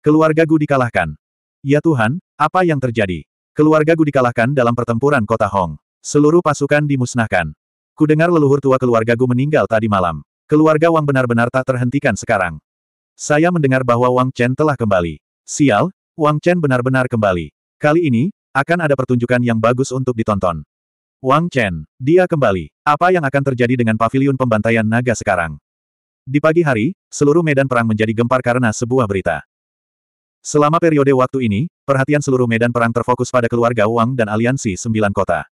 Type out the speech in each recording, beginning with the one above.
Keluarga Keluargaku dikalahkan. Ya Tuhan, apa yang terjadi? Keluarga Keluargaku dikalahkan dalam pertempuran kota Hong. Seluruh pasukan dimusnahkan. Kudengar leluhur tua keluarga keluargaku meninggal tadi malam. Keluarga Wang benar-benar tak terhentikan sekarang. Saya mendengar bahwa Wang Chen telah kembali. Sial, Wang Chen benar-benar kembali. Kali ini, akan ada pertunjukan yang bagus untuk ditonton. Wang Chen, dia kembali. Apa yang akan terjadi dengan paviliun pembantaian naga sekarang? Di pagi hari, seluruh medan perang menjadi gempar karena sebuah berita. Selama periode waktu ini, perhatian seluruh medan perang terfokus pada keluarga Wang dan aliansi sembilan kota.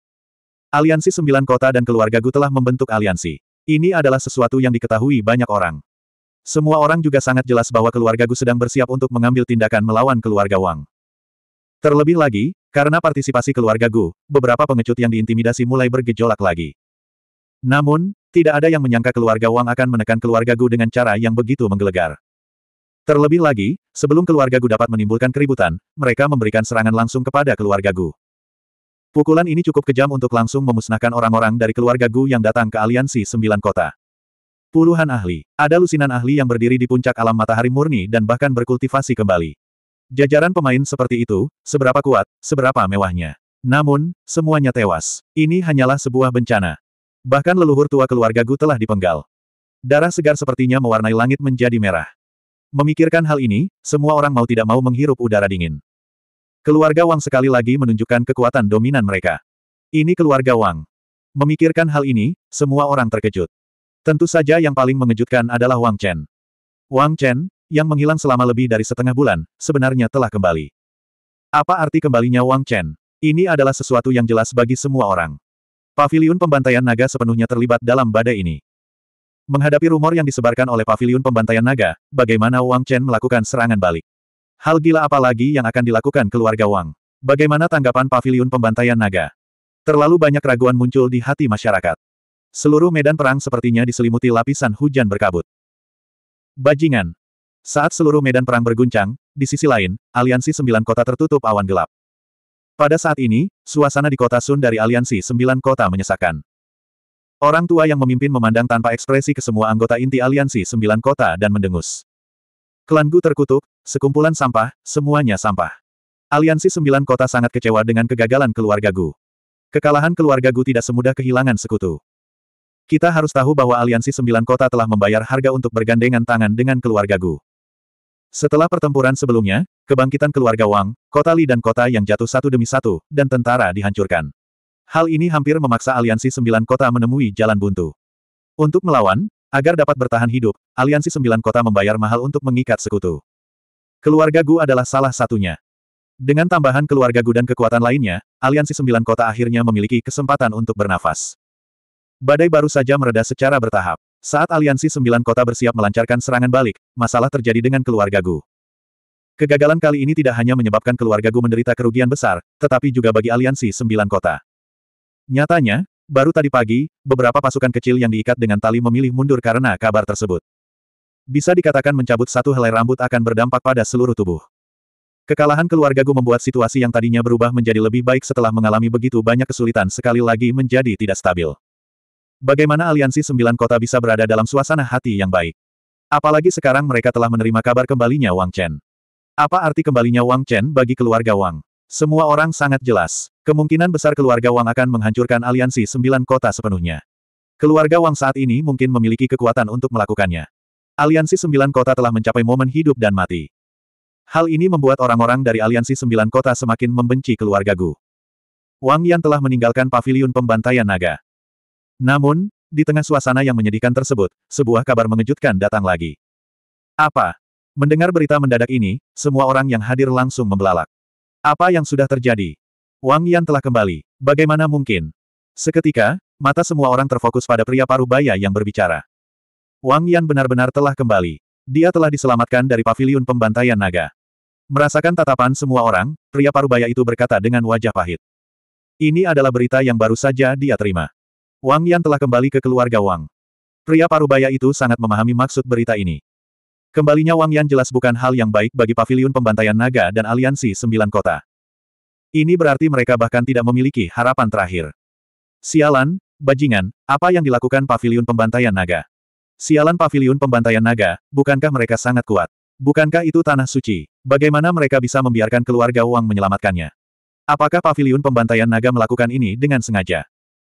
Aliansi sembilan kota dan keluarga Gu telah membentuk aliansi. Ini adalah sesuatu yang diketahui banyak orang. Semua orang juga sangat jelas bahwa keluarga Gu sedang bersiap untuk mengambil tindakan melawan keluarga Wang. Terlebih lagi, karena partisipasi keluarga Gu, beberapa pengecut yang diintimidasi mulai bergejolak lagi. Namun, tidak ada yang menyangka keluarga Wang akan menekan keluarga Gu dengan cara yang begitu menggelegar. Terlebih lagi, sebelum keluarga Gu dapat menimbulkan keributan, mereka memberikan serangan langsung kepada keluarga Gu. Pukulan ini cukup kejam untuk langsung memusnahkan orang-orang dari keluarga Gu yang datang ke aliansi sembilan kota. Puluhan ahli, ada lusinan ahli yang berdiri di puncak alam matahari murni dan bahkan berkultivasi kembali. Jajaran pemain seperti itu, seberapa kuat, seberapa mewahnya. Namun, semuanya tewas. Ini hanyalah sebuah bencana. Bahkan leluhur tua keluarga Gu telah dipenggal. Darah segar sepertinya mewarnai langit menjadi merah. Memikirkan hal ini, semua orang mau tidak mau menghirup udara dingin. Keluarga Wang sekali lagi menunjukkan kekuatan dominan mereka. Ini keluarga Wang. Memikirkan hal ini, semua orang terkejut. Tentu saja yang paling mengejutkan adalah Wang Chen. Wang Chen, yang menghilang selama lebih dari setengah bulan, sebenarnya telah kembali. Apa arti kembalinya Wang Chen? Ini adalah sesuatu yang jelas bagi semua orang. Paviliun pembantaian naga sepenuhnya terlibat dalam badai ini. Menghadapi rumor yang disebarkan oleh paviliun pembantaian naga, bagaimana Wang Chen melakukan serangan balik? Hal gila apa lagi yang akan dilakukan keluarga Wang? Bagaimana tanggapan paviliun pembantaian naga? Terlalu banyak raguan muncul di hati masyarakat. Seluruh medan perang sepertinya diselimuti lapisan hujan berkabut. Bajingan. Saat seluruh medan perang berguncang, di sisi lain, aliansi sembilan kota tertutup awan gelap. Pada saat ini, suasana di kota Sun dari aliansi sembilan kota menyesakkan. Orang tua yang memimpin memandang tanpa ekspresi ke semua anggota inti aliansi sembilan kota dan mendengus. Klan Gu terkutuk, sekumpulan sampah, semuanya sampah. Aliansi sembilan kota sangat kecewa dengan kegagalan keluarga Gu. Kekalahan keluarga Gu tidak semudah kehilangan sekutu. Kita harus tahu bahwa aliansi sembilan kota telah membayar harga untuk bergandengan tangan dengan keluarga Gu. Setelah pertempuran sebelumnya, kebangkitan keluarga Wang, kota Li dan kota yang jatuh satu demi satu, dan tentara dihancurkan. Hal ini hampir memaksa aliansi sembilan kota menemui jalan buntu. Untuk melawan, agar dapat bertahan hidup, aliansi sembilan kota membayar mahal untuk mengikat sekutu. Keluarga Gu adalah salah satunya. Dengan tambahan keluarga Gu dan kekuatan lainnya, aliansi sembilan kota akhirnya memiliki kesempatan untuk bernafas. Badai baru saja mereda secara bertahap. Saat aliansi sembilan kota bersiap melancarkan serangan balik, masalah terjadi dengan keluarga Gu. Kegagalan kali ini tidak hanya menyebabkan keluarga Gu menderita kerugian besar, tetapi juga bagi aliansi sembilan kota. Nyatanya, baru tadi pagi, beberapa pasukan kecil yang diikat dengan tali memilih mundur karena kabar tersebut. Bisa dikatakan mencabut satu helai rambut akan berdampak pada seluruh tubuh. Kekalahan keluarga Gu membuat situasi yang tadinya berubah menjadi lebih baik setelah mengalami begitu banyak kesulitan sekali lagi menjadi tidak stabil. Bagaimana aliansi sembilan kota bisa berada dalam suasana hati yang baik? Apalagi sekarang mereka telah menerima kabar kembalinya Wang Chen. Apa arti kembalinya Wang Chen bagi keluarga Wang? Semua orang sangat jelas. Kemungkinan besar keluarga Wang akan menghancurkan aliansi sembilan kota sepenuhnya. Keluarga Wang saat ini mungkin memiliki kekuatan untuk melakukannya. Aliansi sembilan kota telah mencapai momen hidup dan mati. Hal ini membuat orang-orang dari aliansi sembilan kota semakin membenci keluarga Gu. Wang Yan telah meninggalkan paviliun pembantaian naga. Namun, di tengah suasana yang menyedihkan tersebut, sebuah kabar mengejutkan datang lagi. Apa? Mendengar berita mendadak ini, semua orang yang hadir langsung membelalak. Apa yang sudah terjadi? Wang Yan telah kembali. Bagaimana mungkin? Seketika, mata semua orang terfokus pada pria paruh baya yang berbicara. Wang Yan benar-benar telah kembali. Dia telah diselamatkan dari paviliun pembantaian naga. Merasakan tatapan semua orang, pria paruh baya itu berkata dengan wajah pahit. Ini adalah berita yang baru saja dia terima. Wang Yan telah kembali ke keluarga Wang. Pria parubaya itu sangat memahami maksud berita ini. Kembalinya Wang Yan jelas bukan hal yang baik bagi Paviliun pembantaian naga dan aliansi sembilan kota. Ini berarti mereka bahkan tidak memiliki harapan terakhir. Sialan, bajingan, apa yang dilakukan Paviliun pembantaian naga? Sialan Paviliun pembantaian naga, bukankah mereka sangat kuat? Bukankah itu tanah suci? Bagaimana mereka bisa membiarkan keluarga Wang menyelamatkannya? Apakah Paviliun pembantaian naga melakukan ini dengan sengaja?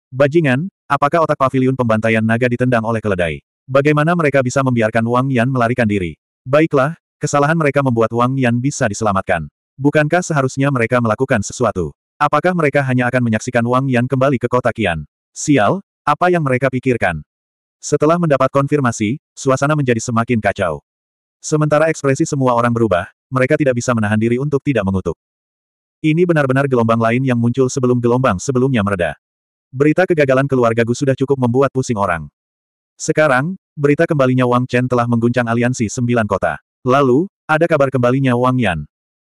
Bajingan, apakah otak Paviliun pembantaian naga ditendang oleh keledai? Bagaimana mereka bisa membiarkan Wang Yan melarikan diri? Baiklah, kesalahan mereka membuat Wang Yan bisa diselamatkan. Bukankah seharusnya mereka melakukan sesuatu? Apakah mereka hanya akan menyaksikan Wang Yan kembali ke kota Qian? Sial, apa yang mereka pikirkan? Setelah mendapat konfirmasi, suasana menjadi semakin kacau. Sementara ekspresi semua orang berubah, mereka tidak bisa menahan diri untuk tidak mengutuk. Ini benar-benar gelombang lain yang muncul sebelum gelombang sebelumnya mereda. Berita kegagalan keluarga Gu sudah cukup membuat pusing orang. Sekarang, berita kembalinya Wang Chen telah mengguncang aliansi sembilan kota. Lalu, ada kabar kembalinya Wang Yan.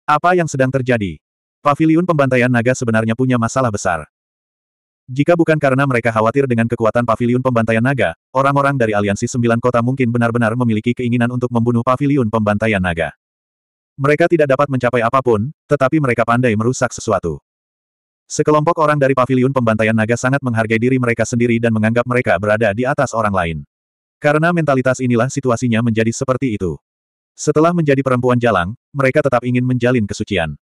Apa yang sedang terjadi? Paviliun pembantaian naga sebenarnya punya masalah besar. Jika bukan karena mereka khawatir dengan kekuatan paviliun pembantaian naga, orang-orang dari aliansi sembilan kota mungkin benar-benar memiliki keinginan untuk membunuh paviliun pembantaian naga. Mereka tidak dapat mencapai apapun, tetapi mereka pandai merusak sesuatu. Sekelompok orang dari paviliun pembantaian naga sangat menghargai diri mereka sendiri dan menganggap mereka berada di atas orang lain. Karena mentalitas inilah situasinya menjadi seperti itu. Setelah menjadi perempuan jalang, mereka tetap ingin menjalin kesucian.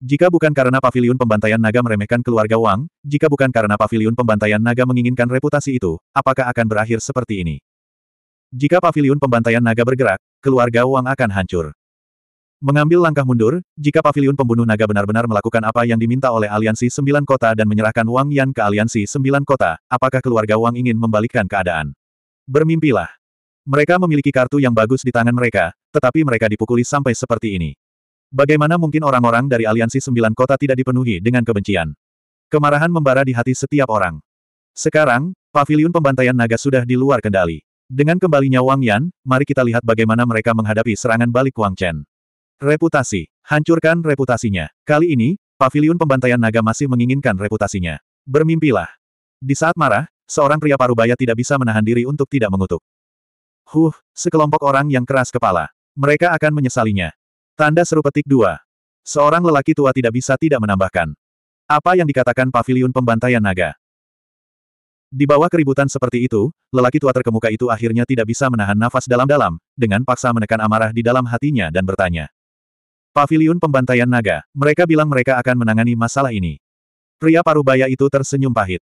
Jika bukan karena paviliun pembantaian naga meremehkan keluarga Wang, jika bukan karena paviliun pembantaian naga menginginkan reputasi itu, apakah akan berakhir seperti ini? Jika paviliun pembantaian naga bergerak, keluarga Wang akan hancur. Mengambil langkah mundur, jika pavilion pembunuh naga benar-benar melakukan apa yang diminta oleh aliansi sembilan kota dan menyerahkan Wang Yan ke aliansi sembilan kota, apakah keluarga Wang ingin membalikkan keadaan? Bermimpilah. Mereka memiliki kartu yang bagus di tangan mereka, tetapi mereka dipukuli sampai seperti ini. Bagaimana mungkin orang-orang dari aliansi sembilan kota tidak dipenuhi dengan kebencian? Kemarahan membara di hati setiap orang. Sekarang, pavilion pembantaian naga sudah di luar kendali. Dengan kembalinya Wang Yan, mari kita lihat bagaimana mereka menghadapi serangan balik Wang Chen. Reputasi. Hancurkan reputasinya. Kali ini, paviliun pembantaian naga masih menginginkan reputasinya. Bermimpilah. Di saat marah, seorang pria parubaya tidak bisa menahan diri untuk tidak mengutuk. Huh, sekelompok orang yang keras kepala. Mereka akan menyesalinya. Tanda seru petik dua. Seorang lelaki tua tidak bisa tidak menambahkan. Apa yang dikatakan paviliun pembantaian naga? Di bawah keributan seperti itu, lelaki tua terkemuka itu akhirnya tidak bisa menahan nafas dalam-dalam, dengan paksa menekan amarah di dalam hatinya dan bertanya. Paviliun Pembantaian Naga, mereka bilang mereka akan menangani masalah ini. Pria parubaya itu tersenyum pahit.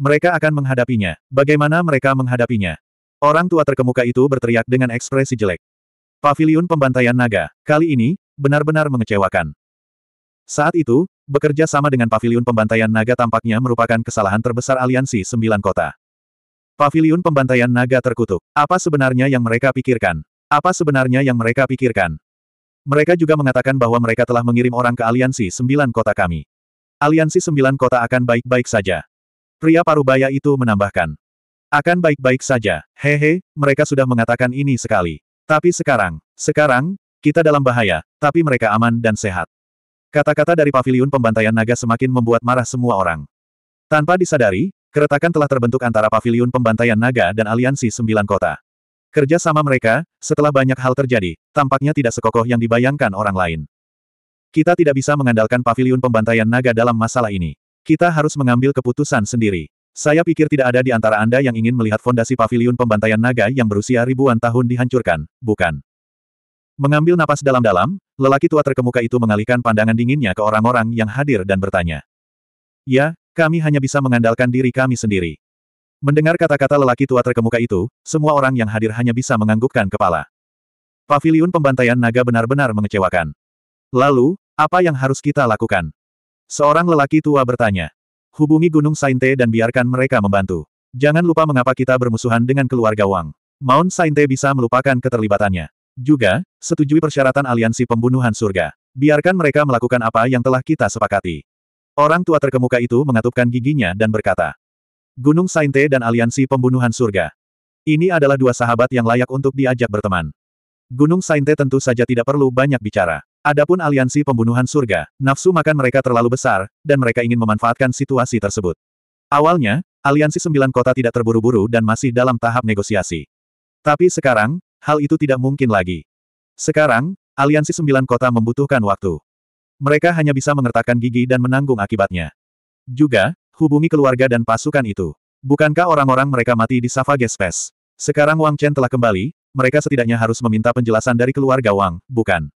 Mereka akan menghadapinya. Bagaimana mereka menghadapinya? Orang tua terkemuka itu berteriak dengan ekspresi jelek. Paviliun Pembantaian Naga, kali ini, benar-benar mengecewakan. Saat itu, bekerja sama dengan Paviliun Pembantaian Naga tampaknya merupakan kesalahan terbesar aliansi sembilan kota. Paviliun Pembantaian Naga terkutuk. Apa sebenarnya yang mereka pikirkan? Apa sebenarnya yang mereka pikirkan? Mereka juga mengatakan bahwa mereka telah mengirim orang ke aliansi sembilan kota kami. Aliansi sembilan kota akan baik-baik saja. Pria parubaya itu menambahkan. Akan baik-baik saja, hehe, mereka sudah mengatakan ini sekali. Tapi sekarang, sekarang, kita dalam bahaya, tapi mereka aman dan sehat. Kata-kata dari paviliun pembantaian naga semakin membuat marah semua orang. Tanpa disadari, keretakan telah terbentuk antara paviliun pembantaian naga dan aliansi sembilan kota. Kerja sama mereka, setelah banyak hal terjadi, tampaknya tidak sekokoh yang dibayangkan orang lain. Kita tidak bisa mengandalkan pavilion pembantaian naga dalam masalah ini. Kita harus mengambil keputusan sendiri. Saya pikir tidak ada di antara Anda yang ingin melihat fondasi pavilion pembantaian naga yang berusia ribuan tahun dihancurkan, bukan? Mengambil napas dalam-dalam, lelaki tua terkemuka itu mengalihkan pandangan dinginnya ke orang-orang yang hadir dan bertanya. Ya, kami hanya bisa mengandalkan diri kami sendiri. Mendengar kata-kata lelaki tua terkemuka itu, semua orang yang hadir hanya bisa menganggukkan kepala. Paviliun pembantaian naga benar-benar mengecewakan. Lalu, apa yang harus kita lakukan? Seorang lelaki tua bertanya. Hubungi Gunung Sainte dan biarkan mereka membantu. Jangan lupa mengapa kita bermusuhan dengan keluarga Wang. Mount Sainte bisa melupakan keterlibatannya. Juga, setujui persyaratan aliansi pembunuhan surga. Biarkan mereka melakukan apa yang telah kita sepakati. Orang tua terkemuka itu mengatupkan giginya dan berkata, Gunung Sainte dan Aliansi Pembunuhan Surga. Ini adalah dua sahabat yang layak untuk diajak berteman. Gunung Sainte tentu saja tidak perlu banyak bicara. Adapun aliansi pembunuhan surga, nafsu makan mereka terlalu besar, dan mereka ingin memanfaatkan situasi tersebut. Awalnya, aliansi sembilan kota tidak terburu-buru dan masih dalam tahap negosiasi. Tapi sekarang, hal itu tidak mungkin lagi. Sekarang, aliansi sembilan kota membutuhkan waktu. Mereka hanya bisa mengertakkan gigi dan menanggung akibatnya. Juga, hubungi keluarga dan pasukan itu. Bukankah orang-orang mereka mati di Safa Gespes? Sekarang Wang Chen telah kembali, mereka setidaknya harus meminta penjelasan dari keluarga Wang, bukan?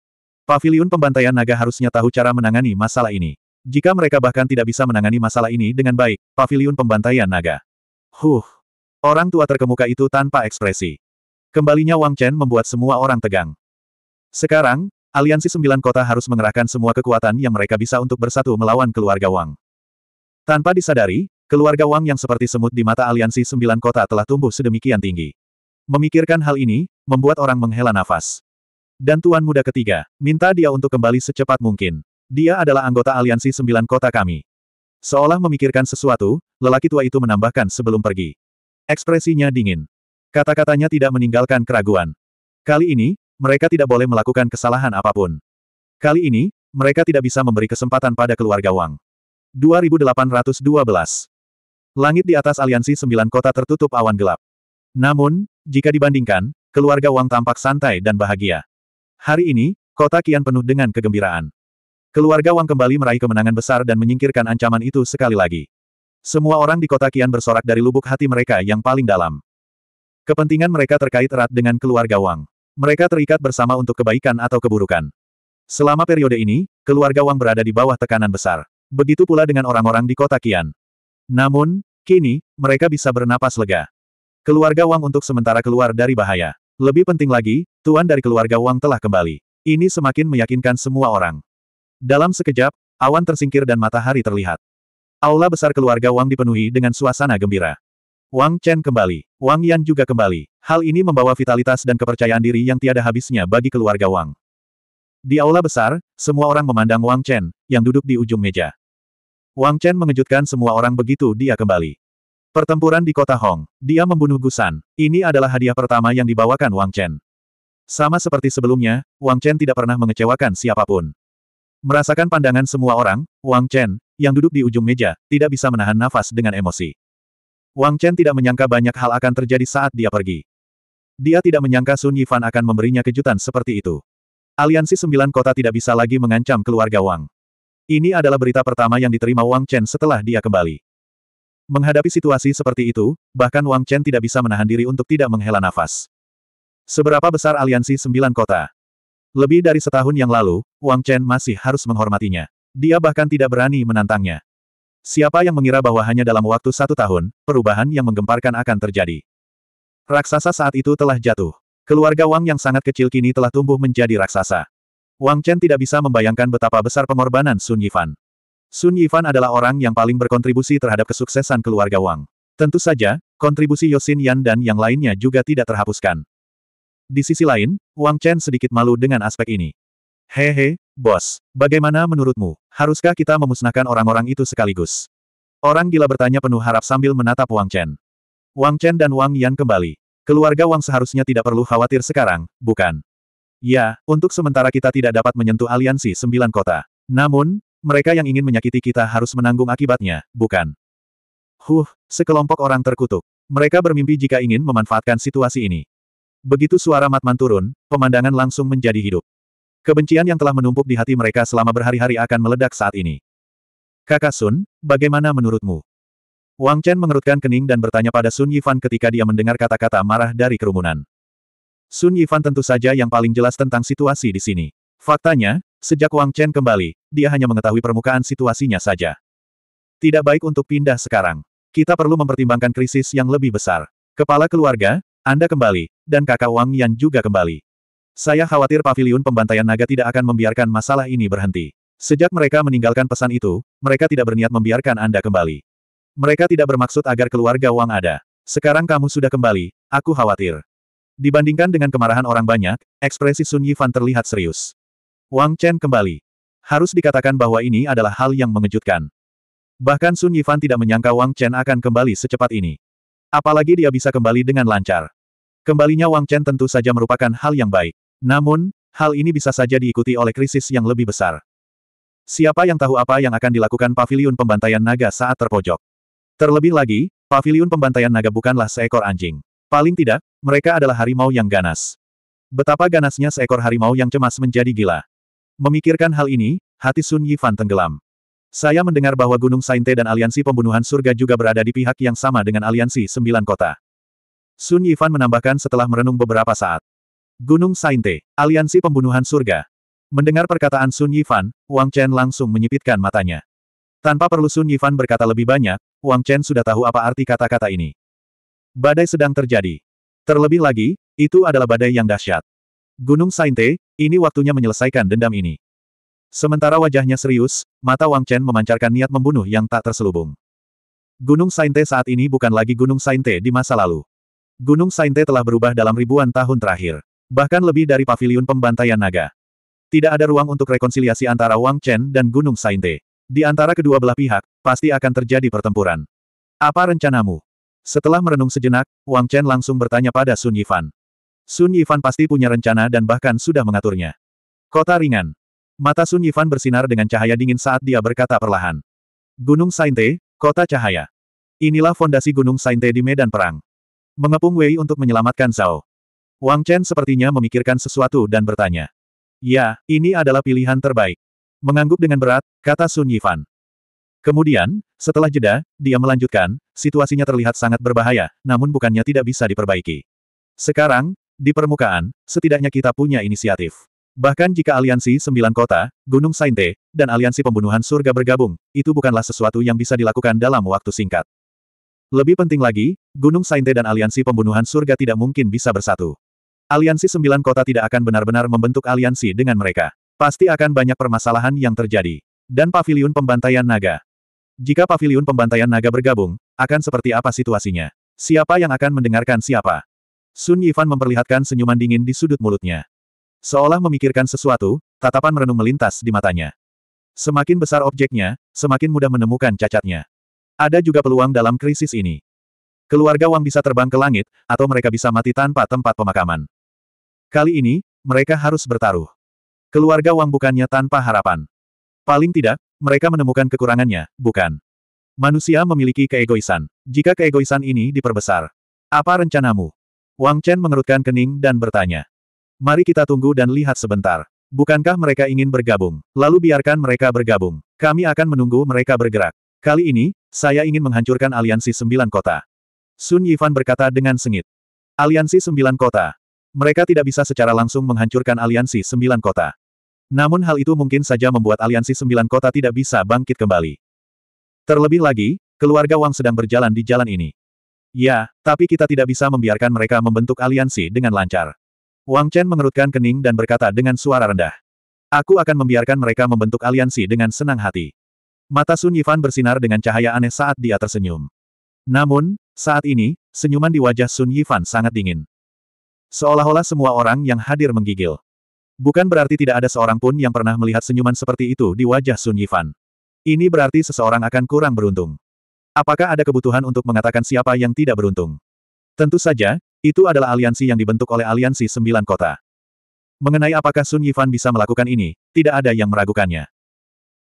Paviliun pembantaian naga harusnya tahu cara menangani masalah ini. Jika mereka bahkan tidak bisa menangani masalah ini dengan baik, paviliun pembantaian naga. Huh. Orang tua terkemuka itu tanpa ekspresi. Kembalinya Wang Chen membuat semua orang tegang. Sekarang, aliansi sembilan kota harus mengerahkan semua kekuatan yang mereka bisa untuk bersatu melawan keluarga Wang. Tanpa disadari, keluarga Wang yang seperti semut di mata aliansi sembilan kota telah tumbuh sedemikian tinggi. Memikirkan hal ini, membuat orang menghela nafas. Dan tuan muda ketiga, minta dia untuk kembali secepat mungkin. Dia adalah anggota aliansi sembilan kota kami. Seolah memikirkan sesuatu, lelaki tua itu menambahkan sebelum pergi. Ekspresinya dingin. Kata-katanya tidak meninggalkan keraguan. Kali ini, mereka tidak boleh melakukan kesalahan apapun. Kali ini, mereka tidak bisa memberi kesempatan pada keluarga Wang. 2812. Langit di atas aliansi sembilan kota tertutup awan gelap. Namun, jika dibandingkan, keluarga Wang tampak santai dan bahagia. Hari ini, kota kian penuh dengan kegembiraan. Keluarga Wang kembali meraih kemenangan besar dan menyingkirkan ancaman itu sekali lagi. Semua orang di kota kian bersorak dari lubuk hati mereka yang paling dalam. Kepentingan mereka terkait erat dengan keluarga Wang. Mereka terikat bersama untuk kebaikan atau keburukan. Selama periode ini, keluarga Wang berada di bawah tekanan besar. Begitu pula dengan orang-orang di kota Kian. Namun, kini, mereka bisa bernapas lega. Keluarga Wang untuk sementara keluar dari bahaya. Lebih penting lagi, tuan dari keluarga Wang telah kembali. Ini semakin meyakinkan semua orang. Dalam sekejap, awan tersingkir dan matahari terlihat. Aula besar keluarga Wang dipenuhi dengan suasana gembira. Wang Chen kembali. Wang Yan juga kembali. Hal ini membawa vitalitas dan kepercayaan diri yang tiada habisnya bagi keluarga Wang. Di aula besar, semua orang memandang Wang Chen, yang duduk di ujung meja. Wang Chen mengejutkan semua orang begitu dia kembali. Pertempuran di kota Hong. Dia membunuh Gusan. Ini adalah hadiah pertama yang dibawakan Wang Chen. Sama seperti sebelumnya, Wang Chen tidak pernah mengecewakan siapapun. Merasakan pandangan semua orang, Wang Chen, yang duduk di ujung meja, tidak bisa menahan nafas dengan emosi. Wang Chen tidak menyangka banyak hal akan terjadi saat dia pergi. Dia tidak menyangka Sun Yifan akan memberinya kejutan seperti itu. Aliansi Sembilan Kota tidak bisa lagi mengancam keluarga Wang. Ini adalah berita pertama yang diterima Wang Chen setelah dia kembali. Menghadapi situasi seperti itu, bahkan Wang Chen tidak bisa menahan diri untuk tidak menghela nafas. Seberapa besar aliansi sembilan kota? Lebih dari setahun yang lalu, Wang Chen masih harus menghormatinya. Dia bahkan tidak berani menantangnya. Siapa yang mengira bahwa hanya dalam waktu satu tahun, perubahan yang menggemparkan akan terjadi. Raksasa saat itu telah jatuh. Keluarga Wang yang sangat kecil kini telah tumbuh menjadi raksasa. Wang Chen tidak bisa membayangkan betapa besar pengorbanan Sun Yifan. Sun Yifan adalah orang yang paling berkontribusi terhadap kesuksesan keluarga Wang. Tentu saja, kontribusi Yosin Yan dan yang lainnya juga tidak terhapuskan. Di sisi lain, Wang Chen sedikit malu dengan aspek ini. Hehe, bos, bagaimana menurutmu, haruskah kita memusnahkan orang-orang itu sekaligus? Orang gila bertanya penuh harap sambil menatap Wang Chen. Wang Chen dan Wang Yan kembali. Keluarga Wang seharusnya tidak perlu khawatir sekarang, bukan? Ya, untuk sementara kita tidak dapat menyentuh aliansi sembilan kota. Namun, mereka yang ingin menyakiti kita harus menanggung akibatnya, bukan? Huh, sekelompok orang terkutuk. Mereka bermimpi jika ingin memanfaatkan situasi ini. Begitu suara Matman turun, pemandangan langsung menjadi hidup. Kebencian yang telah menumpuk di hati mereka selama berhari-hari akan meledak saat ini. Kakak Sun, bagaimana menurutmu? Wang Chen mengerutkan kening dan bertanya pada Sun Yifan ketika dia mendengar kata-kata marah dari kerumunan. Sun Yifan tentu saja yang paling jelas tentang situasi di sini. Faktanya, sejak Wang Chen kembali, dia hanya mengetahui permukaan situasinya saja. Tidak baik untuk pindah sekarang. Kita perlu mempertimbangkan krisis yang lebih besar. Kepala keluarga, Anda kembali, dan kakak Wang Yan juga kembali. Saya khawatir paviliun pembantaian naga tidak akan membiarkan masalah ini berhenti. Sejak mereka meninggalkan pesan itu, mereka tidak berniat membiarkan Anda kembali. Mereka tidak bermaksud agar keluarga Wang ada. Sekarang kamu sudah kembali, aku khawatir. Dibandingkan dengan kemarahan orang banyak, ekspresi Sun Yifan terlihat serius. Wang Chen kembali. Harus dikatakan bahwa ini adalah hal yang mengejutkan. Bahkan Sun Yifan tidak menyangka Wang Chen akan kembali secepat ini. Apalagi dia bisa kembali dengan lancar. Kembalinya Wang Chen tentu saja merupakan hal yang baik. Namun, hal ini bisa saja diikuti oleh krisis yang lebih besar. Siapa yang tahu apa yang akan dilakukan paviliun pembantaian naga saat terpojok? Terlebih lagi, paviliun pembantaian naga bukanlah seekor anjing. Paling tidak, mereka adalah harimau yang ganas. Betapa ganasnya seekor harimau yang cemas menjadi gila. Memikirkan hal ini, hati Sun Yifan tenggelam. Saya mendengar bahwa Gunung Sainte dan Aliansi Pembunuhan Surga juga berada di pihak yang sama dengan Aliansi Sembilan Kota. Sun Yifan menambahkan setelah merenung beberapa saat. Gunung Sainte, Aliansi Pembunuhan Surga. Mendengar perkataan Sun Yifan, Wang Chen langsung menyipitkan matanya. Tanpa perlu Sun Yifan berkata lebih banyak, Wang Chen sudah tahu apa arti kata-kata ini. Badai sedang terjadi. Terlebih lagi, itu adalah badai yang dahsyat. Gunung Sainte, ini waktunya menyelesaikan dendam ini. Sementara wajahnya serius, mata Wang Chen memancarkan niat membunuh yang tak terselubung. Gunung Sainte saat ini bukan lagi Gunung Sainte di masa lalu. Gunung Sainte telah berubah dalam ribuan tahun terakhir. Bahkan lebih dari pavilion pembantaian naga. Tidak ada ruang untuk rekonsiliasi antara Wang Chen dan Gunung Sainte. Di antara kedua belah pihak, pasti akan terjadi pertempuran. Apa rencanamu? Setelah merenung sejenak, Wang Chen langsung bertanya pada Sun Yifan. Sun Yifan pasti punya rencana dan bahkan sudah mengaturnya. Kota ringan. Mata Sun Yifan bersinar dengan cahaya dingin saat dia berkata perlahan. Gunung Sainte, kota cahaya. Inilah fondasi Gunung Sainte di medan perang. Mengepung Wei untuk menyelamatkan Zhao. Wang Chen sepertinya memikirkan sesuatu dan bertanya. Ya, ini adalah pilihan terbaik. Mengangguk dengan berat, kata Sun Yifan. Kemudian, setelah jeda, dia melanjutkan, situasinya terlihat sangat berbahaya, namun bukannya tidak bisa diperbaiki. Sekarang, di permukaan, setidaknya kita punya inisiatif. Bahkan jika aliansi sembilan kota, Gunung Sainte, dan aliansi pembunuhan surga bergabung, itu bukanlah sesuatu yang bisa dilakukan dalam waktu singkat. Lebih penting lagi, Gunung Sainte dan aliansi pembunuhan surga tidak mungkin bisa bersatu. Aliansi sembilan kota tidak akan benar-benar membentuk aliansi dengan mereka. Pasti akan banyak permasalahan yang terjadi. Dan pavilion pembantaian naga, jika Pavilion pembantaian naga bergabung, akan seperti apa situasinya? Siapa yang akan mendengarkan siapa? Sun Yifan memperlihatkan senyuman dingin di sudut mulutnya. Seolah memikirkan sesuatu, tatapan merenung melintas di matanya. Semakin besar objeknya, semakin mudah menemukan cacatnya. Ada juga peluang dalam krisis ini. Keluarga Wang bisa terbang ke langit, atau mereka bisa mati tanpa tempat pemakaman. Kali ini, mereka harus bertaruh. Keluarga Wang bukannya tanpa harapan. Paling tidak, mereka menemukan kekurangannya, bukan? Manusia memiliki keegoisan. Jika keegoisan ini diperbesar, apa rencanamu? Wang Chen mengerutkan kening dan bertanya. Mari kita tunggu dan lihat sebentar. Bukankah mereka ingin bergabung? Lalu biarkan mereka bergabung. Kami akan menunggu mereka bergerak. Kali ini, saya ingin menghancurkan aliansi sembilan kota. Sun Yifan berkata dengan sengit. Aliansi sembilan kota. Mereka tidak bisa secara langsung menghancurkan aliansi sembilan kota. Namun hal itu mungkin saja membuat aliansi sembilan kota tidak bisa bangkit kembali. Terlebih lagi, keluarga Wang sedang berjalan di jalan ini. Ya, tapi kita tidak bisa membiarkan mereka membentuk aliansi dengan lancar. Wang Chen mengerutkan kening dan berkata dengan suara rendah. Aku akan membiarkan mereka membentuk aliansi dengan senang hati. Mata Sun Yifan bersinar dengan cahaya aneh saat dia tersenyum. Namun, saat ini, senyuman di wajah Sun Yifan sangat dingin. Seolah-olah semua orang yang hadir menggigil. Bukan berarti tidak ada seorang pun yang pernah melihat senyuman seperti itu di wajah Sun Yifan. Ini berarti seseorang akan kurang beruntung. Apakah ada kebutuhan untuk mengatakan siapa yang tidak beruntung? Tentu saja, itu adalah aliansi yang dibentuk oleh aliansi sembilan kota. Mengenai apakah Sun Yifan bisa melakukan ini, tidak ada yang meragukannya.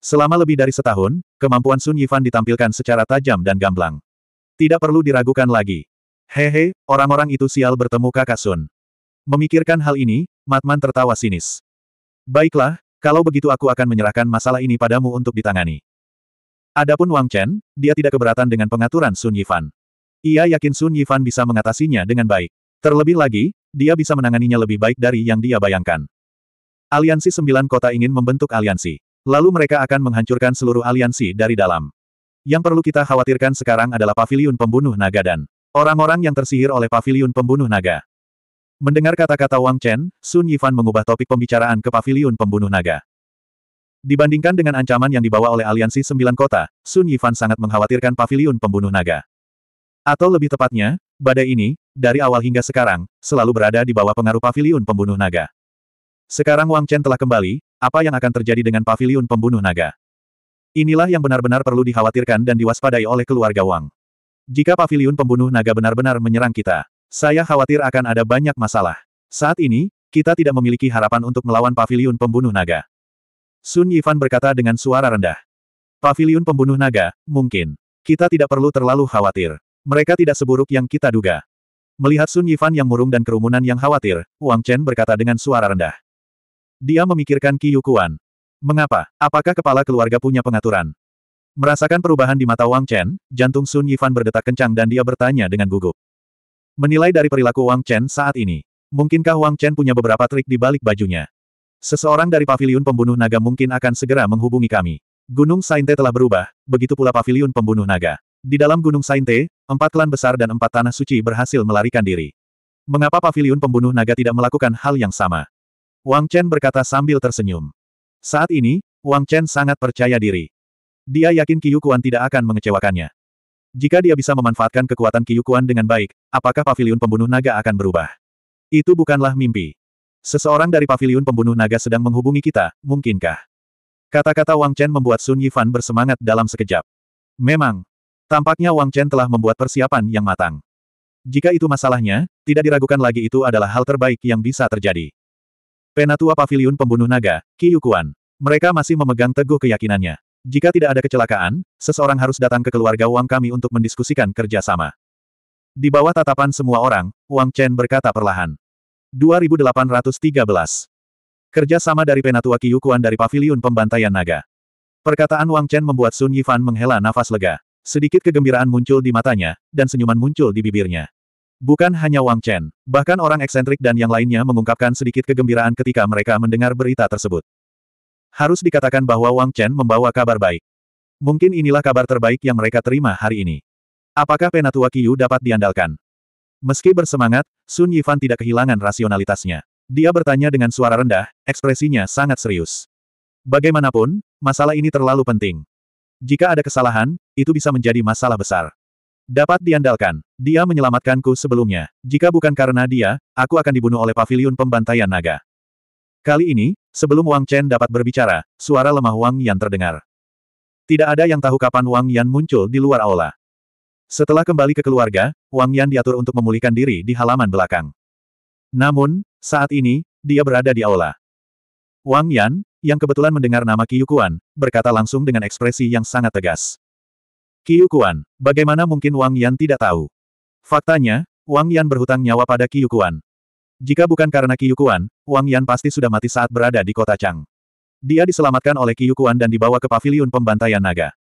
Selama lebih dari setahun, kemampuan Sun Yifan ditampilkan secara tajam dan gamblang. Tidak perlu diragukan lagi. Hehe, orang-orang itu sial bertemu kakak Sun. Memikirkan hal ini, Matman tertawa sinis. Baiklah, kalau begitu aku akan menyerahkan masalah ini padamu untuk ditangani. Adapun Wang Chen, dia tidak keberatan dengan pengaturan Sun Yifan. Ia yakin Sun Yifan bisa mengatasinya dengan baik. Terlebih lagi, dia bisa menanganinya lebih baik dari yang dia bayangkan. Aliansi Sembilan Kota ingin membentuk aliansi. Lalu mereka akan menghancurkan seluruh aliansi dari dalam. Yang perlu kita khawatirkan sekarang adalah paviliun pembunuh naga dan orang-orang yang tersihir oleh paviliun pembunuh naga. Mendengar kata-kata Wang Chen, Sun Yifan mengubah topik pembicaraan ke paviliun pembunuh naga. Dibandingkan dengan ancaman yang dibawa oleh aliansi sembilan kota, Sun Yifan sangat mengkhawatirkan paviliun pembunuh naga. Atau lebih tepatnya, badai ini, dari awal hingga sekarang, selalu berada di bawah pengaruh paviliun pembunuh naga. Sekarang Wang Chen telah kembali, apa yang akan terjadi dengan paviliun pembunuh naga? Inilah yang benar-benar perlu dikhawatirkan dan diwaspadai oleh keluarga Wang. Jika paviliun pembunuh naga benar-benar menyerang kita, saya khawatir akan ada banyak masalah. Saat ini, kita tidak memiliki harapan untuk melawan pavilion pembunuh naga. Sun Yifan berkata dengan suara rendah. Pavilion pembunuh naga, mungkin. Kita tidak perlu terlalu khawatir. Mereka tidak seburuk yang kita duga. Melihat Sun Yifan yang murung dan kerumunan yang khawatir, Wang Chen berkata dengan suara rendah. Dia memikirkan Qi Yukuan. Mengapa? Apakah kepala keluarga punya pengaturan? Merasakan perubahan di mata Wang Chen, jantung Sun Yifan berdetak kencang dan dia bertanya dengan gugup. Menilai dari perilaku Wang Chen saat ini, mungkinkah Wang Chen punya beberapa trik di balik bajunya? Seseorang dari paviliun pembunuh naga mungkin akan segera menghubungi kami. Gunung Sainte telah berubah, begitu pula paviliun pembunuh naga. Di dalam Gunung Sainte, empat klan besar dan empat tanah suci berhasil melarikan diri. Mengapa paviliun pembunuh naga tidak melakukan hal yang sama? Wang Chen berkata sambil tersenyum. Saat ini, Wang Chen sangat percaya diri. Dia yakin Qiu Kuan tidak akan mengecewakannya. Jika dia bisa memanfaatkan kekuatan Kiyukuan dengan baik, apakah paviliun pembunuh naga akan berubah? Itu bukanlah mimpi. Seseorang dari paviliun pembunuh naga sedang menghubungi kita, mungkinkah? Kata-kata Wang Chen membuat Sun Yifan bersemangat dalam sekejap. Memang, tampaknya Wang Chen telah membuat persiapan yang matang. Jika itu masalahnya, tidak diragukan lagi itu adalah hal terbaik yang bisa terjadi. Penatua Paviliun Pembunuh Naga, Ki Yukuan. Mereka masih memegang teguh keyakinannya. Jika tidak ada kecelakaan, seseorang harus datang ke keluarga Wang kami untuk mendiskusikan kerjasama. Di bawah tatapan semua orang, Wang Chen berkata perlahan. 2813. Kerjasama dari Penatua Kiyukuan dari Paviliun Pembantaian Naga. Perkataan Wang Chen membuat Sun Yifan menghela nafas lega. Sedikit kegembiraan muncul di matanya, dan senyuman muncul di bibirnya. Bukan hanya Wang Chen, bahkan orang eksentrik dan yang lainnya mengungkapkan sedikit kegembiraan ketika mereka mendengar berita tersebut. Harus dikatakan bahwa Wang Chen membawa kabar baik. Mungkin inilah kabar terbaik yang mereka terima hari ini. Apakah Penatua Qiyu dapat diandalkan? Meski bersemangat, Sun Yifan tidak kehilangan rasionalitasnya. Dia bertanya dengan suara rendah, ekspresinya sangat serius. Bagaimanapun, masalah ini terlalu penting. Jika ada kesalahan, itu bisa menjadi masalah besar. Dapat diandalkan, dia menyelamatkanku sebelumnya. Jika bukan karena dia, aku akan dibunuh oleh pavilion pembantaian naga. Kali ini, Sebelum Wang Chen dapat berbicara, suara lemah Wang Yan terdengar. Tidak ada yang tahu kapan Wang Yan muncul di luar aula. Setelah kembali ke keluarga, Wang Yan diatur untuk memulihkan diri di halaman belakang. Namun, saat ini, dia berada di aula. Wang Yan, yang kebetulan mendengar nama Qiu Kuan, berkata langsung dengan ekspresi yang sangat tegas. Qiu Kuan, bagaimana mungkin Wang Yan tidak tahu? Faktanya, Wang Yan berhutang nyawa pada Qiu Kuan. Jika bukan karena Kiyukuan, Wang Yan pasti sudah mati saat berada di kota Chang. Dia diselamatkan oleh Kiyukuan dan dibawa ke paviliun pembantaian naga.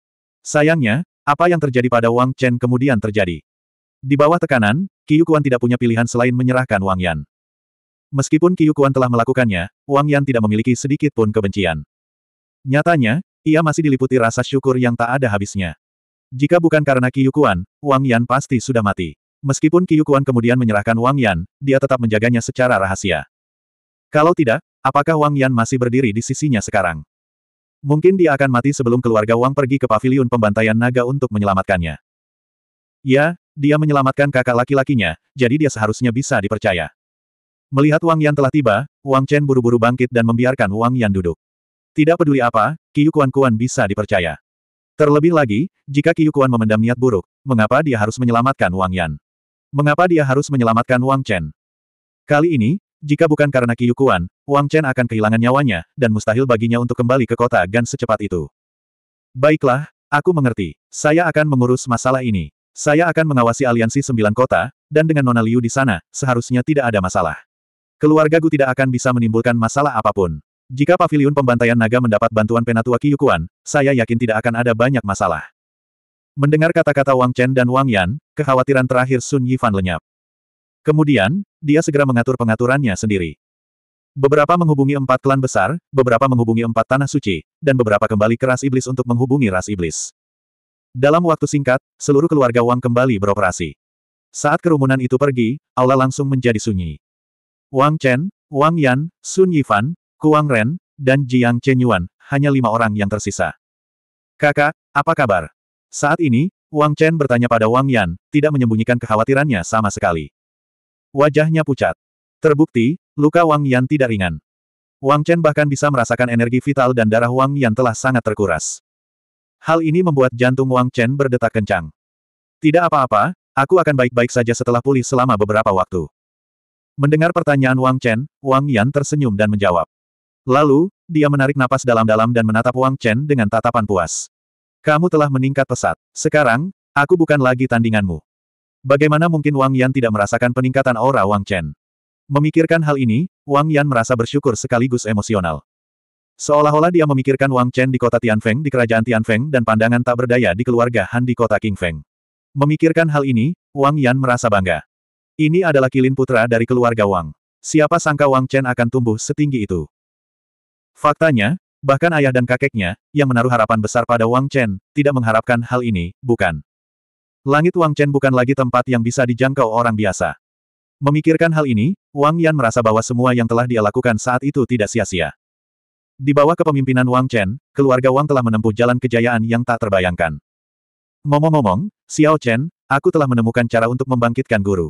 Sayangnya, apa yang terjadi pada Wang Chen kemudian terjadi. Di bawah tekanan, Kiyukuan tidak punya pilihan selain menyerahkan Wang Yan. Meskipun Kiyukuan telah melakukannya, Wang Yan tidak memiliki sedikit pun kebencian. Nyatanya, ia masih diliputi rasa syukur yang tak ada habisnya. Jika bukan karena Kiyukuan, Wang Yan pasti sudah mati. Meskipun Qiu Quan kemudian menyerahkan Wang Yan, dia tetap menjaganya secara rahasia. Kalau tidak, apakah Wang Yan masih berdiri di sisinya sekarang? Mungkin dia akan mati sebelum keluarga Wang pergi ke paviliun pembantaian naga untuk menyelamatkannya. Ya, dia menyelamatkan kakak laki-lakinya, jadi dia seharusnya bisa dipercaya. Melihat Wang Yan telah tiba, Wang Chen buru-buru bangkit dan membiarkan Wang Yan duduk. Tidak peduli apa, Qiu Kuan Kuan bisa dipercaya. Terlebih lagi, jika Qiu Quan memendam niat buruk, mengapa dia harus menyelamatkan Wang Yan? Mengapa dia harus menyelamatkan Wang Chen? Kali ini, jika bukan karena Kiyukuan, Wang Chen akan kehilangan nyawanya, dan mustahil baginya untuk kembali ke kota Gan secepat itu. Baiklah, aku mengerti. Saya akan mengurus masalah ini. Saya akan mengawasi aliansi sembilan kota, dan dengan Nona Liu di sana, seharusnya tidak ada masalah. Keluarga Gu tidak akan bisa menimbulkan masalah apapun. Jika Paviliun pembantaian naga mendapat bantuan Penatua Kiyukuan, saya yakin tidak akan ada banyak masalah. Mendengar kata-kata Wang Chen dan Wang Yan, kekhawatiran terakhir Sun Yifan lenyap. Kemudian, dia segera mengatur pengaturannya sendiri. Beberapa menghubungi empat klan besar, beberapa menghubungi empat tanah suci, dan beberapa kembali ke ras iblis untuk menghubungi ras iblis. Dalam waktu singkat, seluruh keluarga Wang kembali beroperasi. Saat kerumunan itu pergi, aula langsung menjadi sunyi. Wang Chen, Wang Yan, Sun Yifan, Kuang Ren, dan Jiang Chenyuan, hanya lima orang yang tersisa. Kakak, apa kabar? Saat ini, Wang Chen bertanya pada Wang Yan, tidak menyembunyikan kekhawatirannya sama sekali. Wajahnya pucat. Terbukti, luka Wang Yan tidak ringan. Wang Chen bahkan bisa merasakan energi vital dan darah Wang Yan telah sangat terkuras. Hal ini membuat jantung Wang Chen berdetak kencang. Tidak apa-apa, aku akan baik-baik saja setelah pulih selama beberapa waktu. Mendengar pertanyaan Wang Chen, Wang Yan tersenyum dan menjawab. Lalu, dia menarik napas dalam-dalam dan menatap Wang Chen dengan tatapan puas. Kamu telah meningkat pesat. Sekarang, aku bukan lagi tandinganmu. Bagaimana mungkin Wang Yan tidak merasakan peningkatan aura Wang Chen? Memikirkan hal ini, Wang Yan merasa bersyukur sekaligus emosional. Seolah-olah dia memikirkan Wang Chen di kota Tianfeng di kerajaan Tianfeng dan pandangan tak berdaya di keluarga Han di kota Qingfeng. Memikirkan hal ini, Wang Yan merasa bangga. Ini adalah kilin putra dari keluarga Wang. Siapa sangka Wang Chen akan tumbuh setinggi itu? Faktanya, Bahkan ayah dan kakeknya, yang menaruh harapan besar pada Wang Chen, tidak mengharapkan hal ini, bukan. Langit Wang Chen bukan lagi tempat yang bisa dijangkau orang biasa. Memikirkan hal ini, Wang Yan merasa bahwa semua yang telah dia lakukan saat itu tidak sia-sia. Di bawah kepemimpinan Wang Chen, keluarga Wang telah menempuh jalan kejayaan yang tak terbayangkan. Ngomong-ngomong, Xiao Chen, aku telah menemukan cara untuk membangkitkan guru.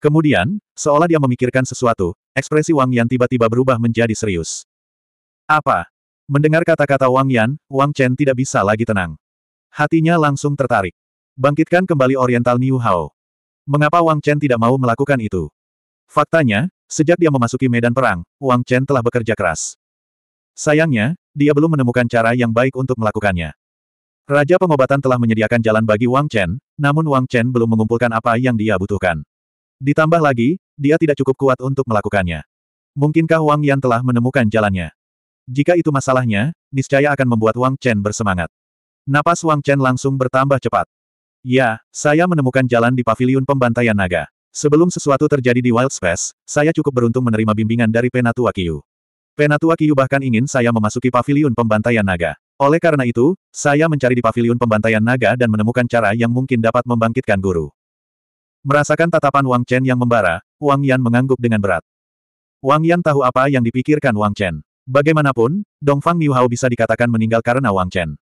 Kemudian, seolah dia memikirkan sesuatu, ekspresi Wang Yan tiba-tiba berubah menjadi serius. Apa? Mendengar kata-kata Wang Yan, Wang Chen tidak bisa lagi tenang. Hatinya langsung tertarik. Bangkitkan kembali Oriental New Hao. Mengapa Wang Chen tidak mau melakukan itu? Faktanya, sejak dia memasuki medan perang, Wang Chen telah bekerja keras. Sayangnya, dia belum menemukan cara yang baik untuk melakukannya. Raja pengobatan telah menyediakan jalan bagi Wang Chen, namun Wang Chen belum mengumpulkan apa yang dia butuhkan. Ditambah lagi, dia tidak cukup kuat untuk melakukannya. Mungkinkah Wang Yan telah menemukan jalannya? Jika itu masalahnya, niscaya akan membuat Wang Chen bersemangat. Napas Wang Chen langsung bertambah cepat. Ya, saya menemukan jalan di paviliun pembantaian naga. Sebelum sesuatu terjadi di Wild Space, saya cukup beruntung menerima bimbingan dari Penatua Kiyu. Penatua Kiyu bahkan ingin saya memasuki paviliun pembantaian naga. Oleh karena itu, saya mencari di paviliun pembantaian naga dan menemukan cara yang mungkin dapat membangkitkan guru. Merasakan tatapan Wang Chen yang membara, Wang Yan mengangguk dengan berat. Wang Yan tahu apa yang dipikirkan Wang Chen. Bagaimanapun, Dongfang Miuhao bisa dikatakan meninggal karena Wang Chen.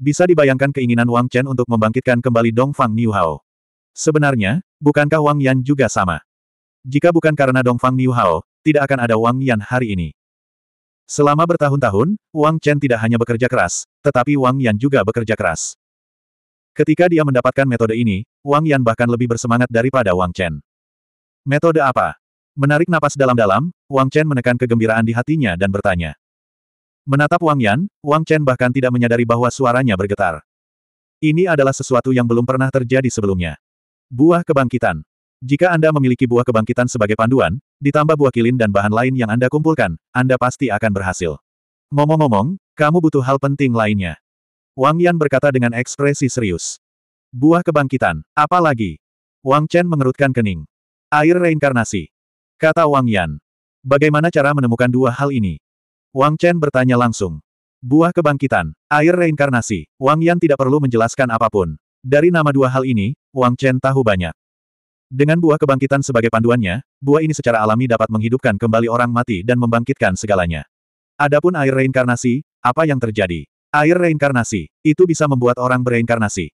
Bisa dibayangkan keinginan Wang Chen untuk membangkitkan kembali Dongfang Miuhao. Sebenarnya, bukankah Wang Yan juga sama? Jika bukan karena Dongfang Miuhao, tidak akan ada Wang Yan hari ini. Selama bertahun-tahun, Wang Chen tidak hanya bekerja keras, tetapi Wang Yan juga bekerja keras. Ketika dia mendapatkan metode ini, Wang Yan bahkan lebih bersemangat daripada Wang Chen. Metode apa? Menarik napas dalam-dalam, Wang Chen menekan kegembiraan di hatinya dan bertanya. Menatap Wang Yan, Wang Chen bahkan tidak menyadari bahwa suaranya bergetar. Ini adalah sesuatu yang belum pernah terjadi sebelumnya. Buah kebangkitan. Jika Anda memiliki buah kebangkitan sebagai panduan, ditambah buah kilin dan bahan lain yang Anda kumpulkan, Anda pasti akan berhasil. Ngomong-ngomong, kamu butuh hal penting lainnya. Wang Yan berkata dengan ekspresi serius. Buah kebangkitan, apa lagi? Wang Chen mengerutkan kening. Air reinkarnasi. Kata Wang Yan. Bagaimana cara menemukan dua hal ini? Wang Chen bertanya langsung. Buah kebangkitan, air reinkarnasi, Wang Yan tidak perlu menjelaskan apapun. Dari nama dua hal ini, Wang Chen tahu banyak. Dengan buah kebangkitan sebagai panduannya, buah ini secara alami dapat menghidupkan kembali orang mati dan membangkitkan segalanya. Adapun air reinkarnasi, apa yang terjadi? Air reinkarnasi, itu bisa membuat orang bereinkarnasi.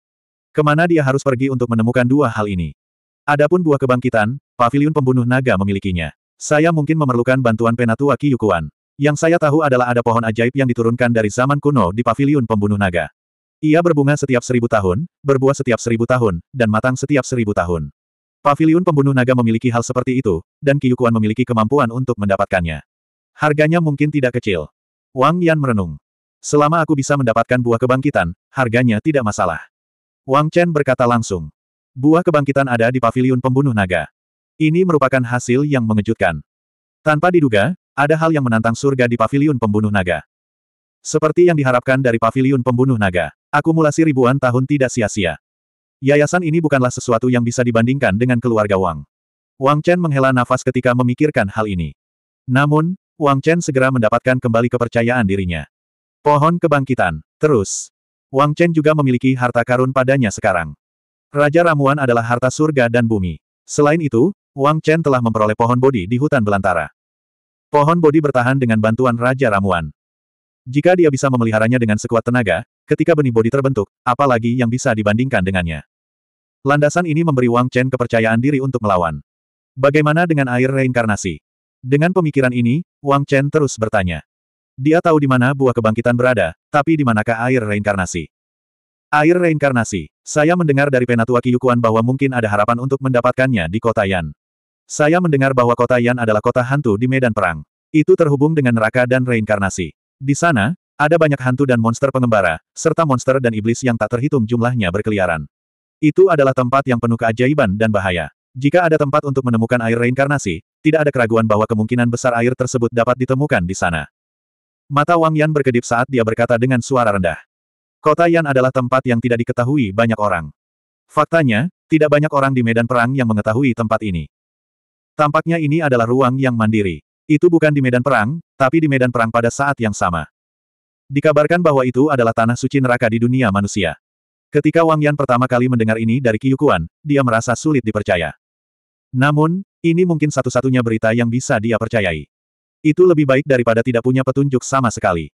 Kemana dia harus pergi untuk menemukan dua hal ini? Adapun buah kebangkitan, paviliun pembunuh naga memilikinya. Saya mungkin memerlukan bantuan penatua Kiyukuan. Yang saya tahu adalah ada pohon ajaib yang diturunkan dari zaman kuno di paviliun pembunuh naga. Ia berbunga setiap seribu tahun, berbuah setiap seribu tahun, dan matang setiap seribu tahun. Paviliun pembunuh naga memiliki hal seperti itu, dan Kiyukuan memiliki kemampuan untuk mendapatkannya. Harganya mungkin tidak kecil. Wang Yan merenung. Selama aku bisa mendapatkan buah kebangkitan, harganya tidak masalah. Wang Chen berkata langsung. Buah kebangkitan ada di paviliun pembunuh naga. Ini merupakan hasil yang mengejutkan. Tanpa diduga, ada hal yang menantang surga di paviliun pembunuh naga. Seperti yang diharapkan dari paviliun pembunuh naga, akumulasi ribuan tahun tidak sia-sia. Yayasan ini bukanlah sesuatu yang bisa dibandingkan dengan keluarga Wang. Wang Chen menghela nafas ketika memikirkan hal ini. Namun, Wang Chen segera mendapatkan kembali kepercayaan dirinya. Pohon kebangkitan, terus. Wang Chen juga memiliki harta karun padanya sekarang. Raja Ramuan adalah harta surga dan bumi. Selain itu, Wang Chen telah memperoleh pohon bodi di hutan belantara. Pohon bodi bertahan dengan bantuan Raja Ramuan. Jika dia bisa memeliharanya dengan sekuat tenaga, ketika benih bodi terbentuk, apalagi yang bisa dibandingkan dengannya. Landasan ini memberi Wang Chen kepercayaan diri untuk melawan. Bagaimana dengan air reinkarnasi? Dengan pemikiran ini, Wang Chen terus bertanya. Dia tahu di mana buah kebangkitan berada, tapi di manakah air reinkarnasi? Air reinkarnasi. Saya mendengar dari Penatua Kiyukuan bahwa mungkin ada harapan untuk mendapatkannya di kota Yan. Saya mendengar bahwa kota Yan adalah kota hantu di medan perang. Itu terhubung dengan neraka dan reinkarnasi. Di sana, ada banyak hantu dan monster pengembara, serta monster dan iblis yang tak terhitung jumlahnya berkeliaran. Itu adalah tempat yang penuh keajaiban dan bahaya. Jika ada tempat untuk menemukan air reinkarnasi, tidak ada keraguan bahwa kemungkinan besar air tersebut dapat ditemukan di sana. Mata Wang Yan berkedip saat dia berkata dengan suara rendah. Kota Yan adalah tempat yang tidak diketahui banyak orang. Faktanya, tidak banyak orang di medan perang yang mengetahui tempat ini. Tampaknya ini adalah ruang yang mandiri. Itu bukan di medan perang, tapi di medan perang pada saat yang sama. Dikabarkan bahwa itu adalah tanah suci neraka di dunia manusia. Ketika Wang Yan pertama kali mendengar ini dari Kiyukuan, dia merasa sulit dipercaya. Namun, ini mungkin satu-satunya berita yang bisa dia percayai. Itu lebih baik daripada tidak punya petunjuk sama sekali.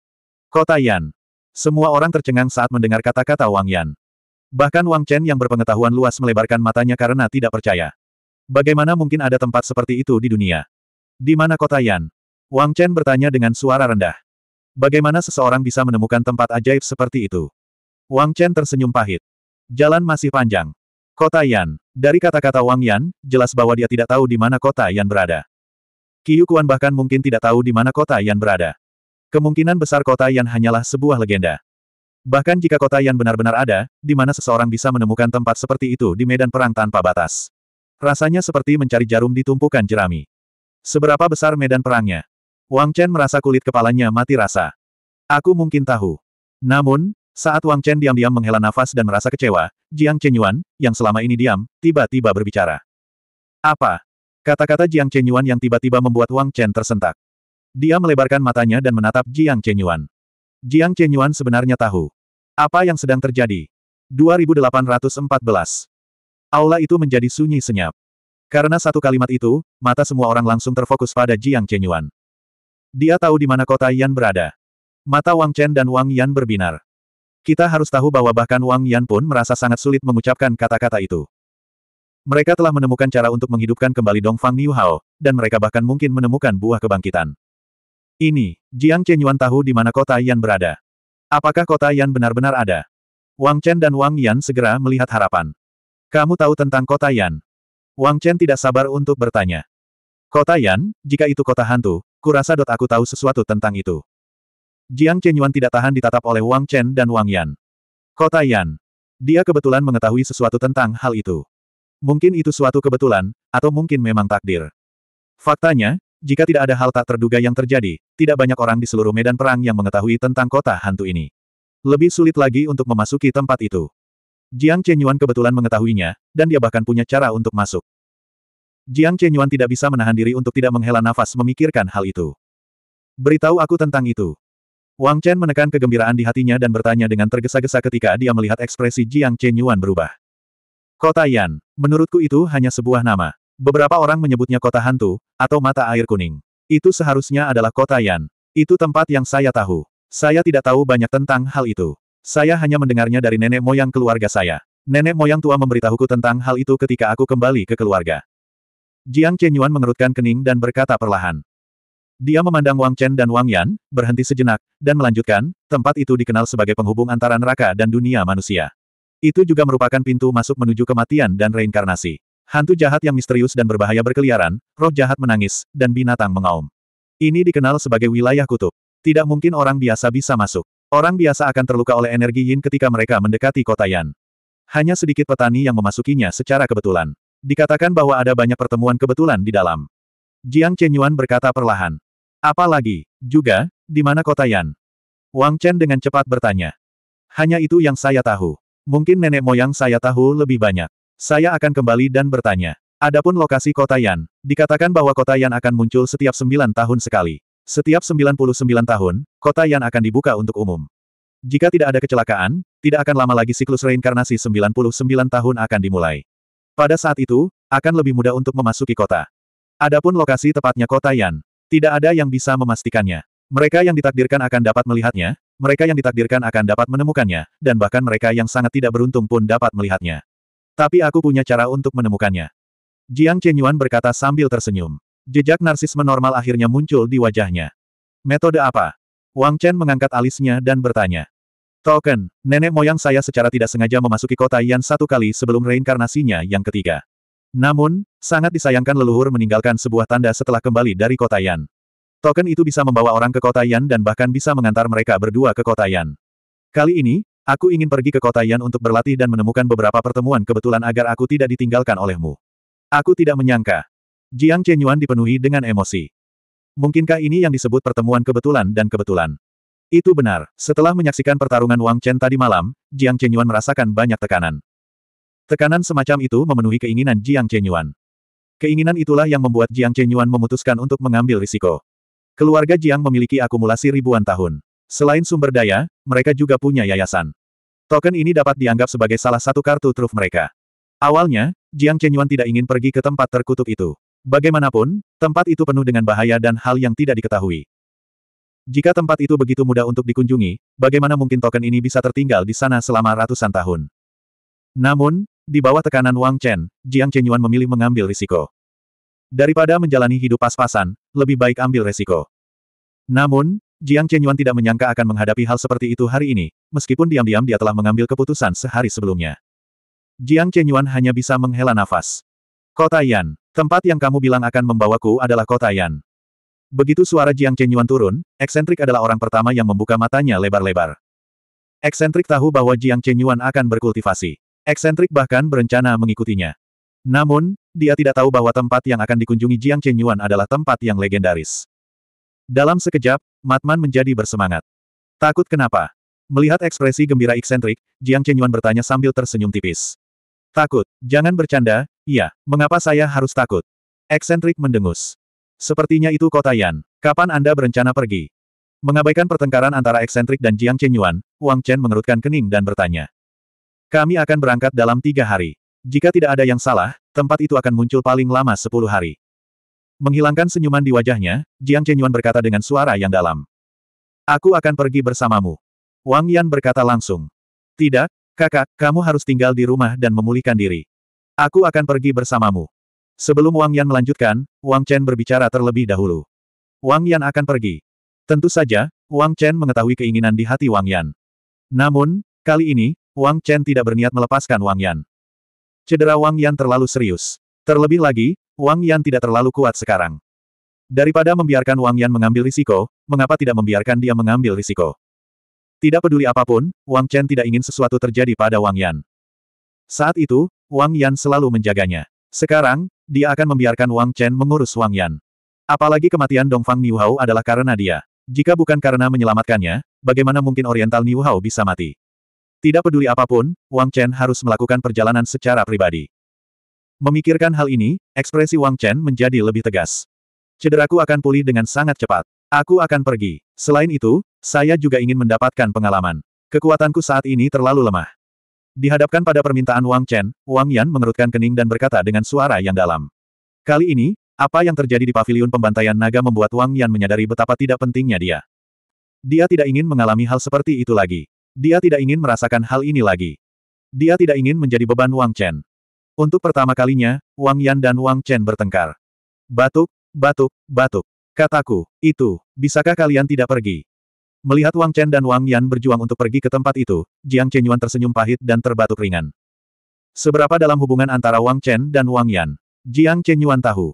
Kota Yan. Semua orang tercengang saat mendengar kata-kata Wang Yan. Bahkan Wang Chen yang berpengetahuan luas melebarkan matanya karena tidak percaya. Bagaimana mungkin ada tempat seperti itu di dunia? Di mana kota Yan? Wang Chen bertanya dengan suara rendah. Bagaimana seseorang bisa menemukan tempat ajaib seperti itu? Wang Chen tersenyum pahit. Jalan masih panjang. Kota Yan. Dari kata-kata Wang Yan, jelas bahwa dia tidak tahu di mana kota Yan berada. Qiu Kuan bahkan mungkin tidak tahu di mana kota Yan berada. Kemungkinan besar kota Yan hanyalah sebuah legenda. Bahkan jika kota Yan benar-benar ada, di mana seseorang bisa menemukan tempat seperti itu di medan perang tanpa batas. Rasanya seperti mencari jarum di tumpukan jerami. Seberapa besar medan perangnya? Wang Chen merasa kulit kepalanya mati rasa. Aku mungkin tahu. Namun, saat Wang Chen diam-diam menghela nafas dan merasa kecewa, Jiang Chenyuan, yang selama ini diam, tiba-tiba berbicara. Apa? Kata-kata Jiang Chenyuan yang tiba-tiba membuat Wang Chen tersentak. Dia melebarkan matanya dan menatap Jiang Chenyuan. Jiang Chenyuan sebenarnya tahu. Apa yang sedang terjadi? 2814 Aula itu menjadi sunyi senyap. Karena satu kalimat itu, mata semua orang langsung terfokus pada Jiang Chenyuan. Dia tahu di mana kota Yan berada. Mata Wang Chen dan Wang Yan berbinar. Kita harus tahu bahwa bahkan Wang Yan pun merasa sangat sulit mengucapkan kata-kata itu. Mereka telah menemukan cara untuk menghidupkan kembali Dongfang Niuhao, dan mereka bahkan mungkin menemukan buah kebangkitan. Ini, Jiang Chenyuan tahu di mana kota Yan berada. Apakah kota Yan benar-benar ada? Wang Chen dan Wang Yan segera melihat harapan. Kamu tahu tentang kota Yan? Wang Chen tidak sabar untuk bertanya. Kota Yan, jika itu kota hantu, kurasa dot aku tahu sesuatu tentang itu. Jiang Chenyuan tidak tahan ditatap oleh Wang Chen dan Wang Yan. Kota Yan. Dia kebetulan mengetahui sesuatu tentang hal itu. Mungkin itu suatu kebetulan, atau mungkin memang takdir. Faktanya, jika tidak ada hal tak terduga yang terjadi, tidak banyak orang di seluruh medan perang yang mengetahui tentang kota hantu ini. Lebih sulit lagi untuk memasuki tempat itu. Jiang Chenyuan kebetulan mengetahuinya, dan dia bahkan punya cara untuk masuk. Jiang Chenyuan tidak bisa menahan diri untuk tidak menghela nafas memikirkan hal itu. Beritahu aku tentang itu. Wang Chen menekan kegembiraan di hatinya dan bertanya dengan tergesa-gesa ketika dia melihat ekspresi Jiang Chenyuan berubah. Kota Yan, menurutku itu hanya sebuah nama. Beberapa orang menyebutnya kota hantu, atau mata air kuning. Itu seharusnya adalah kota Yan. Itu tempat yang saya tahu. Saya tidak tahu banyak tentang hal itu. Saya hanya mendengarnya dari nenek moyang keluarga saya. Nenek moyang tua memberitahuku tentang hal itu ketika aku kembali ke keluarga. Jiang Chenyuan mengerutkan kening dan berkata perlahan. Dia memandang Wang Chen dan Wang Yan, berhenti sejenak, dan melanjutkan, tempat itu dikenal sebagai penghubung antara neraka dan dunia manusia. Itu juga merupakan pintu masuk menuju kematian dan reinkarnasi. Hantu jahat yang misterius dan berbahaya berkeliaran, roh jahat menangis, dan binatang mengaum. Ini dikenal sebagai wilayah kutub. Tidak mungkin orang biasa bisa masuk. Orang biasa akan terluka oleh energi yin ketika mereka mendekati kota Yan. Hanya sedikit petani yang memasukinya secara kebetulan. Dikatakan bahwa ada banyak pertemuan kebetulan di dalam. Jiang Chen Yuan berkata perlahan. Apalagi, juga, di mana kota Yan? Wang Chen dengan cepat bertanya. Hanya itu yang saya tahu. Mungkin nenek moyang saya tahu lebih banyak. Saya akan kembali dan bertanya. Adapun lokasi kota Yan, dikatakan bahwa kota Yan akan muncul setiap sembilan tahun sekali. Setiap 99 tahun, kota yang akan dibuka untuk umum. Jika tidak ada kecelakaan, tidak akan lama lagi siklus reinkarnasi 99 tahun akan dimulai. Pada saat itu, akan lebih mudah untuk memasuki kota. Adapun lokasi tepatnya kota Yan, tidak ada yang bisa memastikannya. Mereka yang ditakdirkan akan dapat melihatnya, mereka yang ditakdirkan akan dapat menemukannya, dan bahkan mereka yang sangat tidak beruntung pun dapat melihatnya. Tapi aku punya cara untuk menemukannya. Jiang Chenyuan berkata sambil tersenyum. Jejak narsisme normal akhirnya muncul di wajahnya. Metode apa? Wang Chen mengangkat alisnya dan bertanya. Token, nenek moyang saya secara tidak sengaja memasuki kota Yan satu kali sebelum reinkarnasinya yang ketiga. Namun, sangat disayangkan leluhur meninggalkan sebuah tanda setelah kembali dari kota Yan. Token itu bisa membawa orang ke kota Yan dan bahkan bisa mengantar mereka berdua ke kota Yan. Kali ini, aku ingin pergi ke kota Yan untuk berlatih dan menemukan beberapa pertemuan kebetulan agar aku tidak ditinggalkan olehmu. Aku tidak menyangka, Jiang Chenyuan dipenuhi dengan emosi. Mungkinkah ini yang disebut pertemuan kebetulan dan kebetulan? Itu benar, setelah menyaksikan pertarungan Wang Chen tadi malam, Jiang Chenyuan merasakan banyak tekanan. Tekanan semacam itu memenuhi keinginan Jiang Chenyuan. Keinginan itulah yang membuat Jiang Chenyuan memutuskan untuk mengambil risiko. Keluarga Jiang memiliki akumulasi ribuan tahun. Selain sumber daya, mereka juga punya yayasan. Token ini dapat dianggap sebagai salah satu kartu truf mereka. Awalnya, Jiang Chenyuan tidak ingin pergi ke tempat terkutuk itu. Bagaimanapun, tempat itu penuh dengan bahaya dan hal yang tidak diketahui. Jika tempat itu begitu mudah untuk dikunjungi, bagaimana mungkin token ini bisa tertinggal di sana selama ratusan tahun? Namun, di bawah tekanan Wang Chen, Jiang Chenyuan memilih mengambil risiko. Daripada menjalani hidup pas-pasan, lebih baik ambil risiko. Namun, Jiang Chenyuan tidak menyangka akan menghadapi hal seperti itu hari ini, meskipun diam-diam dia telah mengambil keputusan sehari sebelumnya. Jiang Chenyuan hanya bisa menghela nafas. Kota Yan. Tempat yang kamu bilang akan membawaku adalah kota Yan. Begitu suara Jiang Chenyuan turun, eksentrik adalah orang pertama yang membuka matanya lebar-lebar. Eksentrik tahu bahwa Jiang Chenyuan akan berkultivasi. Eksentrik bahkan berencana mengikutinya. Namun, dia tidak tahu bahwa tempat yang akan dikunjungi Jiang Chenyuan adalah tempat yang legendaris. Dalam sekejap, Matman menjadi bersemangat. Takut kenapa? Melihat ekspresi gembira eksentrik, Jiang Chenyuan bertanya sambil tersenyum tipis. Takut, jangan bercanda, iya, mengapa saya harus takut? Eksentrik mendengus. Sepertinya itu kota Yan. Kapan Anda berencana pergi? Mengabaikan pertengkaran antara eksentrik dan Jiang Chen Yuan, Wang Chen mengerutkan kening dan bertanya. Kami akan berangkat dalam tiga hari. Jika tidak ada yang salah, tempat itu akan muncul paling lama sepuluh hari. Menghilangkan senyuman di wajahnya, Jiang Chen Yuan berkata dengan suara yang dalam. Aku akan pergi bersamamu. Wang Yan berkata langsung. Tidak, Kakak, kamu harus tinggal di rumah dan memulihkan diri. Aku akan pergi bersamamu. Sebelum Wang Yan melanjutkan, Wang Chen berbicara terlebih dahulu. Wang Yan akan pergi. Tentu saja, Wang Chen mengetahui keinginan di hati Wang Yan. Namun, kali ini, Wang Chen tidak berniat melepaskan Wang Yan. Cedera Wang Yan terlalu serius. Terlebih lagi, Wang Yan tidak terlalu kuat sekarang. Daripada membiarkan Wang Yan mengambil risiko, mengapa tidak membiarkan dia mengambil risiko? Tidak peduli apapun, Wang Chen tidak ingin sesuatu terjadi pada Wang Yan. Saat itu, Wang Yan selalu menjaganya. Sekarang, dia akan membiarkan Wang Chen mengurus Wang Yan. Apalagi kematian Dongfang Niuhao adalah karena dia. Jika bukan karena menyelamatkannya, bagaimana mungkin Oriental Niuhao bisa mati? Tidak peduli apapun, Wang Chen harus melakukan perjalanan secara pribadi. Memikirkan hal ini, ekspresi Wang Chen menjadi lebih tegas. Cederaku akan pulih dengan sangat cepat. Aku akan pergi. Selain itu, saya juga ingin mendapatkan pengalaman. Kekuatanku saat ini terlalu lemah. Dihadapkan pada permintaan Wang Chen, Wang Yan mengerutkan kening dan berkata dengan suara yang dalam. Kali ini, apa yang terjadi di paviliun pembantaian naga membuat Wang Yan menyadari betapa tidak pentingnya dia. Dia tidak ingin mengalami hal seperti itu lagi. Dia tidak ingin merasakan hal ini lagi. Dia tidak ingin menjadi beban Wang Chen. Untuk pertama kalinya, Wang Yan dan Wang Chen bertengkar. Batuk, batuk, batuk. Kataku, itu, bisakah kalian tidak pergi? Melihat Wang Chen dan Wang Yan berjuang untuk pergi ke tempat itu, Jiang Chenyuan tersenyum pahit dan terbatuk ringan. Seberapa dalam hubungan antara Wang Chen dan Wang Yan? Jiang Chenyuan tahu.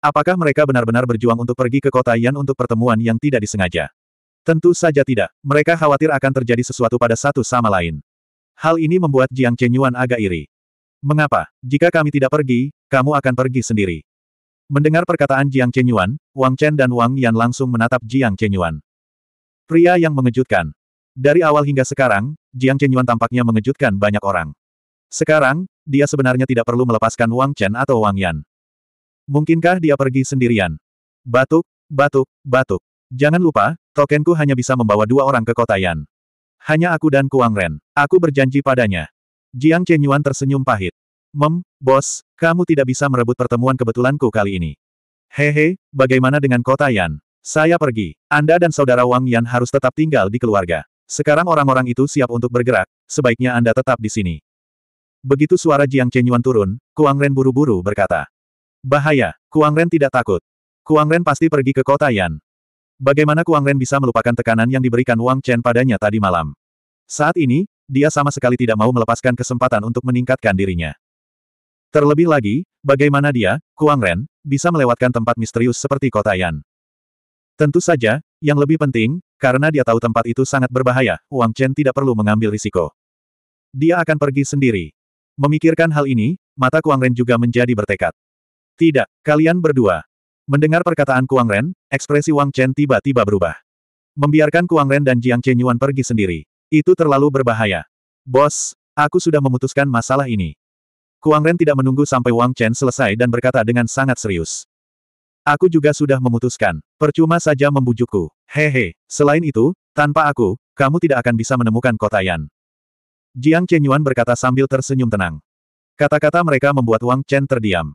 Apakah mereka benar-benar berjuang untuk pergi ke kota Yan untuk pertemuan yang tidak disengaja? Tentu saja tidak, mereka khawatir akan terjadi sesuatu pada satu sama lain. Hal ini membuat Jiang Chenyuan agak iri. Mengapa? Jika kami tidak pergi, kamu akan pergi sendiri. Mendengar perkataan Jiang Chenyuan, Wang Chen dan Wang Yan langsung menatap Jiang Chenyuan. Pria yang mengejutkan. Dari awal hingga sekarang, Jiang Chenyuan tampaknya mengejutkan banyak orang. Sekarang, dia sebenarnya tidak perlu melepaskan Wang Chen atau Wang Yan. Mungkinkah dia pergi sendirian? Batuk, batuk, batuk. Jangan lupa, tokenku hanya bisa membawa dua orang ke kota Yan. Hanya aku dan Kuang Ren. Aku berjanji padanya. Jiang Chenyuan tersenyum pahit. Mem, bos, kamu tidak bisa merebut pertemuan kebetulanku kali ini. Hehe, bagaimana dengan kota Yan? Saya pergi. Anda dan saudara Wang Yan harus tetap tinggal di keluarga. Sekarang orang-orang itu siap untuk bergerak, sebaiknya Anda tetap di sini. Begitu suara Jiang Chenyuan turun, Kuang Ren buru-buru berkata. Bahaya, Kuang Ren tidak takut. Kuang Ren pasti pergi ke kota Yan. Bagaimana Kuang Ren bisa melupakan tekanan yang diberikan Wang Chen padanya tadi malam? Saat ini, dia sama sekali tidak mau melepaskan kesempatan untuk meningkatkan dirinya. Terlebih lagi, bagaimana dia, Kuang Ren, bisa melewatkan tempat misterius seperti kota Yan. Tentu saja, yang lebih penting, karena dia tahu tempat itu sangat berbahaya, Wang Chen tidak perlu mengambil risiko. Dia akan pergi sendiri. Memikirkan hal ini, mata Kuang Ren juga menjadi bertekad. Tidak, kalian berdua. Mendengar perkataan Kuang Ren, ekspresi Wang Chen tiba-tiba berubah. Membiarkan Kuang Ren dan Jiang Chenyuan pergi sendiri. Itu terlalu berbahaya. Bos, aku sudah memutuskan masalah ini. Kuang Ren tidak menunggu sampai Wang Chen selesai dan berkata dengan sangat serius. Aku juga sudah memutuskan, percuma saja membujukku. Hehe, selain itu, tanpa aku, kamu tidak akan bisa menemukan kota Yan. Jiang Chen Yuan berkata sambil tersenyum tenang. Kata-kata mereka membuat Wang Chen terdiam.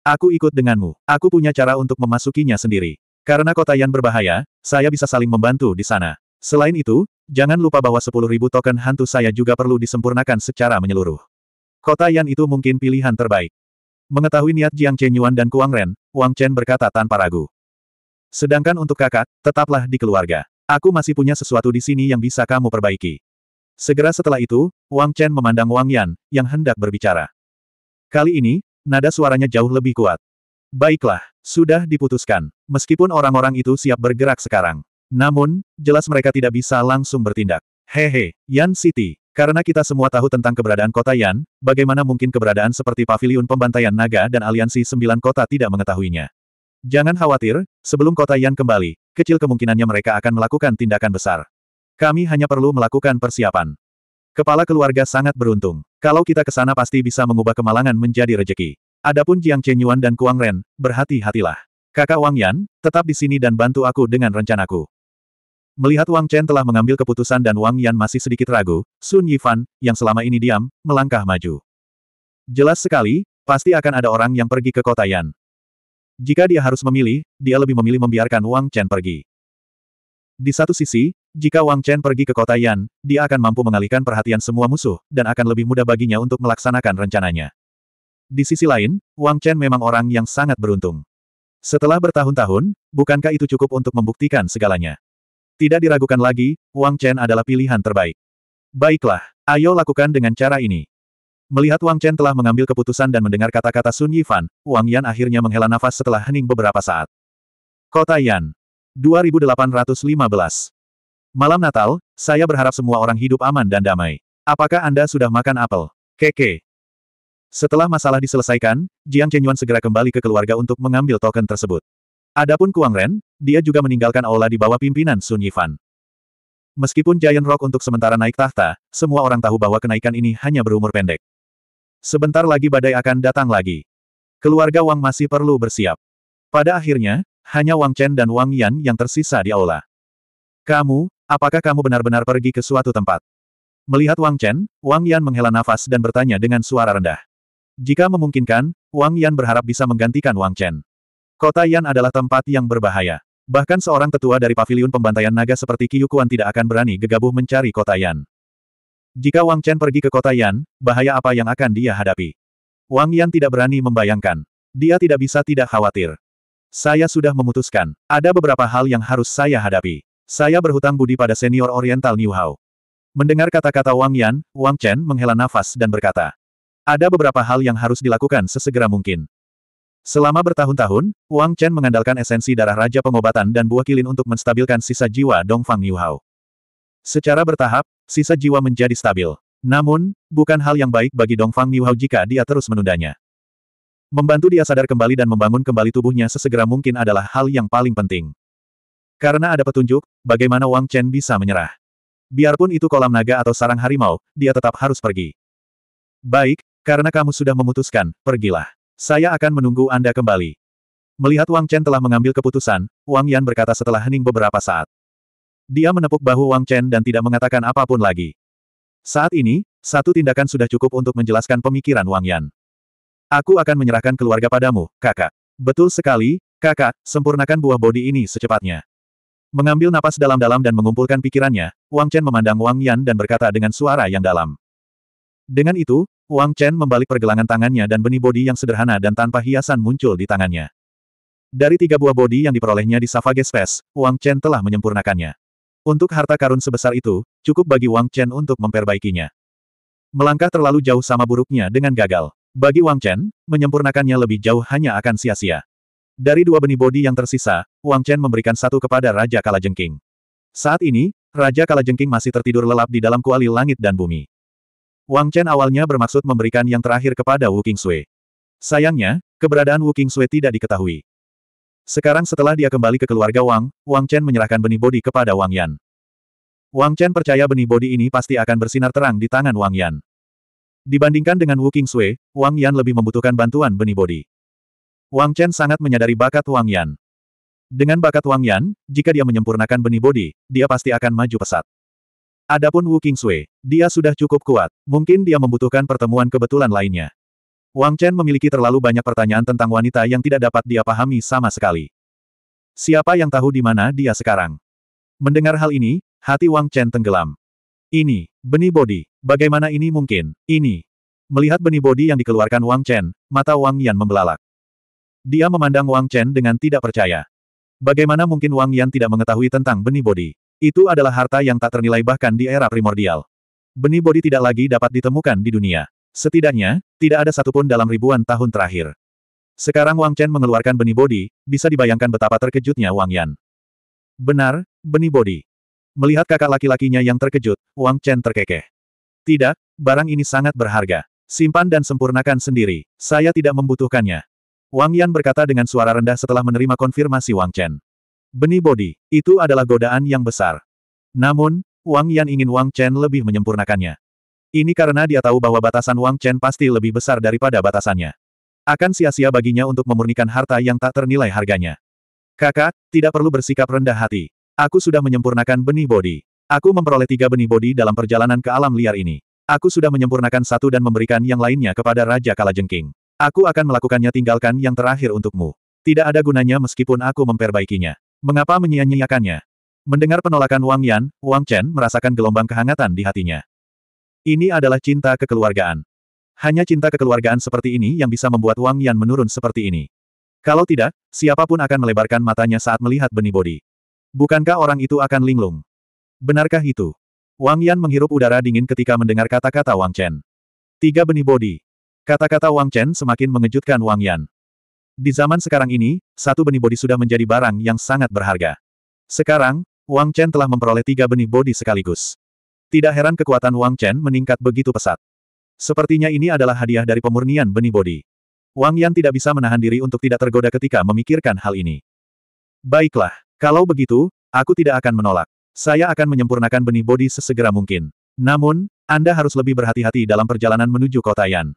Aku ikut denganmu. Aku punya cara untuk memasukinya sendiri. Karena kota Yan berbahaya, saya bisa saling membantu di sana. Selain itu, jangan lupa bahwa 10.000 token hantu saya juga perlu disempurnakan secara menyeluruh. Kota Yan itu mungkin pilihan terbaik. Mengetahui niat Jiang Chenyuan dan Kuang Ren, Wang Chen berkata tanpa ragu. Sedangkan untuk kakak, tetaplah di keluarga. Aku masih punya sesuatu di sini yang bisa kamu perbaiki. Segera setelah itu, Wang Chen memandang Wang Yan, yang hendak berbicara. Kali ini, nada suaranya jauh lebih kuat. Baiklah, sudah diputuskan. Meskipun orang-orang itu siap bergerak sekarang. Namun, jelas mereka tidak bisa langsung bertindak. Hehe, Yan City, karena kita semua tahu tentang keberadaan kota Yan, bagaimana mungkin keberadaan seperti paviliun pembantaian naga dan aliansi sembilan kota tidak mengetahuinya. Jangan khawatir, sebelum kota Yan kembali, kecil kemungkinannya mereka akan melakukan tindakan besar. Kami hanya perlu melakukan persiapan. Kepala keluarga sangat beruntung. Kalau kita ke sana pasti bisa mengubah kemalangan menjadi rejeki. Adapun Jiang Chenyuan dan Kuang Ren, berhati-hatilah. Kakak Wang Yan, tetap di sini dan bantu aku dengan rencanaku. Melihat Wang Chen telah mengambil keputusan dan Wang Yan masih sedikit ragu, Sun Yifan, yang selama ini diam, melangkah maju. Jelas sekali, pasti akan ada orang yang pergi ke kota Yan. Jika dia harus memilih, dia lebih memilih membiarkan Wang Chen pergi. Di satu sisi, jika Wang Chen pergi ke kota Yan, dia akan mampu mengalihkan perhatian semua musuh, dan akan lebih mudah baginya untuk melaksanakan rencananya. Di sisi lain, Wang Chen memang orang yang sangat beruntung. Setelah bertahun-tahun, bukankah itu cukup untuk membuktikan segalanya? Tidak diragukan lagi, Wang Chen adalah pilihan terbaik. Baiklah, ayo lakukan dengan cara ini. Melihat Wang Chen telah mengambil keputusan dan mendengar kata-kata Sun Yifan, Wang Yan akhirnya menghela nafas setelah hening beberapa saat. Kota Yan. 2815. Malam Natal, saya berharap semua orang hidup aman dan damai. Apakah Anda sudah makan apel? Keke. Setelah masalah diselesaikan, Jiang Chenyuan segera kembali ke keluarga untuk mengambil token tersebut. Adapun Kuang Ren, dia juga meninggalkan aula di bawah pimpinan Sun Yifan. Meskipun Giant Rock untuk sementara naik tahta, semua orang tahu bahwa kenaikan ini hanya berumur pendek. Sebentar lagi badai akan datang lagi. Keluarga Wang masih perlu bersiap. Pada akhirnya, hanya Wang Chen dan Wang Yan yang tersisa di aula. Kamu, apakah kamu benar-benar pergi ke suatu tempat? Melihat Wang Chen, Wang Yan menghela nafas dan bertanya dengan suara rendah. Jika memungkinkan, Wang Yan berharap bisa menggantikan Wang Chen. Kota Yan adalah tempat yang berbahaya. Bahkan seorang tetua dari paviliun pembantaian naga seperti Kiyukuan tidak akan berani gegabah mencari kota Yan. Jika Wang Chen pergi ke kota Yan, bahaya apa yang akan dia hadapi? Wang Yan tidak berani membayangkan. Dia tidak bisa tidak khawatir. Saya sudah memutuskan, ada beberapa hal yang harus saya hadapi. Saya berhutang budi pada senior Oriental New Hao. Mendengar kata-kata Wang Yan, Wang Chen menghela nafas dan berkata, ada beberapa hal yang harus dilakukan sesegera mungkin. Selama bertahun-tahun, Wang Chen mengandalkan esensi darah Raja Pengobatan dan buah kilin untuk menstabilkan sisa jiwa Dongfang Yuhao. Secara bertahap, sisa jiwa menjadi stabil. Namun, bukan hal yang baik bagi Dongfang Yuhao jika dia terus menundanya. Membantu dia sadar kembali dan membangun kembali tubuhnya sesegera mungkin adalah hal yang paling penting. Karena ada petunjuk, bagaimana Wang Chen bisa menyerah. Biarpun itu kolam naga atau sarang harimau, dia tetap harus pergi. Baik, karena kamu sudah memutuskan, pergilah. Saya akan menunggu Anda kembali. Melihat Wang Chen telah mengambil keputusan, Wang Yan berkata setelah hening beberapa saat. Dia menepuk bahu Wang Chen dan tidak mengatakan apapun lagi. Saat ini, satu tindakan sudah cukup untuk menjelaskan pemikiran Wang Yan. Aku akan menyerahkan keluarga padamu, kakak. Betul sekali, kakak, sempurnakan buah bodi ini secepatnya. Mengambil napas dalam-dalam dan mengumpulkan pikirannya, Wang Chen memandang Wang Yan dan berkata dengan suara yang dalam. Dengan itu, Wang Chen membalik pergelangan tangannya dan benih bodi yang sederhana dan tanpa hiasan muncul di tangannya. Dari tiga buah bodi yang diperolehnya di Savage Space, Wang Chen telah menyempurnakannya. Untuk harta karun sebesar itu, cukup bagi Wang Chen untuk memperbaikinya. Melangkah terlalu jauh sama buruknya dengan gagal. Bagi Wang Chen, menyempurnakannya lebih jauh hanya akan sia-sia. Dari dua benih bodi yang tersisa, Wang Chen memberikan satu kepada Raja Kalajengking. Saat ini, Raja Kalajengking masih tertidur lelap di dalam kuali langit dan bumi. Wang Chen awalnya bermaksud memberikan yang terakhir kepada Wu King Sui. Sayangnya, keberadaan Wu King Sui tidak diketahui. Sekarang setelah dia kembali ke keluarga Wang, Wang Chen menyerahkan benih bodi kepada Wang Yan. Wang Chen percaya benih bodi ini pasti akan bersinar terang di tangan Wang Yan. Dibandingkan dengan Wu King Sui, Wang Yan lebih membutuhkan bantuan benih bodi. Wang Chen sangat menyadari bakat Wang Yan. Dengan bakat Wang Yan, jika dia menyempurnakan benih bodi, dia pasti akan maju pesat. Adapun Wu Sui, dia sudah cukup kuat, mungkin dia membutuhkan pertemuan kebetulan lainnya. Wang Chen memiliki terlalu banyak pertanyaan tentang wanita yang tidak dapat dia pahami sama sekali. Siapa yang tahu di mana dia sekarang? Mendengar hal ini, hati Wang Chen tenggelam. Ini, benih bodi, bagaimana ini mungkin, ini. Melihat benih bodi yang dikeluarkan Wang Chen, mata Wang Yan membelalak. Dia memandang Wang Chen dengan tidak percaya. Bagaimana mungkin Wang Yan tidak mengetahui tentang benih bodi? Itu adalah harta yang tak ternilai bahkan di era primordial. Benih bodi tidak lagi dapat ditemukan di dunia. Setidaknya, tidak ada satupun dalam ribuan tahun terakhir. Sekarang Wang Chen mengeluarkan benih bodi, bisa dibayangkan betapa terkejutnya Wang Yan. Benar, benih bodi. Melihat kakak laki-lakinya yang terkejut, Wang Chen terkekeh. Tidak, barang ini sangat berharga. Simpan dan sempurnakan sendiri, saya tidak membutuhkannya. Wang Yan berkata dengan suara rendah setelah menerima konfirmasi Wang Chen. Benih bodi, itu adalah godaan yang besar. Namun, Wang Yan ingin Wang Chen lebih menyempurnakannya. Ini karena dia tahu bahwa batasan Wang Chen pasti lebih besar daripada batasannya. Akan sia-sia baginya untuk memurnikan harta yang tak ternilai harganya. Kakak, tidak perlu bersikap rendah hati. Aku sudah menyempurnakan benih bodi. Aku memperoleh tiga benih bodi dalam perjalanan ke alam liar ini. Aku sudah menyempurnakan satu dan memberikan yang lainnya kepada Raja Kalajengking. Aku akan melakukannya tinggalkan yang terakhir untukmu. Tidak ada gunanya meskipun aku memperbaikinya. Mengapa menyia-nyiakannya? Mendengar penolakan Wang Yan, Wang Chen merasakan gelombang kehangatan di hatinya. Ini adalah cinta kekeluargaan. Hanya cinta kekeluargaan seperti ini yang bisa membuat Wang Yan menurun seperti ini. Kalau tidak, siapapun akan melebarkan matanya saat melihat benih bodi. Bukankah orang itu akan linglung? Benarkah itu? Wang Yan menghirup udara dingin ketika mendengar kata-kata Wang Chen. Tiga benih bodi. Kata-kata Wang Chen semakin mengejutkan Wang Yan. Di zaman sekarang ini, satu benih bodi sudah menjadi barang yang sangat berharga. Sekarang, Wang Chen telah memperoleh tiga benih bodi sekaligus. Tidak heran kekuatan Wang Chen meningkat begitu pesat. Sepertinya ini adalah hadiah dari pemurnian benih bodi. Wang Yan tidak bisa menahan diri untuk tidak tergoda ketika memikirkan hal ini. Baiklah, kalau begitu, aku tidak akan menolak. Saya akan menyempurnakan benih bodi sesegera mungkin. Namun, Anda harus lebih berhati-hati dalam perjalanan menuju kota Yan.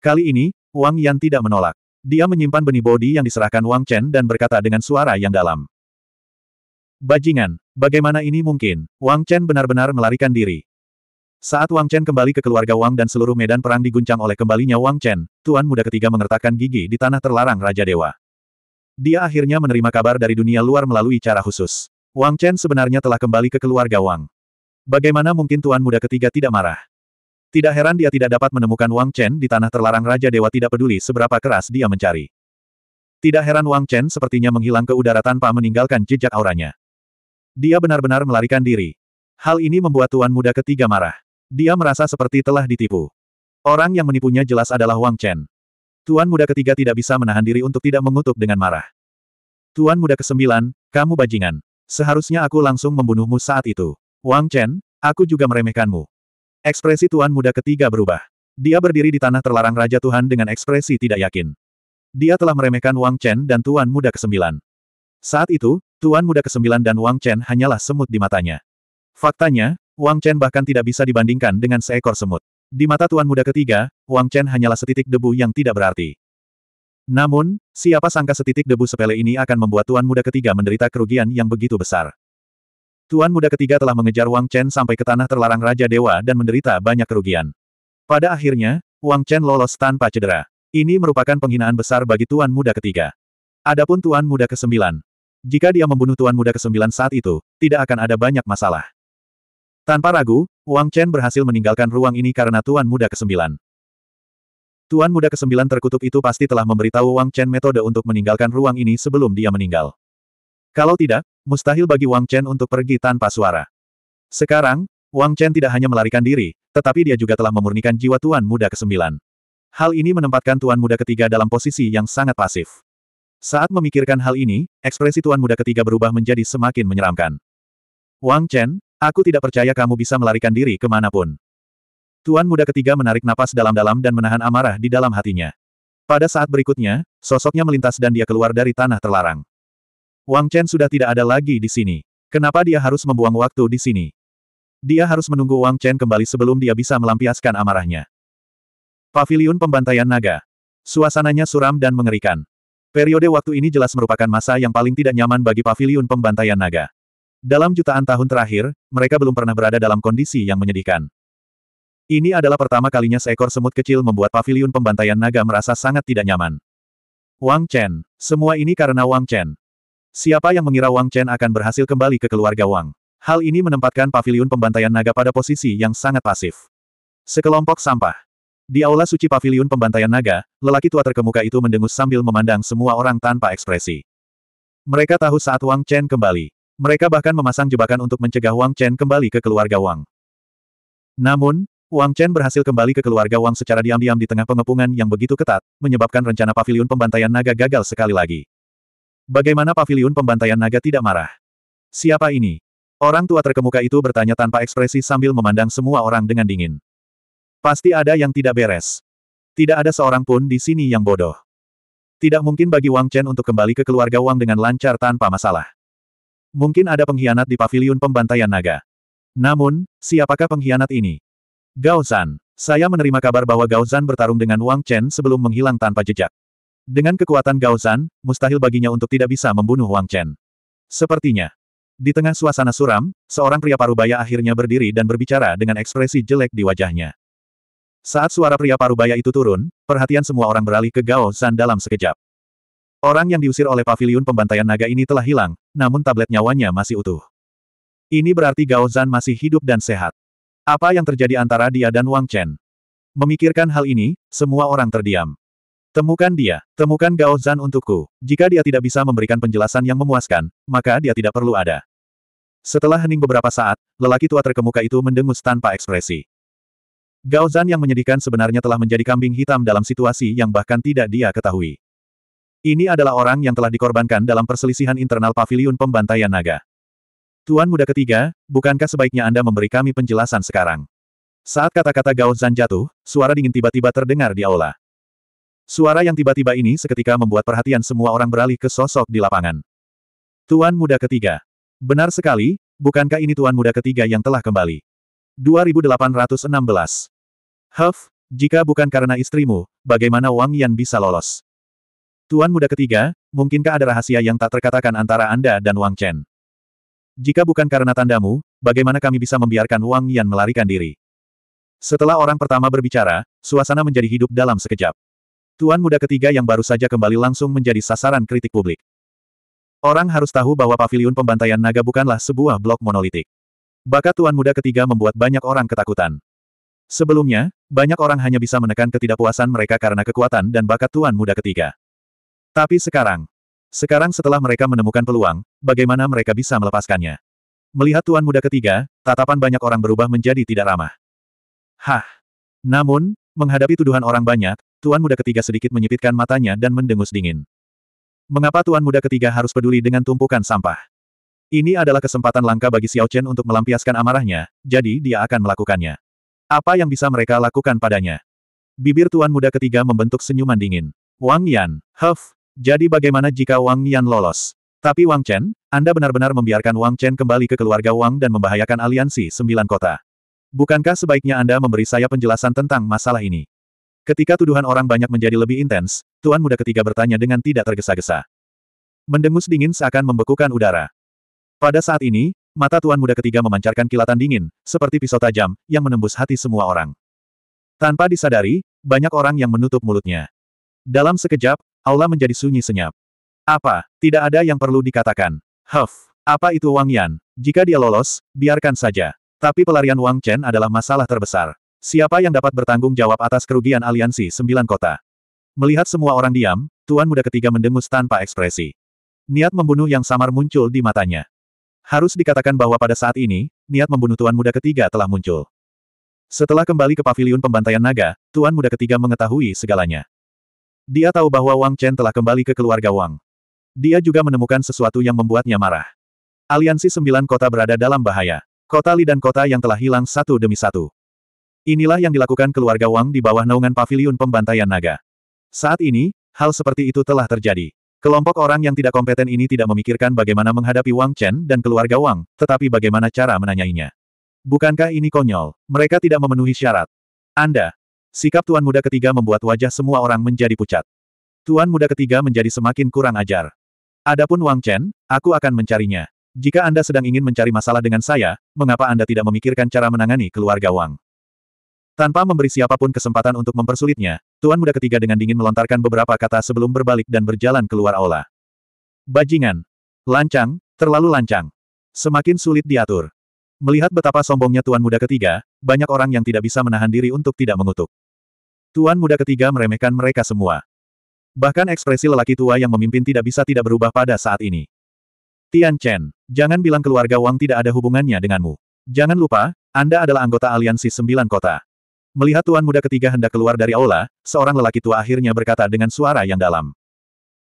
Kali ini, Wang Yan tidak menolak. Dia menyimpan benih bodi yang diserahkan Wang Chen dan berkata dengan suara yang dalam. Bajingan, bagaimana ini mungkin? Wang Chen benar-benar melarikan diri. Saat Wang Chen kembali ke keluarga Wang dan seluruh medan perang diguncang oleh kembalinya Wang Chen, Tuan Muda ketiga mengertakkan gigi di tanah terlarang Raja Dewa. Dia akhirnya menerima kabar dari dunia luar melalui cara khusus. Wang Chen sebenarnya telah kembali ke keluarga Wang. Bagaimana mungkin Tuan Muda ketiga tidak marah? Tidak heran dia tidak dapat menemukan Wang Chen di tanah terlarang Raja Dewa tidak peduli seberapa keras dia mencari. Tidak heran Wang Chen sepertinya menghilang ke udara tanpa meninggalkan jejak auranya. Dia benar-benar melarikan diri. Hal ini membuat tuan muda ketiga marah. Dia merasa seperti telah ditipu. Orang yang menipunya jelas adalah Wang Chen. Tuan muda ketiga tidak bisa menahan diri untuk tidak mengutuk dengan marah. Tuan muda kesembilan, kamu bajingan. Seharusnya aku langsung membunuhmu saat itu. Wang Chen, aku juga meremehkanmu. Ekspresi tuan muda ketiga berubah. Dia berdiri di tanah terlarang Raja Tuhan dengan ekspresi tidak yakin. Dia telah meremehkan Wang Chen dan Tuan Muda Kesembilan. Saat itu, Tuan Muda Kesembilan dan Wang Chen hanyalah semut di matanya. Faktanya, Wang Chen bahkan tidak bisa dibandingkan dengan seekor semut. Di mata Tuan Muda Ketiga, Wang Chen hanyalah setitik debu yang tidak berarti. Namun, siapa sangka setitik debu sepele ini akan membuat Tuan Muda Ketiga menderita kerugian yang begitu besar. Tuan muda ketiga telah mengejar Wang Chen sampai ke tanah terlarang Raja Dewa dan menderita banyak kerugian. Pada akhirnya, Wang Chen lolos tanpa cedera. Ini merupakan penghinaan besar bagi Tuan muda ketiga. Adapun Tuan muda kesembilan, Jika dia membunuh Tuan muda kesembilan saat itu, tidak akan ada banyak masalah. Tanpa ragu, Wang Chen berhasil meninggalkan ruang ini karena Tuan muda kesembilan. Tuan muda kesembilan terkutuk itu pasti telah memberitahu Wang Chen metode untuk meninggalkan ruang ini sebelum dia meninggal. Kalau tidak, mustahil bagi Wang Chen untuk pergi tanpa suara. Sekarang, Wang Chen tidak hanya melarikan diri, tetapi dia juga telah memurnikan jiwa Tuan Muda ke-9. Hal ini menempatkan Tuan Muda ketiga dalam posisi yang sangat pasif. Saat memikirkan hal ini, ekspresi Tuan Muda ketiga berubah menjadi semakin menyeramkan. Wang Chen, aku tidak percaya kamu bisa melarikan diri kemanapun. Tuan Muda ketiga menarik napas dalam-dalam dan menahan amarah di dalam hatinya. Pada saat berikutnya, sosoknya melintas dan dia keluar dari tanah terlarang. Wang Chen sudah tidak ada lagi di sini. Kenapa dia harus membuang waktu di sini? Dia harus menunggu Wang Chen kembali sebelum dia bisa melampiaskan amarahnya. Paviliun Pembantaian Naga. Suasananya suram dan mengerikan. Periode waktu ini jelas merupakan masa yang paling tidak nyaman bagi paviliun pembantaian naga. Dalam jutaan tahun terakhir, mereka belum pernah berada dalam kondisi yang menyedihkan. Ini adalah pertama kalinya seekor semut kecil membuat paviliun pembantaian naga merasa sangat tidak nyaman. Wang Chen. Semua ini karena Wang Chen. Siapa yang mengira Wang Chen akan berhasil kembali ke keluarga Wang? Hal ini menempatkan pavilion pembantaian naga pada posisi yang sangat pasif. Sekelompok sampah. Di aula suci pavilion pembantaian naga, lelaki tua terkemuka itu mendengus sambil memandang semua orang tanpa ekspresi. Mereka tahu saat Wang Chen kembali. Mereka bahkan memasang jebakan untuk mencegah Wang Chen kembali ke keluarga Wang. Namun, Wang Chen berhasil kembali ke keluarga Wang secara diam-diam di tengah pengepungan yang begitu ketat, menyebabkan rencana pavilion pembantaian naga gagal sekali lagi. Bagaimana Pavilion pembantaian naga tidak marah? Siapa ini? Orang tua terkemuka itu bertanya tanpa ekspresi sambil memandang semua orang dengan dingin. Pasti ada yang tidak beres. Tidak ada seorang pun di sini yang bodoh. Tidak mungkin bagi Wang Chen untuk kembali ke keluarga Wang dengan lancar tanpa masalah. Mungkin ada pengkhianat di Pavilion pembantaian naga. Namun, siapakah pengkhianat ini? Gao Zan. Saya menerima kabar bahwa Gao Zan bertarung dengan Wang Chen sebelum menghilang tanpa jejak. Dengan kekuatan Gaozan, mustahil baginya untuk tidak bisa membunuh Wang Chen. Sepertinya. Di tengah suasana suram, seorang pria parubaya akhirnya berdiri dan berbicara dengan ekspresi jelek di wajahnya. Saat suara pria parubaya itu turun, perhatian semua orang beralih ke Gaozan dalam sekejap. Orang yang diusir oleh paviliun pembantaian naga ini telah hilang, namun tablet nyawanya masih utuh. Ini berarti Gao masih hidup dan sehat. Apa yang terjadi antara dia dan Wang Chen? Memikirkan hal ini, semua orang terdiam. Temukan dia, temukan Gao Zan untukku. Jika dia tidak bisa memberikan penjelasan yang memuaskan, maka dia tidak perlu ada. Setelah hening beberapa saat, lelaki tua terkemuka itu mendengus tanpa ekspresi. Gao Zan yang menyedihkan sebenarnya telah menjadi kambing hitam dalam situasi yang bahkan tidak dia ketahui. Ini adalah orang yang telah dikorbankan dalam perselisihan internal paviliun pembantaian naga. Tuan muda ketiga, bukankah sebaiknya Anda memberi kami penjelasan sekarang? Saat kata-kata Gao Zan jatuh, suara dingin tiba-tiba terdengar di aula. Suara yang tiba-tiba ini seketika membuat perhatian semua orang beralih ke sosok di lapangan. Tuan Muda Ketiga. Benar sekali, bukankah ini Tuan Muda Ketiga yang telah kembali? 2816. Huff, jika bukan karena istrimu, bagaimana Wang Yan bisa lolos? Tuan Muda Ketiga, mungkinkah ada rahasia yang tak terkatakan antara Anda dan Wang Chen? Jika bukan karena tandamu, bagaimana kami bisa membiarkan Wang Yan melarikan diri? Setelah orang pertama berbicara, suasana menjadi hidup dalam sekejap. Tuan muda ketiga yang baru saja kembali langsung menjadi sasaran kritik publik. Orang harus tahu bahwa pavilion pembantaian naga bukanlah sebuah blok monolitik. Bakat tuan muda ketiga membuat banyak orang ketakutan. Sebelumnya, banyak orang hanya bisa menekan ketidakpuasan mereka karena kekuatan dan bakat tuan muda ketiga. Tapi sekarang, sekarang setelah mereka menemukan peluang, bagaimana mereka bisa melepaskannya? Melihat tuan muda ketiga, tatapan banyak orang berubah menjadi tidak ramah. Hah! Namun, menghadapi tuduhan orang banyak, Tuan muda ketiga sedikit menyipitkan matanya dan mendengus dingin. Mengapa tuan muda ketiga harus peduli dengan tumpukan sampah? Ini adalah kesempatan langka bagi Xiao Chen untuk melampiaskan amarahnya, jadi dia akan melakukannya. Apa yang bisa mereka lakukan padanya? Bibir tuan muda ketiga membentuk senyuman dingin. Wang Yan, huff, jadi bagaimana jika Wang Yan lolos? Tapi Wang Chen, Anda benar-benar membiarkan Wang Chen kembali ke keluarga Wang dan membahayakan aliansi sembilan kota. Bukankah sebaiknya Anda memberi saya penjelasan tentang masalah ini? Ketika tuduhan orang banyak menjadi lebih intens, Tuan Muda ketiga bertanya dengan tidak tergesa-gesa. Mendengus dingin seakan membekukan udara. Pada saat ini, mata Tuan Muda ketiga memancarkan kilatan dingin, seperti pisau tajam, yang menembus hati semua orang. Tanpa disadari, banyak orang yang menutup mulutnya. Dalam sekejap, aula menjadi sunyi senyap. Apa, tidak ada yang perlu dikatakan. Huff, apa itu Wang Yan? Jika dia lolos, biarkan saja. Tapi pelarian Wang Chen adalah masalah terbesar. Siapa yang dapat bertanggung jawab atas kerugian aliansi sembilan kota? Melihat semua orang diam, Tuan Muda ketiga mendengus tanpa ekspresi. Niat membunuh yang samar muncul di matanya. Harus dikatakan bahwa pada saat ini, niat membunuh Tuan Muda ketiga telah muncul. Setelah kembali ke paviliun pembantaian naga, Tuan Muda ketiga mengetahui segalanya. Dia tahu bahwa Wang Chen telah kembali ke keluarga Wang. Dia juga menemukan sesuatu yang membuatnya marah. Aliansi sembilan kota berada dalam bahaya. Kota Li dan kota yang telah hilang satu demi satu. Inilah yang dilakukan keluarga Wang di bawah naungan pavilion pembantaian naga. Saat ini, hal seperti itu telah terjadi. Kelompok orang yang tidak kompeten ini tidak memikirkan bagaimana menghadapi Wang Chen dan keluarga Wang, tetapi bagaimana cara menanyainya. Bukankah ini konyol? Mereka tidak memenuhi syarat. Anda. Sikap Tuan Muda ketiga membuat wajah semua orang menjadi pucat. Tuan Muda ketiga menjadi semakin kurang ajar. Adapun Wang Chen, aku akan mencarinya. Jika Anda sedang ingin mencari masalah dengan saya, mengapa Anda tidak memikirkan cara menangani keluarga Wang? Tanpa memberi siapapun kesempatan untuk mempersulitnya, Tuan Muda ketiga dengan dingin melontarkan beberapa kata sebelum berbalik dan berjalan keluar aula. Bajingan. Lancang, terlalu lancang. Semakin sulit diatur. Melihat betapa sombongnya Tuan Muda ketiga, banyak orang yang tidak bisa menahan diri untuk tidak mengutuk. Tuan Muda ketiga meremehkan mereka semua. Bahkan ekspresi lelaki tua yang memimpin tidak bisa tidak berubah pada saat ini. Tian Chen, jangan bilang keluarga Wang tidak ada hubungannya denganmu. Jangan lupa, Anda adalah anggota aliansi sembilan kota. Melihat tuan muda ketiga hendak keluar dari aula, seorang lelaki tua akhirnya berkata dengan suara yang dalam.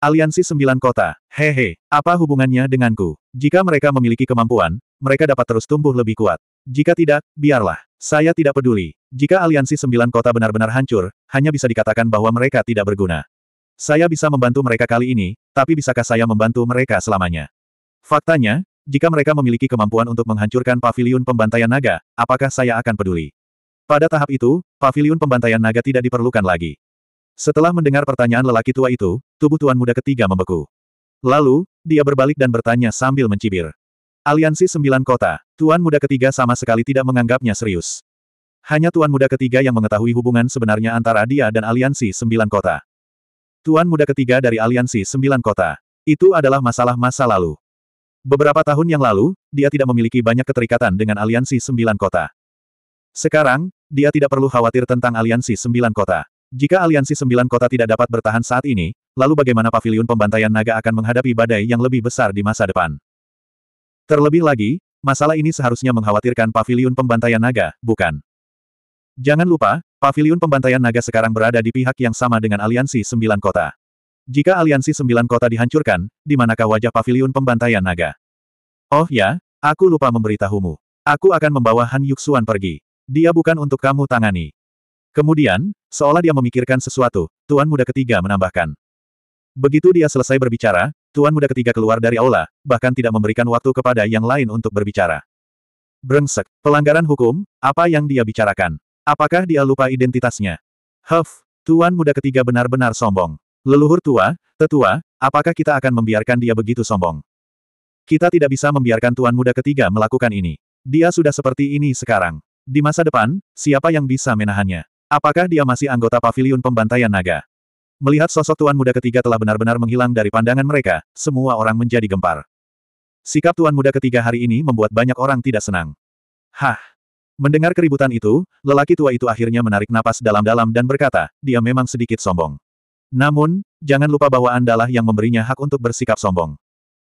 Aliansi Sembilan Kota, hehe, apa hubungannya denganku? Jika mereka memiliki kemampuan, mereka dapat terus tumbuh lebih kuat. Jika tidak, biarlah. Saya tidak peduli. Jika aliansi Sembilan Kota benar-benar hancur, hanya bisa dikatakan bahwa mereka tidak berguna. Saya bisa membantu mereka kali ini, tapi bisakah saya membantu mereka selamanya? Faktanya, jika mereka memiliki kemampuan untuk menghancurkan paviliun pembantaian naga, apakah saya akan peduli? Pada tahap itu, pavilion pembantaian naga tidak diperlukan lagi. Setelah mendengar pertanyaan lelaki tua itu, tubuh tuan muda ketiga membeku. Lalu, dia berbalik dan bertanya sambil mencibir. Aliansi Sembilan Kota, tuan muda ketiga sama sekali tidak menganggapnya serius. Hanya tuan muda ketiga yang mengetahui hubungan sebenarnya antara dia dan Aliansi Sembilan Kota. Tuan muda ketiga dari Aliansi Sembilan Kota. Itu adalah masalah masa lalu. Beberapa tahun yang lalu, dia tidak memiliki banyak keterikatan dengan Aliansi Sembilan Kota. Sekarang, dia tidak perlu khawatir tentang aliansi sembilan kota. Jika aliansi sembilan kota tidak dapat bertahan saat ini, lalu bagaimana paviliun pembantaian naga akan menghadapi badai yang lebih besar di masa depan? Terlebih lagi, masalah ini seharusnya mengkhawatirkan paviliun pembantaian naga, bukan? Jangan lupa, paviliun pembantaian naga sekarang berada di pihak yang sama dengan aliansi sembilan kota. Jika aliansi sembilan kota dihancurkan, di manakah wajah paviliun pembantaian naga? Oh ya, aku lupa memberitahumu. Aku akan membawa Han Yuxuan pergi. Dia bukan untuk kamu tangani. Kemudian, seolah dia memikirkan sesuatu, Tuan Muda ketiga menambahkan. Begitu dia selesai berbicara, Tuan Muda ketiga keluar dari aula, bahkan tidak memberikan waktu kepada yang lain untuk berbicara. Brengsek, pelanggaran hukum, apa yang dia bicarakan? Apakah dia lupa identitasnya? Huff, Tuan Muda ketiga benar-benar sombong. Leluhur tua, tetua, apakah kita akan membiarkan dia begitu sombong? Kita tidak bisa membiarkan Tuan Muda ketiga melakukan ini. Dia sudah seperti ini sekarang. Di masa depan, siapa yang bisa menahannya? Apakah dia masih anggota pavilion pembantaian naga? Melihat sosok tuan muda ketiga telah benar-benar menghilang dari pandangan mereka, semua orang menjadi gempar. Sikap tuan muda ketiga hari ini membuat banyak orang tidak senang. Hah! Mendengar keributan itu, lelaki tua itu akhirnya menarik napas dalam-dalam dan berkata, dia memang sedikit sombong. Namun, jangan lupa bahwa andalah yang memberinya hak untuk bersikap sombong.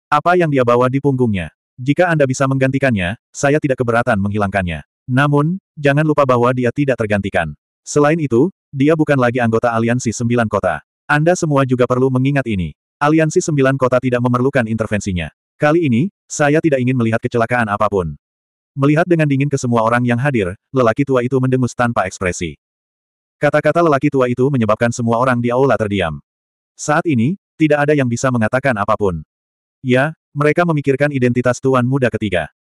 Apa yang dia bawa di punggungnya? Jika Anda bisa menggantikannya, saya tidak keberatan menghilangkannya. Namun, jangan lupa bahwa dia tidak tergantikan. Selain itu, dia bukan lagi anggota Aliansi Sembilan Kota. Anda semua juga perlu mengingat ini. Aliansi Sembilan Kota tidak memerlukan intervensinya. Kali ini, saya tidak ingin melihat kecelakaan apapun. Melihat dengan dingin ke semua orang yang hadir, lelaki tua itu mendengus tanpa ekspresi. Kata-kata lelaki tua itu menyebabkan semua orang di aula terdiam. Saat ini, tidak ada yang bisa mengatakan apapun. Ya, mereka memikirkan identitas tuan muda ketiga.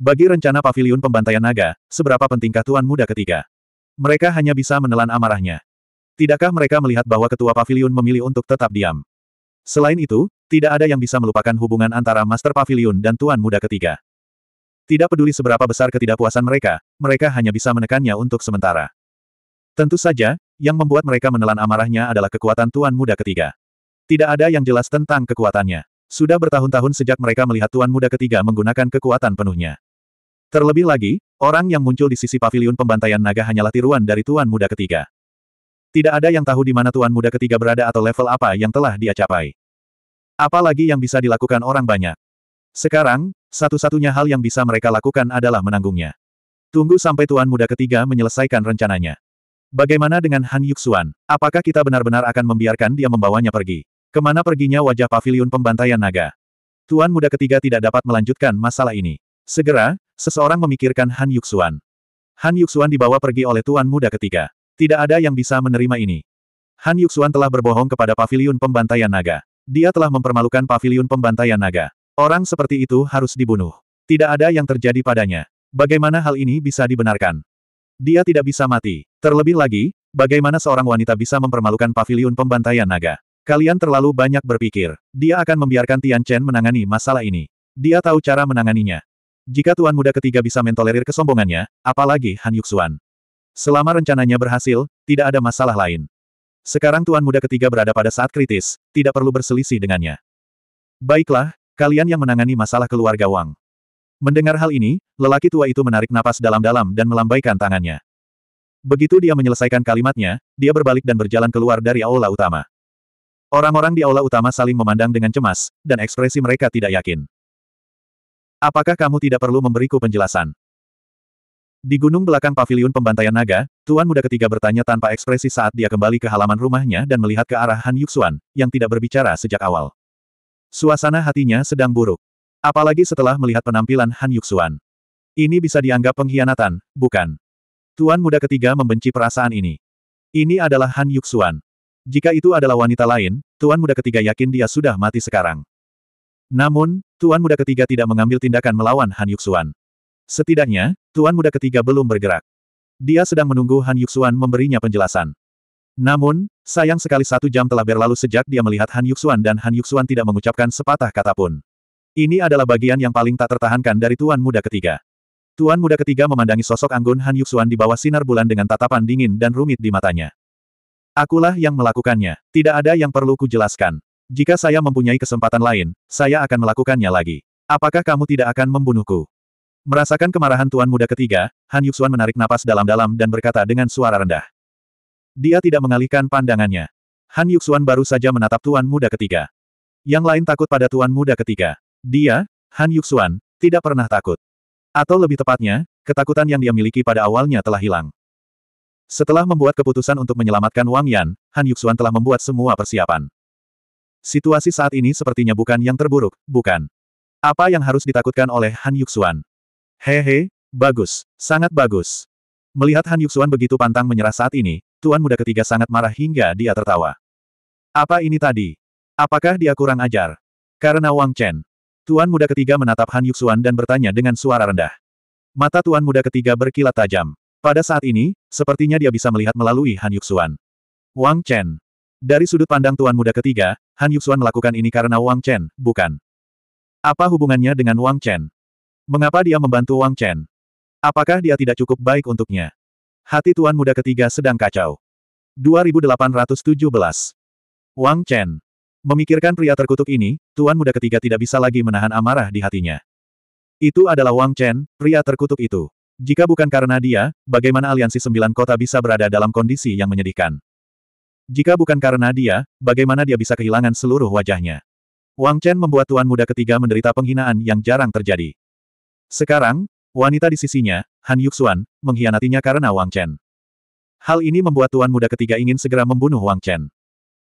Bagi rencana pavilion pembantaian naga, seberapa pentingkah Tuan Muda ketiga? Mereka hanya bisa menelan amarahnya. Tidakkah mereka melihat bahwa ketua pavilion memilih untuk tetap diam? Selain itu, tidak ada yang bisa melupakan hubungan antara Master pavilion dan Tuan Muda ketiga. Tidak peduli seberapa besar ketidakpuasan mereka, mereka hanya bisa menekannya untuk sementara. Tentu saja, yang membuat mereka menelan amarahnya adalah kekuatan Tuan Muda ketiga. Tidak ada yang jelas tentang kekuatannya. Sudah bertahun-tahun sejak mereka melihat Tuan Muda ketiga menggunakan kekuatan penuhnya. Terlebih lagi, orang yang muncul di sisi paviliun pembantaian naga hanyalah tiruan dari Tuan Muda ketiga. Tidak ada yang tahu di mana Tuan Muda ketiga berada atau level apa yang telah dia capai. Apalagi yang bisa dilakukan orang banyak. Sekarang, satu-satunya hal yang bisa mereka lakukan adalah menanggungnya. Tunggu sampai Tuan Muda ketiga menyelesaikan rencananya. Bagaimana dengan Han Yuxuan? Apakah kita benar-benar akan membiarkan dia membawanya pergi? Kemana perginya wajah paviliun pembantaian naga? Tuan Muda ketiga tidak dapat melanjutkan masalah ini. Segera, Seseorang memikirkan Han Yuxuan. Han Yuxuan dibawa pergi oleh tuan muda ketiga. Tidak ada yang bisa menerima ini. Han Yuxuan telah berbohong kepada paviliun pembantaian naga. Dia telah mempermalukan paviliun pembantaian naga. Orang seperti itu harus dibunuh. Tidak ada yang terjadi padanya. Bagaimana hal ini bisa dibenarkan? Dia tidak bisa mati. Terlebih lagi, bagaimana seorang wanita bisa mempermalukan paviliun pembantaian naga? Kalian terlalu banyak berpikir. Dia akan membiarkan Tian Chen menangani masalah ini. Dia tahu cara menanganinya. Jika Tuan Muda ketiga bisa mentolerir kesombongannya, apalagi Han Yuxuan. Selama rencananya berhasil, tidak ada masalah lain. Sekarang Tuan Muda ketiga berada pada saat kritis, tidak perlu berselisih dengannya. Baiklah, kalian yang menangani masalah keluarga Wang. Mendengar hal ini, lelaki tua itu menarik napas dalam-dalam dan melambaikan tangannya. Begitu dia menyelesaikan kalimatnya, dia berbalik dan berjalan keluar dari aula utama. Orang-orang di aula utama saling memandang dengan cemas, dan ekspresi mereka tidak yakin. Apakah kamu tidak perlu memberiku penjelasan? Di gunung belakang paviliun pembantaian naga, Tuan Muda ketiga bertanya tanpa ekspresi saat dia kembali ke halaman rumahnya dan melihat ke arah Han Yuxuan, yang tidak berbicara sejak awal. Suasana hatinya sedang buruk. Apalagi setelah melihat penampilan Han Yuxuan. Ini bisa dianggap pengkhianatan, bukan? Tuan Muda ketiga membenci perasaan ini. Ini adalah Han Yuxuan. Jika itu adalah wanita lain, Tuan Muda ketiga yakin dia sudah mati sekarang. Namun, Tuan Muda ketiga tidak mengambil tindakan melawan Han Yuxuan. Setidaknya, Tuan Muda ketiga belum bergerak. Dia sedang menunggu Han Yuxuan memberinya penjelasan. Namun, sayang sekali satu jam telah berlalu sejak dia melihat Han Yuxuan dan Han Yuxuan tidak mengucapkan sepatah kata pun. Ini adalah bagian yang paling tak tertahankan dari Tuan Muda ketiga. Tuan Muda ketiga memandangi sosok anggun Han Yuxuan di bawah sinar bulan dengan tatapan dingin dan rumit di matanya. Akulah yang melakukannya, tidak ada yang perlu kujelaskan. Jika saya mempunyai kesempatan lain, saya akan melakukannya lagi. Apakah kamu tidak akan membunuhku? Merasakan kemarahan Tuan Muda ketiga, Han Yuxuan menarik napas dalam-dalam dan berkata dengan suara rendah. Dia tidak mengalihkan pandangannya. Han Yuxuan baru saja menatap Tuan Muda ketiga. Yang lain takut pada Tuan Muda ketiga. Dia, Han Yuxuan, tidak pernah takut. Atau lebih tepatnya, ketakutan yang dia miliki pada awalnya telah hilang. Setelah membuat keputusan untuk menyelamatkan Wang Yan, Han Yuxuan telah membuat semua persiapan. Situasi saat ini sepertinya bukan yang terburuk, bukan? Apa yang harus ditakutkan oleh Han Yuxuan? Hehe, bagus, sangat bagus. Melihat Han Yuxuan begitu pantang menyerah saat ini, Tuan Muda ketiga sangat marah hingga dia tertawa. Apa ini tadi? Apakah dia kurang ajar? Karena Wang Chen. Tuan Muda ketiga menatap Han Yuxuan dan bertanya dengan suara rendah. Mata Tuan Muda ketiga berkilat tajam. Pada saat ini, sepertinya dia bisa melihat melalui Han Yuxuan. Wang Chen, dari sudut pandang tuan muda ketiga, Han Yuxuan melakukan ini karena Wang Chen, bukan. Apa hubungannya dengan Wang Chen? Mengapa dia membantu Wang Chen? Apakah dia tidak cukup baik untuknya? Hati tuan muda ketiga sedang kacau. 2817 Wang Chen Memikirkan pria terkutuk ini, tuan muda ketiga tidak bisa lagi menahan amarah di hatinya. Itu adalah Wang Chen, pria terkutuk itu. Jika bukan karena dia, bagaimana aliansi sembilan kota bisa berada dalam kondisi yang menyedihkan? Jika bukan karena dia, bagaimana dia bisa kehilangan seluruh wajahnya? Wang Chen membuat tuan muda ketiga menderita penghinaan yang jarang terjadi. Sekarang, wanita di sisinya, Han Yuxuan, mengkhianatinya karena Wang Chen. Hal ini membuat tuan muda ketiga ingin segera membunuh Wang Chen.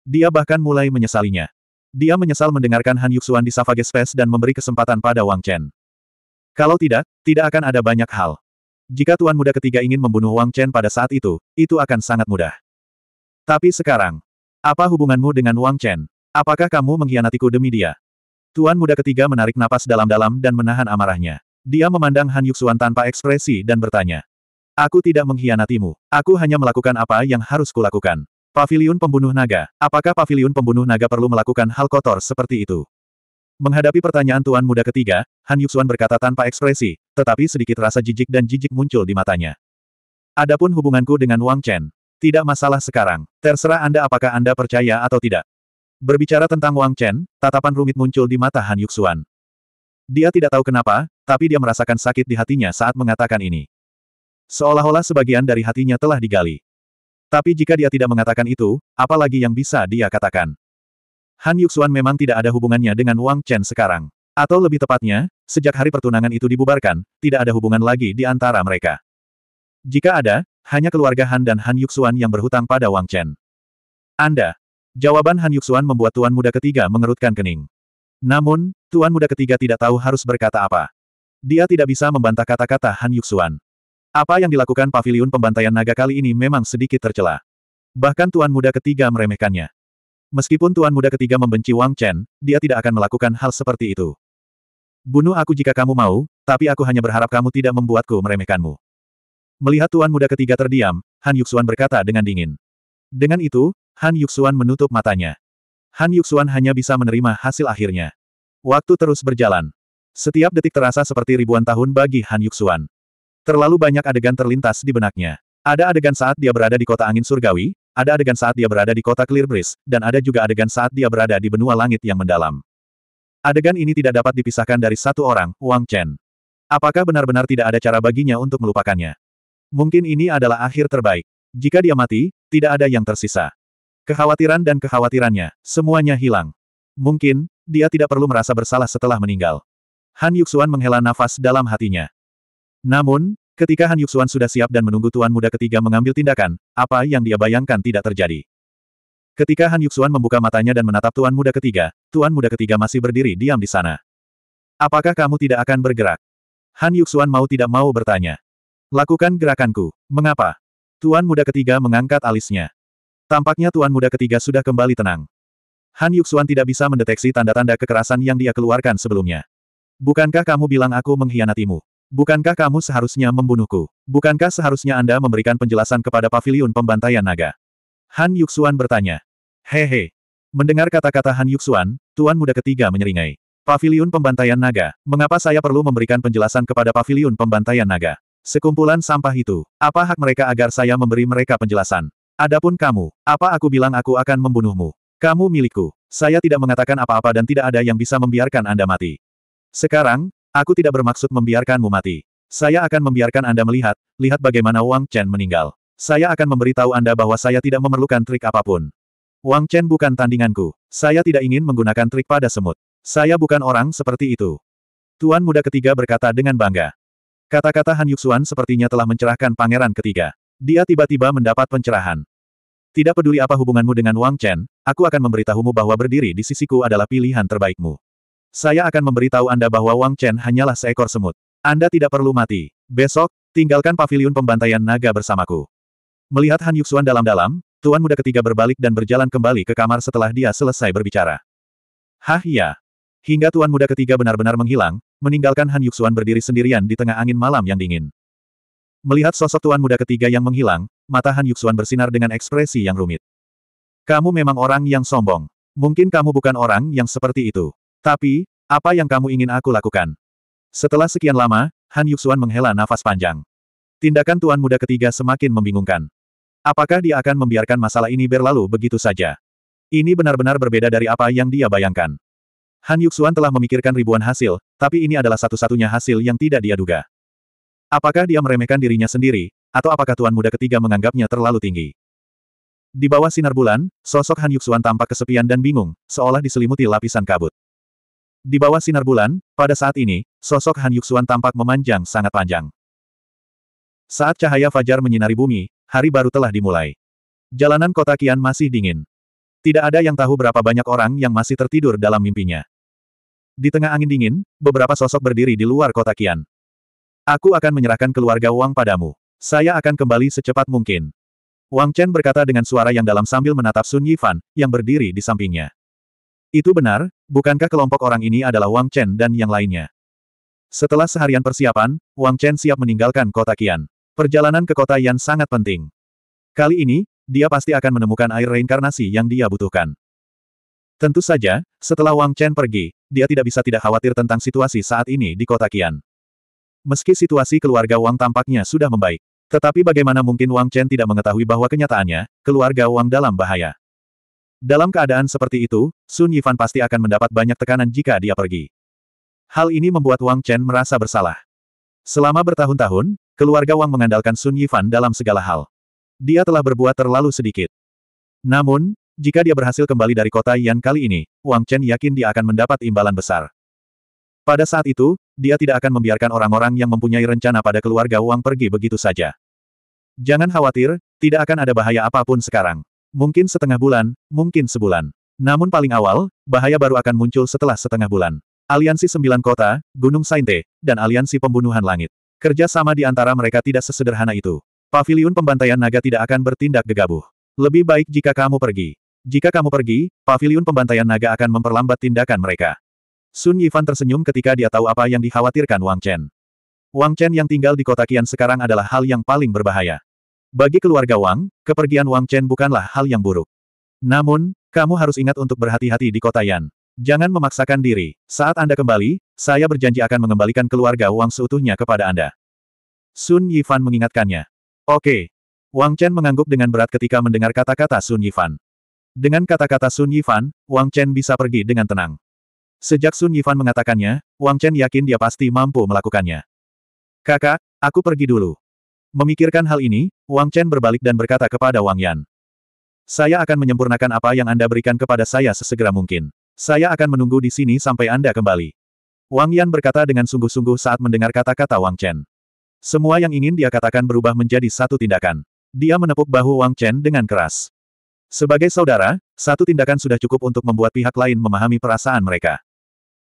Dia bahkan mulai menyesalinya. Dia menyesal mendengarkan Han Yuxuan di Savage Space dan memberi kesempatan pada Wang Chen. Kalau tidak, tidak akan ada banyak hal. Jika tuan muda ketiga ingin membunuh Wang Chen pada saat itu, itu akan sangat mudah. Tapi sekarang, apa hubunganmu dengan Wang Chen? Apakah kamu mengkhianatiku demi dia? Tuan muda ketiga menarik napas dalam-dalam dan menahan amarahnya. Dia memandang Han Yuxuan tanpa ekspresi dan bertanya. Aku tidak mengkhianatimu. Aku hanya melakukan apa yang harus kulakukan. Paviliun pembunuh naga. Apakah paviliun pembunuh naga perlu melakukan hal kotor seperti itu? Menghadapi pertanyaan tuan muda ketiga, Han Yuxuan berkata tanpa ekspresi, tetapi sedikit rasa jijik dan jijik muncul di matanya. Adapun hubunganku dengan Wang Chen, tidak masalah sekarang. Terserah Anda apakah Anda percaya atau tidak. Berbicara tentang Wang Chen, tatapan rumit muncul di mata Han Yuxuan. Dia tidak tahu kenapa, tapi dia merasakan sakit di hatinya saat mengatakan ini. Seolah-olah sebagian dari hatinya telah digali. Tapi jika dia tidak mengatakan itu, apalagi yang bisa dia katakan? Han Yuxuan memang tidak ada hubungannya dengan Wang Chen sekarang. Atau lebih tepatnya, sejak hari pertunangan itu dibubarkan, tidak ada hubungan lagi di antara mereka. Jika ada, hanya keluarga Han dan Han Yuxuan yang berhutang pada Wang Chen. Anda. Jawaban Han Yuxuan membuat tuan muda ketiga mengerutkan kening. Namun, tuan muda ketiga tidak tahu harus berkata apa. Dia tidak bisa membantah kata-kata Han Yuxuan. Apa yang dilakukan paviliun pembantaian naga kali ini memang sedikit tercela. Bahkan tuan muda ketiga meremehkannya. Meskipun tuan muda ketiga membenci Wang Chen, dia tidak akan melakukan hal seperti itu. Bunuh aku jika kamu mau, tapi aku hanya berharap kamu tidak membuatku meremehkanmu. Melihat tuan muda ketiga terdiam, Han Yuxuan berkata dengan dingin. Dengan itu, Han Yuxuan menutup matanya. Han Yuxuan hanya bisa menerima hasil akhirnya. Waktu terus berjalan. Setiap detik terasa seperti ribuan tahun bagi Han Yuxuan. Terlalu banyak adegan terlintas di benaknya. Ada adegan saat dia berada di kota angin surgawi, ada adegan saat dia berada di kota Clear Breeze, dan ada juga adegan saat dia berada di benua langit yang mendalam. Adegan ini tidak dapat dipisahkan dari satu orang, Wang Chen. Apakah benar-benar tidak ada cara baginya untuk melupakannya? Mungkin ini adalah akhir terbaik. Jika dia mati, tidak ada yang tersisa. Kekhawatiran dan kekhawatirannya, semuanya hilang. Mungkin, dia tidak perlu merasa bersalah setelah meninggal. Han Yuxuan menghela nafas dalam hatinya. Namun, ketika Han Yuxuan sudah siap dan menunggu Tuan Muda ketiga mengambil tindakan, apa yang dia bayangkan tidak terjadi. Ketika Han Yuxuan membuka matanya dan menatap Tuan Muda ketiga, Tuan Muda ketiga masih berdiri diam di sana. Apakah kamu tidak akan bergerak? Han Yuxuan mau tidak mau bertanya. Lakukan gerakanku. Mengapa? Tuan muda ketiga mengangkat alisnya. Tampaknya tuan muda ketiga sudah kembali tenang. Han Yuxuan tidak bisa mendeteksi tanda-tanda kekerasan yang dia keluarkan sebelumnya. Bukankah kamu bilang aku mengkhianatimu? Bukankah kamu seharusnya membunuhku? Bukankah seharusnya Anda memberikan penjelasan kepada pavilion pembantaian naga? Han Yuxuan bertanya. Hehe. Mendengar kata-kata Han Yuxuan, tuan muda ketiga menyeringai. Pavilion pembantaian naga, mengapa saya perlu memberikan penjelasan kepada pavilion pembantaian naga? Sekumpulan sampah itu, apa hak mereka agar saya memberi mereka penjelasan? Adapun kamu, apa aku bilang aku akan membunuhmu? Kamu milikku. Saya tidak mengatakan apa-apa dan tidak ada yang bisa membiarkan Anda mati. Sekarang, aku tidak bermaksud membiarkanmu mati. Saya akan membiarkan Anda melihat, lihat bagaimana Wang Chen meninggal. Saya akan memberitahu Anda bahwa saya tidak memerlukan trik apapun. Wang Chen bukan tandinganku. Saya tidak ingin menggunakan trik pada semut. Saya bukan orang seperti itu. Tuan muda ketiga berkata dengan bangga. Kata-kata Han Yuxuan sepertinya telah mencerahkan pangeran ketiga. Dia tiba-tiba mendapat pencerahan. Tidak peduli apa hubunganmu dengan Wang Chen, aku akan memberitahumu bahwa berdiri di sisiku adalah pilihan terbaikmu. Saya akan memberitahu Anda bahwa Wang Chen hanyalah seekor semut. Anda tidak perlu mati. Besok, tinggalkan paviliun pembantaian naga bersamaku. Melihat Han Yuxuan dalam-dalam, Tuan muda ketiga berbalik dan berjalan kembali ke kamar setelah dia selesai berbicara. Hah ya. Hingga tuan muda ketiga benar-benar menghilang, meninggalkan Han Yuxuan berdiri sendirian di tengah angin malam yang dingin. Melihat sosok tuan muda ketiga yang menghilang, mata Han Yuxuan bersinar dengan ekspresi yang rumit. Kamu memang orang yang sombong. Mungkin kamu bukan orang yang seperti itu. Tapi, apa yang kamu ingin aku lakukan? Setelah sekian lama, Han Yuxuan menghela nafas panjang. Tindakan tuan muda ketiga semakin membingungkan. Apakah dia akan membiarkan masalah ini berlalu begitu saja? Ini benar-benar berbeda dari apa yang dia bayangkan. Han Yuxuan telah memikirkan ribuan hasil, tapi ini adalah satu-satunya hasil yang tidak dia duga. Apakah dia meremehkan dirinya sendiri, atau apakah Tuan Muda ketiga menganggapnya terlalu tinggi? Di bawah sinar bulan, sosok Han Yuxuan tampak kesepian dan bingung, seolah diselimuti lapisan kabut. Di bawah sinar bulan, pada saat ini, sosok Han Yuxuan tampak memanjang sangat panjang. Saat cahaya fajar menyinari bumi, hari baru telah dimulai. Jalanan kota Kian masih dingin. Tidak ada yang tahu berapa banyak orang yang masih tertidur dalam mimpinya. Di tengah angin dingin, beberapa sosok berdiri di luar kota Kian. Aku akan menyerahkan keluarga Wang padamu. Saya akan kembali secepat mungkin. Wang Chen berkata dengan suara yang dalam sambil menatap Sun Yifan, yang berdiri di sampingnya. Itu benar, bukankah kelompok orang ini adalah Wang Chen dan yang lainnya? Setelah seharian persiapan, Wang Chen siap meninggalkan kota Kian. Perjalanan ke kota Yan sangat penting. Kali ini, dia pasti akan menemukan air reinkarnasi yang dia butuhkan. Tentu saja, setelah Wang Chen pergi, dia tidak bisa tidak khawatir tentang situasi saat ini di kota Qian. Meski situasi keluarga Wang tampaknya sudah membaik, tetapi bagaimana mungkin Wang Chen tidak mengetahui bahwa kenyataannya, keluarga Wang dalam bahaya. Dalam keadaan seperti itu, Sun Yifan pasti akan mendapat banyak tekanan jika dia pergi. Hal ini membuat Wang Chen merasa bersalah. Selama bertahun-tahun, keluarga Wang mengandalkan Sun Yifan dalam segala hal. Dia telah berbuat terlalu sedikit. Namun, jika dia berhasil kembali dari kota Yan kali ini, Wang Chen yakin dia akan mendapat imbalan besar. Pada saat itu, dia tidak akan membiarkan orang-orang yang mempunyai rencana pada keluarga Wang pergi begitu saja. Jangan khawatir, tidak akan ada bahaya apapun sekarang. Mungkin setengah bulan, mungkin sebulan. Namun paling awal, bahaya baru akan muncul setelah setengah bulan. Aliansi Sembilan Kota, Gunung Sainte, dan Aliansi Pembunuhan Langit. Kerja sama di antara mereka tidak sesederhana itu. Paviliun Pembantaian Naga tidak akan bertindak gegabah. Lebih baik jika kamu pergi. Jika kamu pergi, pavilion pembantaian naga akan memperlambat tindakan mereka. Sun Yifan tersenyum ketika dia tahu apa yang dikhawatirkan Wang Chen. Wang Chen yang tinggal di kota Kian sekarang adalah hal yang paling berbahaya. Bagi keluarga Wang, kepergian Wang Chen bukanlah hal yang buruk. Namun, kamu harus ingat untuk berhati-hati di kota Yan. Jangan memaksakan diri. Saat Anda kembali, saya berjanji akan mengembalikan keluarga Wang seutuhnya kepada Anda. Sun Yifan mengingatkannya. Oke. Wang Chen mengangguk dengan berat ketika mendengar kata-kata Sun Yifan. Dengan kata-kata Sun Yifan, Wang Chen bisa pergi dengan tenang. Sejak Sun Yifan mengatakannya, Wang Chen yakin dia pasti mampu melakukannya. Kakak, aku pergi dulu. Memikirkan hal ini, Wang Chen berbalik dan berkata kepada Wang Yan. Saya akan menyempurnakan apa yang Anda berikan kepada saya sesegera mungkin. Saya akan menunggu di sini sampai Anda kembali. Wang Yan berkata dengan sungguh-sungguh saat mendengar kata-kata Wang Chen. Semua yang ingin dia katakan berubah menjadi satu tindakan. Dia menepuk bahu Wang Chen dengan keras. Sebagai saudara, satu tindakan sudah cukup untuk membuat pihak lain memahami perasaan mereka.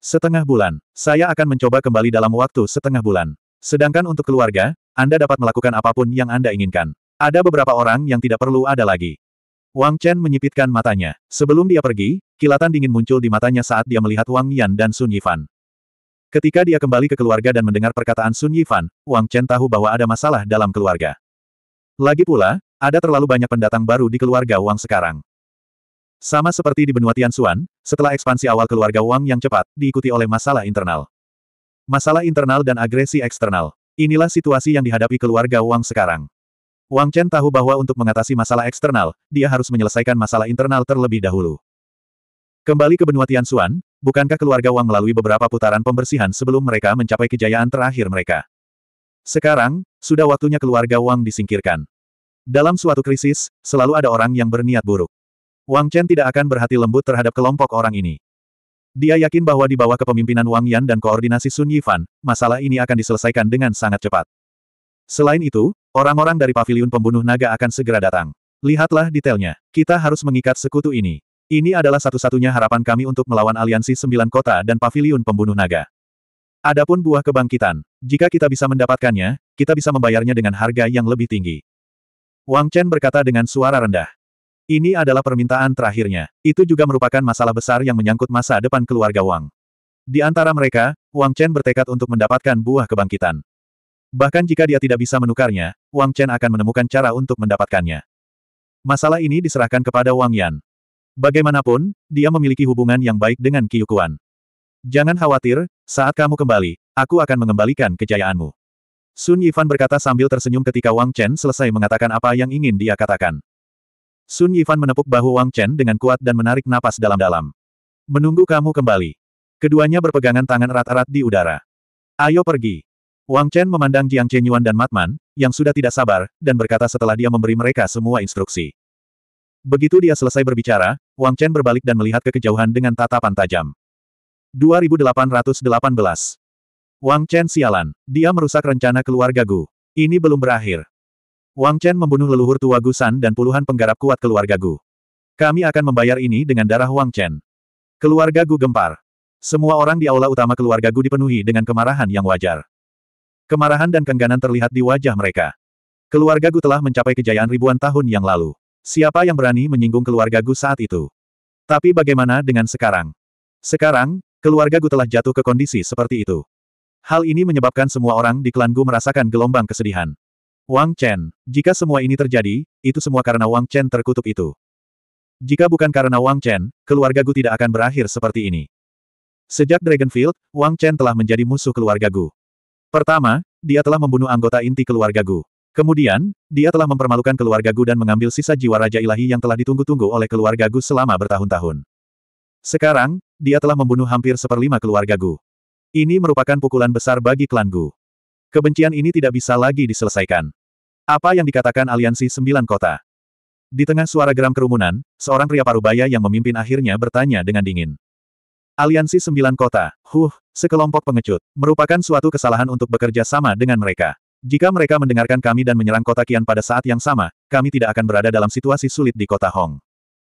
Setengah bulan, saya akan mencoba kembali dalam waktu setengah bulan. Sedangkan untuk keluarga, Anda dapat melakukan apapun yang Anda inginkan. Ada beberapa orang yang tidak perlu ada lagi. Wang Chen menyipitkan matanya. Sebelum dia pergi, kilatan dingin muncul di matanya saat dia melihat Wang Yan dan Sun Yifan. Ketika dia kembali ke keluarga dan mendengar perkataan Sun Yifan, Wang Chen tahu bahwa ada masalah dalam keluarga. Lagi pula, ada terlalu banyak pendatang baru di keluarga Wang sekarang. Sama seperti di benua Tianxuan, setelah ekspansi awal keluarga Wang yang cepat, diikuti oleh masalah internal. Masalah internal dan agresi eksternal. Inilah situasi yang dihadapi keluarga Wang sekarang. Wang Chen tahu bahwa untuk mengatasi masalah eksternal, dia harus menyelesaikan masalah internal terlebih dahulu. Kembali ke benua Tianxuan, bukankah keluarga Wang melalui beberapa putaran pembersihan sebelum mereka mencapai kejayaan terakhir mereka? Sekarang, sudah waktunya keluarga Wang disingkirkan. Dalam suatu krisis, selalu ada orang yang berniat buruk. Wang Chen tidak akan berhati lembut terhadap kelompok orang ini. Dia yakin bahwa di bawah kepemimpinan Wang Yan dan koordinasi Sun Yifan, masalah ini akan diselesaikan dengan sangat cepat. Selain itu, orang-orang dari paviliun pembunuh naga akan segera datang. Lihatlah detailnya. Kita harus mengikat sekutu ini. Ini adalah satu-satunya harapan kami untuk melawan aliansi sembilan kota dan paviliun pembunuh naga. Adapun buah kebangkitan, jika kita bisa mendapatkannya, kita bisa membayarnya dengan harga yang lebih tinggi. Wang Chen berkata dengan suara rendah. Ini adalah permintaan terakhirnya. Itu juga merupakan masalah besar yang menyangkut masa depan keluarga Wang. Di antara mereka, Wang Chen bertekad untuk mendapatkan buah kebangkitan. Bahkan jika dia tidak bisa menukarnya, Wang Chen akan menemukan cara untuk mendapatkannya. Masalah ini diserahkan kepada Wang Yan. Bagaimanapun, dia memiliki hubungan yang baik dengan Qiuquan. Jangan khawatir, saat kamu kembali, aku akan mengembalikan kejayaanmu. Sun Yifan berkata sambil tersenyum ketika Wang Chen selesai mengatakan apa yang ingin dia katakan. Sun Yifan menepuk bahu Wang Chen dengan kuat dan menarik napas dalam-dalam. Menunggu kamu kembali. Keduanya berpegangan tangan erat-erat di udara. Ayo pergi. Wang Chen memandang Jiang Chenyuan dan Matman, yang sudah tidak sabar, dan berkata setelah dia memberi mereka semua instruksi. Begitu dia selesai berbicara, Wang Chen berbalik dan melihat ke kejauhan dengan tatapan tajam. 2818 Wang Chen sialan. Dia merusak rencana keluarga Gu. Ini belum berakhir. Wang Chen membunuh leluhur tua Gu San dan puluhan penggarap kuat keluarga Gu. Kami akan membayar ini dengan darah Wang Chen. Keluarga Gu gempar. Semua orang di aula utama keluarga Gu dipenuhi dengan kemarahan yang wajar. Kemarahan dan kengganan terlihat di wajah mereka. Keluarga Gu telah mencapai kejayaan ribuan tahun yang lalu. Siapa yang berani menyinggung keluarga Gu saat itu? Tapi bagaimana dengan sekarang? Sekarang, keluarga Gu telah jatuh ke kondisi seperti itu. Hal ini menyebabkan semua orang di klan Gu merasakan gelombang kesedihan. Wang Chen, jika semua ini terjadi, itu semua karena Wang Chen terkutuk itu. Jika bukan karena Wang Chen, keluarga Gu tidak akan berakhir seperti ini. Sejak Dragonfield, Wang Chen telah menjadi musuh keluarga Gu. Pertama, dia telah membunuh anggota inti keluarga Gu. Kemudian, dia telah mempermalukan keluarga Gu dan mengambil sisa jiwa Raja Ilahi yang telah ditunggu-tunggu oleh keluarga Gu selama bertahun-tahun. Sekarang, dia telah membunuh hampir seperlima keluarga Gu. Ini merupakan pukulan besar bagi klan Gu. Kebencian ini tidak bisa lagi diselesaikan. Apa yang dikatakan aliansi sembilan kota? Di tengah suara geram kerumunan, seorang pria parubaya yang memimpin akhirnya bertanya dengan dingin. Aliansi sembilan kota, huh, sekelompok pengecut, merupakan suatu kesalahan untuk bekerja sama dengan mereka. Jika mereka mendengarkan kami dan menyerang kota Kian pada saat yang sama, kami tidak akan berada dalam situasi sulit di kota Hong.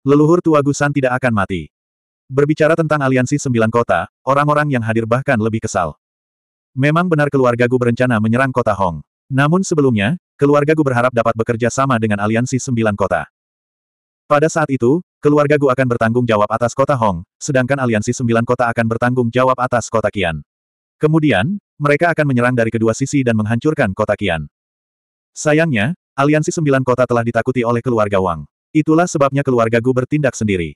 Leluhur tua Gusan tidak akan mati. Berbicara tentang aliansi sembilan kota, orang-orang yang hadir bahkan lebih kesal. Memang benar keluarga Gu berencana menyerang kota Hong. Namun sebelumnya, keluarga Gu berharap dapat bekerja sama dengan aliansi sembilan kota. Pada saat itu, keluarga Gu akan bertanggung jawab atas kota Hong, sedangkan aliansi sembilan kota akan bertanggung jawab atas kota Kian. Kemudian, mereka akan menyerang dari kedua sisi dan menghancurkan kota Kian. Sayangnya, aliansi sembilan kota telah ditakuti oleh keluarga Wang. Itulah sebabnya keluarga Gu bertindak sendiri.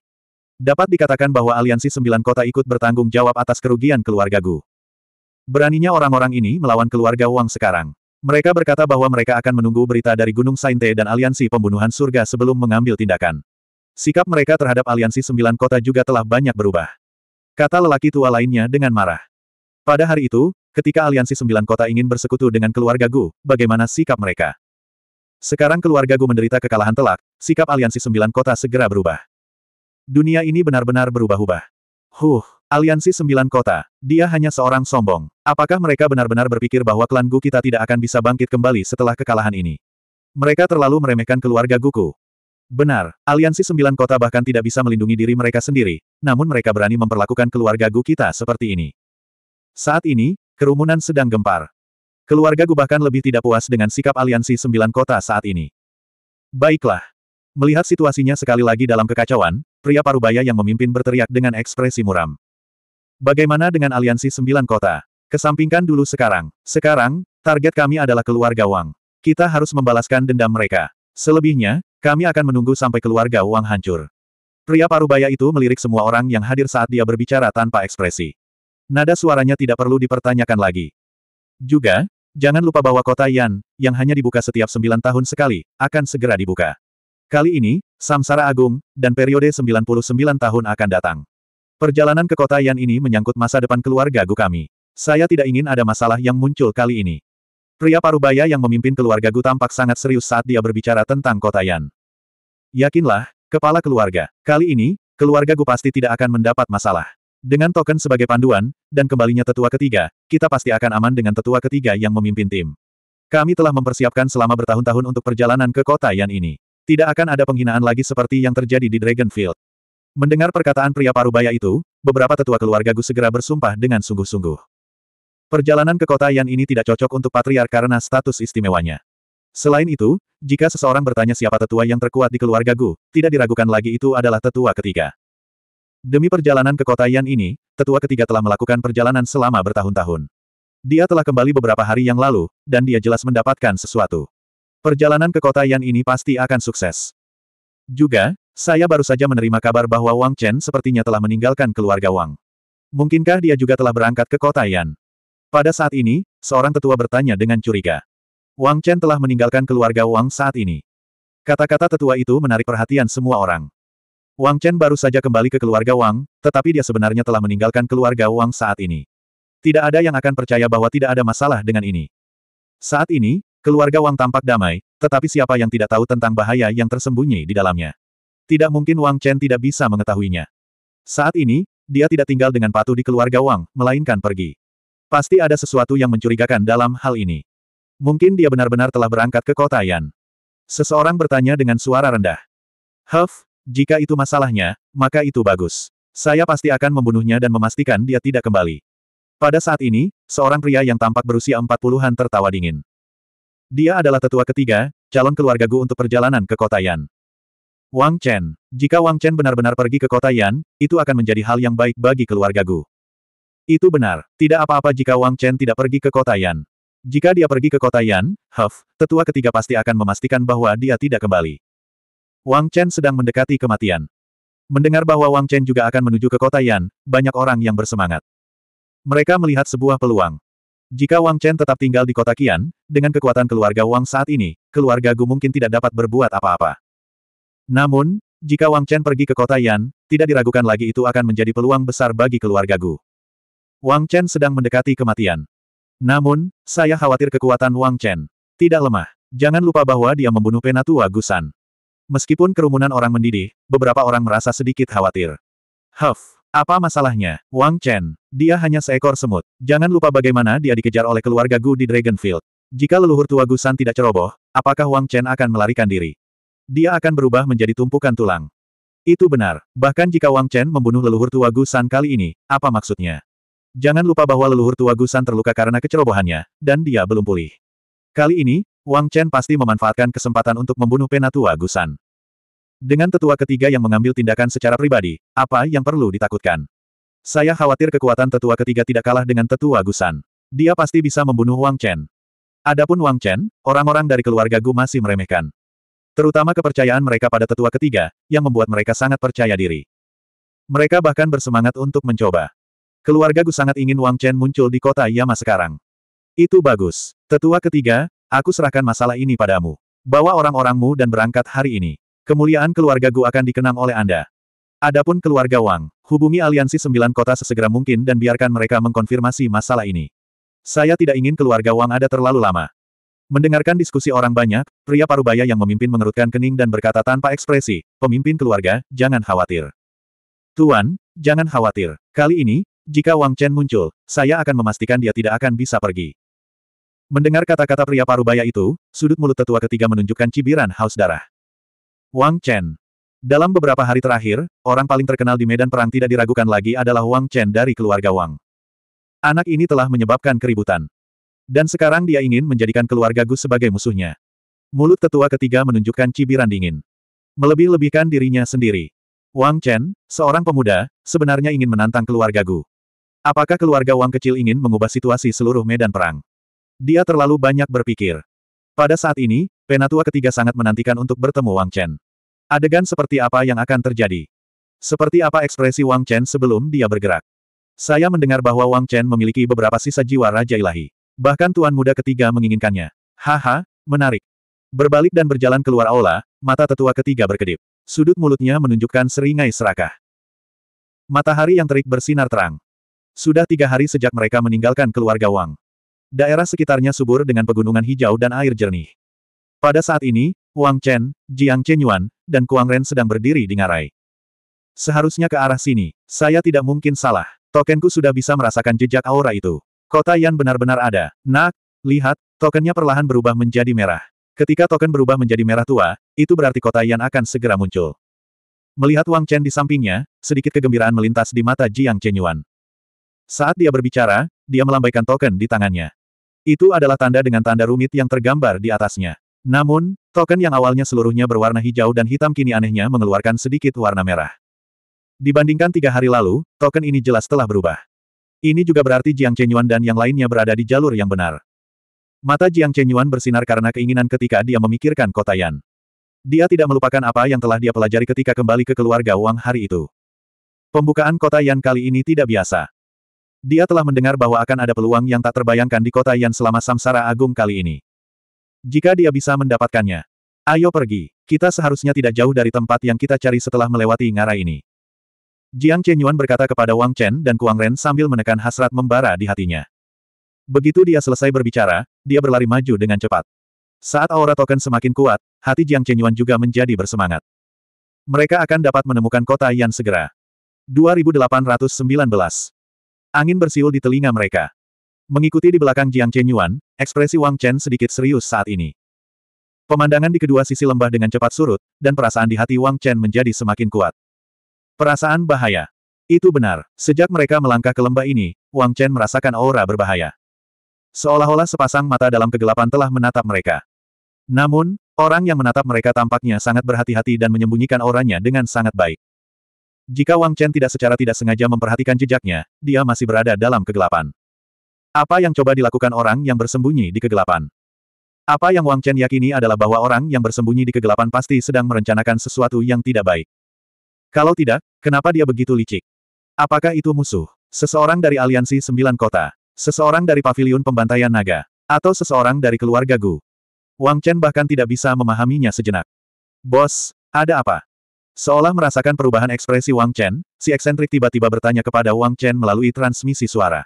Dapat dikatakan bahwa aliansi sembilan kota ikut bertanggung jawab atas kerugian keluarga Gu. Beraninya orang-orang ini melawan keluarga Wang sekarang. Mereka berkata bahwa mereka akan menunggu berita dari Gunung Sainte dan aliansi pembunuhan surga sebelum mengambil tindakan. Sikap mereka terhadap aliansi sembilan kota juga telah banyak berubah. Kata lelaki tua lainnya dengan marah. Pada hari itu, ketika aliansi sembilan kota ingin bersekutu dengan keluarga Gu, bagaimana sikap mereka? Sekarang keluarga Gu menderita kekalahan telak, sikap aliansi sembilan kota segera berubah. Dunia ini benar-benar berubah-ubah. Huh, aliansi sembilan kota. Dia hanya seorang sombong. Apakah mereka benar-benar berpikir bahwa klan Gu kita tidak akan bisa bangkit kembali setelah kekalahan ini? Mereka terlalu meremehkan keluarga Guku. Benar, aliansi sembilan kota bahkan tidak bisa melindungi diri mereka sendiri, namun mereka berani memperlakukan keluarga Gu kita seperti ini. Saat ini, kerumunan sedang gempar. Keluarga Gu bahkan lebih tidak puas dengan sikap aliansi sembilan kota saat ini. Baiklah. Melihat situasinya sekali lagi dalam kekacauan, pria parubaya yang memimpin berteriak dengan ekspresi muram. Bagaimana dengan aliansi sembilan kota? Kesampingkan dulu sekarang. Sekarang, target kami adalah keluarga Wang. Kita harus membalaskan dendam mereka. Selebihnya, kami akan menunggu sampai keluarga Wang hancur. Pria parubaya itu melirik semua orang yang hadir saat dia berbicara tanpa ekspresi. Nada suaranya tidak perlu dipertanyakan lagi. Juga, jangan lupa bahwa kota Yan, yang hanya dibuka setiap sembilan tahun sekali, akan segera dibuka. Kali ini, Samsara Agung, dan periode 99 tahun akan datang. Perjalanan ke kota Yan ini menyangkut masa depan keluarga Gu kami. Saya tidak ingin ada masalah yang muncul kali ini. Pria Parubaya yang memimpin keluarga Gu tampak sangat serius saat dia berbicara tentang kota Yan. Yakinlah, kepala keluarga, kali ini, keluarga Gu pasti tidak akan mendapat masalah. Dengan token sebagai panduan, dan kembalinya tetua ketiga, kita pasti akan aman dengan tetua ketiga yang memimpin tim. Kami telah mempersiapkan selama bertahun-tahun untuk perjalanan ke kota Yan ini. Tidak akan ada penghinaan lagi seperti yang terjadi di Dragonfield. Mendengar perkataan pria parubaya itu, beberapa tetua keluarga Gu segera bersumpah dengan sungguh-sungguh. Perjalanan ke kota Yan ini tidak cocok untuk patriar karena status istimewanya. Selain itu, jika seseorang bertanya siapa tetua yang terkuat di keluarga Gu, tidak diragukan lagi itu adalah tetua ketiga. Demi perjalanan ke kota Yan ini, tetua ketiga telah melakukan perjalanan selama bertahun-tahun. Dia telah kembali beberapa hari yang lalu, dan dia jelas mendapatkan sesuatu. Perjalanan ke kota Yan ini pasti akan sukses. Juga, saya baru saja menerima kabar bahwa Wang Chen sepertinya telah meninggalkan keluarga Wang. Mungkinkah dia juga telah berangkat ke kota Yan? Pada saat ini, seorang tetua bertanya dengan curiga. Wang Chen telah meninggalkan keluarga Wang saat ini. Kata-kata tetua itu menarik perhatian semua orang. Wang Chen baru saja kembali ke keluarga Wang, tetapi dia sebenarnya telah meninggalkan keluarga Wang saat ini. Tidak ada yang akan percaya bahwa tidak ada masalah dengan ini. Saat ini, Keluarga Wang tampak damai, tetapi siapa yang tidak tahu tentang bahaya yang tersembunyi di dalamnya? Tidak mungkin Wang Chen tidak bisa mengetahuinya. Saat ini, dia tidak tinggal dengan patuh di keluarga Wang, melainkan pergi. Pasti ada sesuatu yang mencurigakan dalam hal ini. Mungkin dia benar-benar telah berangkat ke kota Yan. Seseorang bertanya dengan suara rendah. Huff, jika itu masalahnya, maka itu bagus. Saya pasti akan membunuhnya dan memastikan dia tidak kembali. Pada saat ini, seorang pria yang tampak berusia empat puluhan tertawa dingin. Dia adalah tetua ketiga, calon keluarga Gu untuk perjalanan ke kota Yan. Wang Chen. Jika Wang Chen benar-benar pergi ke kota Yan, itu akan menjadi hal yang baik bagi keluarga Gu. Itu benar, tidak apa-apa jika Wang Chen tidak pergi ke kota Yan. Jika dia pergi ke kota Yan, Huff, tetua ketiga pasti akan memastikan bahwa dia tidak kembali. Wang Chen sedang mendekati kematian. Mendengar bahwa Wang Chen juga akan menuju ke kota Yan, banyak orang yang bersemangat. Mereka melihat sebuah peluang. Jika Wang Chen tetap tinggal di kota Qian, dengan kekuatan keluarga Wang saat ini, keluarga Gu mungkin tidak dapat berbuat apa-apa. Namun, jika Wang Chen pergi ke kota Yan, tidak diragukan lagi itu akan menjadi peluang besar bagi keluarga Gu. Wang Chen sedang mendekati kematian. Namun, saya khawatir kekuatan Wang Chen. Tidak lemah. Jangan lupa bahwa dia membunuh penatua Gusan. Meskipun kerumunan orang mendidih, beberapa orang merasa sedikit khawatir. Huff. Apa masalahnya, Wang Chen? Dia hanya seekor semut. Jangan lupa bagaimana dia dikejar oleh keluarga Gu di Dragonfield. Jika leluhur tua Gu San tidak ceroboh, apakah Wang Chen akan melarikan diri? Dia akan berubah menjadi tumpukan tulang. Itu benar. Bahkan jika Wang Chen membunuh leluhur tua Gu San kali ini, apa maksudnya? Jangan lupa bahwa leluhur tua Gu San terluka karena kecerobohannya, dan dia belum pulih. Kali ini, Wang Chen pasti memanfaatkan kesempatan untuk membunuh penatua Gu San. Dengan tetua ketiga yang mengambil tindakan secara pribadi, apa yang perlu ditakutkan? Saya khawatir kekuatan tetua ketiga tidak kalah dengan tetua Gusan. Dia pasti bisa membunuh Wang Chen. Adapun Wang Chen, orang-orang dari keluarga Gu masih meremehkan. Terutama kepercayaan mereka pada tetua ketiga, yang membuat mereka sangat percaya diri. Mereka bahkan bersemangat untuk mencoba. Keluarga Gu sangat ingin Wang Chen muncul di kota Yama sekarang. Itu bagus. Tetua ketiga, aku serahkan masalah ini padamu. Bawa orang-orangmu dan berangkat hari ini. Kemuliaan keluarga Gu akan dikenang oleh Anda. Adapun keluarga Wang, hubungi aliansi sembilan kota sesegera mungkin dan biarkan mereka mengkonfirmasi masalah ini. Saya tidak ingin keluarga Wang ada terlalu lama. Mendengarkan diskusi orang banyak, pria parubaya yang memimpin mengerutkan kening dan berkata tanpa ekspresi, pemimpin keluarga, jangan khawatir. Tuan, jangan khawatir. Kali ini, jika Wang Chen muncul, saya akan memastikan dia tidak akan bisa pergi. Mendengar kata-kata pria parubaya itu, sudut mulut tetua ketiga menunjukkan cibiran haus darah. Wang Chen. Dalam beberapa hari terakhir, orang paling terkenal di medan perang tidak diragukan lagi adalah Wang Chen dari keluarga Wang. Anak ini telah menyebabkan keributan. Dan sekarang dia ingin menjadikan keluarga Gu sebagai musuhnya. Mulut tetua ketiga menunjukkan cibiran dingin. Melebih-lebihkan dirinya sendiri. Wang Chen, seorang pemuda, sebenarnya ingin menantang keluarga Gu. Apakah keluarga Wang kecil ingin mengubah situasi seluruh medan perang? Dia terlalu banyak berpikir. Pada saat ini, penatua ketiga sangat menantikan untuk bertemu Wang Chen. Adegan seperti apa yang akan terjadi? Seperti apa ekspresi Wang Chen sebelum dia bergerak? Saya mendengar bahwa Wang Chen memiliki beberapa sisa jiwa Raja Ilahi. Bahkan Tuan Muda ketiga menginginkannya. Haha, menarik. Berbalik dan berjalan keluar aula, mata tetua ketiga berkedip. Sudut mulutnya menunjukkan seringai serakah. Matahari yang terik bersinar terang. Sudah tiga hari sejak mereka meninggalkan keluarga Wang. Daerah sekitarnya subur dengan pegunungan hijau dan air jernih. Pada saat ini, Wang Chen, Jiang Chenyuan, dan Kuang Ren sedang berdiri di ngarai. Seharusnya ke arah sini. Saya tidak mungkin salah. Tokenku sudah bisa merasakan jejak aura itu. Kota Yan benar-benar ada. Nak, lihat, tokennya perlahan berubah menjadi merah. Ketika token berubah menjadi merah tua, itu berarti kota Yan akan segera muncul. Melihat Wang Chen di sampingnya, sedikit kegembiraan melintas di mata Jiang Chenyuan. Saat dia berbicara, dia melambaikan token di tangannya. Itu adalah tanda dengan tanda rumit yang tergambar di atasnya. Namun, token yang awalnya seluruhnya berwarna hijau dan hitam kini anehnya mengeluarkan sedikit warna merah. Dibandingkan tiga hari lalu, token ini jelas telah berubah. Ini juga berarti Jiang Chenyuan dan yang lainnya berada di jalur yang benar. Mata Jiang Chenyuan bersinar karena keinginan ketika dia memikirkan kota Yan. Dia tidak melupakan apa yang telah dia pelajari ketika kembali ke keluarga Wang hari itu. Pembukaan kota Yan kali ini tidak biasa. Dia telah mendengar bahwa akan ada peluang yang tak terbayangkan di kota Yan selama samsara agung kali ini. Jika dia bisa mendapatkannya, ayo pergi. Kita seharusnya tidak jauh dari tempat yang kita cari setelah melewati ngarai ini. Jiang Chenyuan berkata kepada Wang Chen dan Kuang Ren sambil menekan hasrat membara di hatinya. Begitu dia selesai berbicara, dia berlari maju dengan cepat. Saat aura token semakin kuat, hati Jiang Chenyuan juga menjadi bersemangat. Mereka akan dapat menemukan kota Yan segera. 2819 Angin bersiul di telinga mereka. Mengikuti di belakang Jiang Chen Yuan, ekspresi Wang Chen sedikit serius saat ini. Pemandangan di kedua sisi lembah dengan cepat surut, dan perasaan di hati Wang Chen menjadi semakin kuat. Perasaan bahaya. Itu benar, sejak mereka melangkah ke lembah ini, Wang Chen merasakan aura berbahaya. Seolah-olah sepasang mata dalam kegelapan telah menatap mereka. Namun, orang yang menatap mereka tampaknya sangat berhati-hati dan menyembunyikan auranya dengan sangat baik. Jika Wang Chen tidak secara tidak sengaja memperhatikan jejaknya, dia masih berada dalam kegelapan. Apa yang coba dilakukan orang yang bersembunyi di kegelapan? Apa yang Wang Chen yakini adalah bahwa orang yang bersembunyi di kegelapan pasti sedang merencanakan sesuatu yang tidak baik. Kalau tidak, kenapa dia begitu licik? Apakah itu musuh? Seseorang dari Aliansi Sembilan Kota? Seseorang dari Paviliun Pembantaian Naga? Atau seseorang dari keluarga Gu? Wang Chen bahkan tidak bisa memahaminya sejenak. Bos, ada apa? Seolah merasakan perubahan ekspresi Wang Chen, si eksentrik tiba-tiba bertanya kepada Wang Chen melalui transmisi suara.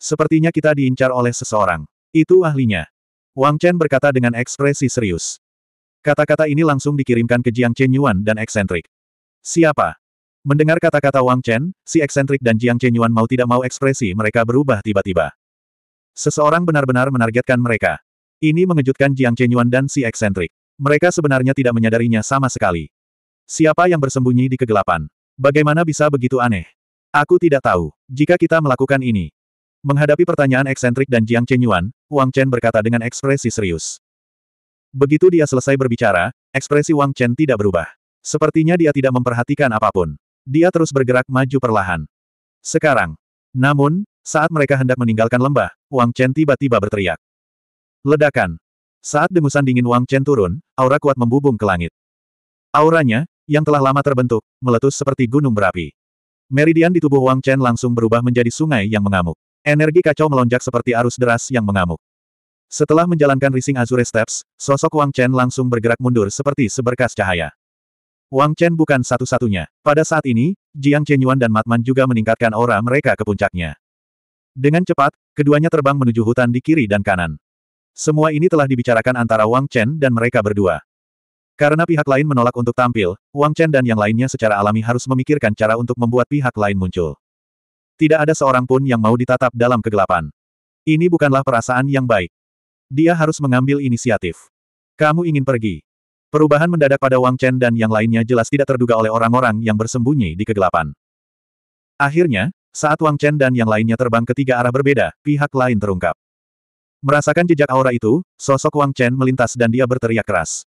Sepertinya kita diincar oleh seseorang. Itu ahlinya. Wang Chen berkata dengan ekspresi serius. Kata-kata ini langsung dikirimkan ke Jiang Chen Yuan dan eksentrik. Siapa? Mendengar kata-kata Wang Chen, si eksentrik dan Jiang Chen Yuan mau tidak mau ekspresi mereka berubah tiba-tiba. Seseorang benar-benar menargetkan mereka. Ini mengejutkan Jiang Chen Yuan dan si eksentrik. Mereka sebenarnya tidak menyadarinya sama sekali. Siapa yang bersembunyi di kegelapan? Bagaimana bisa begitu aneh? Aku tidak tahu. Jika kita melakukan ini. Menghadapi pertanyaan eksentrik dan Jiang Chen Yuan, Wang Chen berkata dengan ekspresi serius. Begitu dia selesai berbicara, ekspresi Wang Chen tidak berubah. Sepertinya dia tidak memperhatikan apapun. Dia terus bergerak maju perlahan. Sekarang. Namun, saat mereka hendak meninggalkan lembah, Wang Chen tiba-tiba berteriak. Ledakan. Saat dengusan dingin Wang Chen turun, aura kuat membubung ke langit. Auranya, yang telah lama terbentuk, meletus seperti gunung berapi. Meridian di tubuh Wang Chen langsung berubah menjadi sungai yang mengamuk. Energi kacau melonjak seperti arus deras yang mengamuk. Setelah menjalankan Rising Azure Steps, sosok Wang Chen langsung bergerak mundur seperti seberkas cahaya. Wang Chen bukan satu-satunya. Pada saat ini, Jiang Chenyuan dan Matman juga meningkatkan aura mereka ke puncaknya. Dengan cepat, keduanya terbang menuju hutan di kiri dan kanan. Semua ini telah dibicarakan antara Wang Chen dan mereka berdua. Karena pihak lain menolak untuk tampil, Wang Chen dan yang lainnya secara alami harus memikirkan cara untuk membuat pihak lain muncul. Tidak ada seorang pun yang mau ditatap dalam kegelapan. Ini bukanlah perasaan yang baik. Dia harus mengambil inisiatif. Kamu ingin pergi. Perubahan mendadak pada Wang Chen dan yang lainnya jelas tidak terduga oleh orang-orang yang bersembunyi di kegelapan. Akhirnya, saat Wang Chen dan yang lainnya terbang ke tiga arah berbeda, pihak lain terungkap. Merasakan jejak aura itu, sosok Wang Chen melintas dan dia berteriak keras.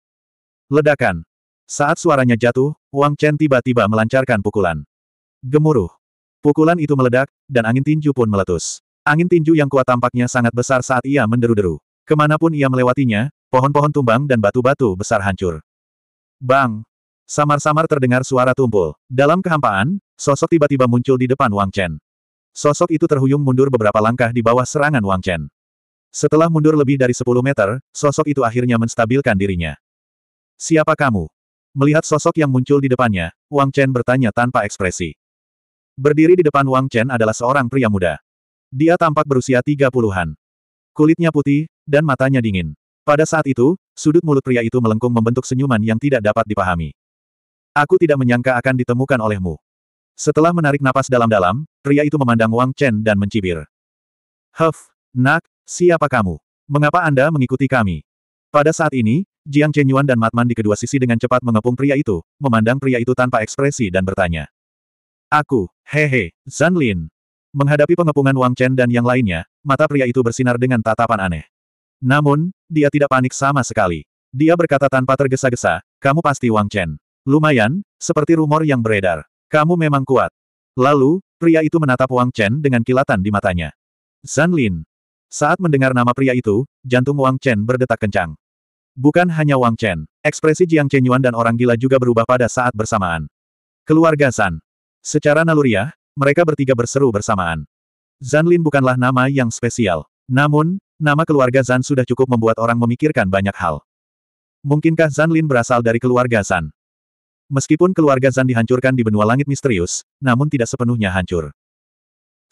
Ledakan. Saat suaranya jatuh, Wang Chen tiba-tiba melancarkan pukulan. Gemuruh. Pukulan itu meledak, dan angin tinju pun meletus. Angin tinju yang kuat tampaknya sangat besar saat ia menderu-deru. Kemanapun ia melewatinya, pohon-pohon tumbang dan batu-batu besar hancur. Bang! Samar-samar terdengar suara tumpul. Dalam kehampaan, sosok tiba-tiba muncul di depan Wang Chen. Sosok itu terhuyung mundur beberapa langkah di bawah serangan Wang Chen. Setelah mundur lebih dari 10 meter, sosok itu akhirnya menstabilkan dirinya. Siapa kamu? Melihat sosok yang muncul di depannya, Wang Chen bertanya tanpa ekspresi. Berdiri di depan Wang Chen adalah seorang pria muda. Dia tampak berusia tiga puluhan. Kulitnya putih, dan matanya dingin. Pada saat itu, sudut mulut pria itu melengkung membentuk senyuman yang tidak dapat dipahami. Aku tidak menyangka akan ditemukan olehmu. Setelah menarik napas dalam-dalam, pria itu memandang Wang Chen dan mencibir. Huff, nak, siapa kamu? Mengapa Anda mengikuti kami? Pada saat ini, Jiang Chenyuan dan Matman di kedua sisi dengan cepat mengepung pria itu, memandang pria itu tanpa ekspresi dan bertanya. Aku, hehe, Zan Lin. Menghadapi pengepungan Wang Chen dan yang lainnya, mata pria itu bersinar dengan tatapan aneh. Namun, dia tidak panik sama sekali. Dia berkata tanpa tergesa-gesa, kamu pasti Wang Chen. Lumayan, seperti rumor yang beredar. Kamu memang kuat. Lalu, pria itu menatap Wang Chen dengan kilatan di matanya. Zan Lin. Saat mendengar nama pria itu, jantung Wang Chen berdetak kencang. Bukan hanya Wang Chen, ekspresi Jiang Chenyuan dan orang gila juga berubah pada saat bersamaan. Keluarga San, Secara naluriah, mereka bertiga berseru bersamaan. Zan Lin bukanlah nama yang spesial. Namun, nama keluarga Zan sudah cukup membuat orang memikirkan banyak hal. Mungkinkah Zan Lin berasal dari keluarga Zan? Meskipun keluarga Zan dihancurkan di benua langit misterius, namun tidak sepenuhnya hancur.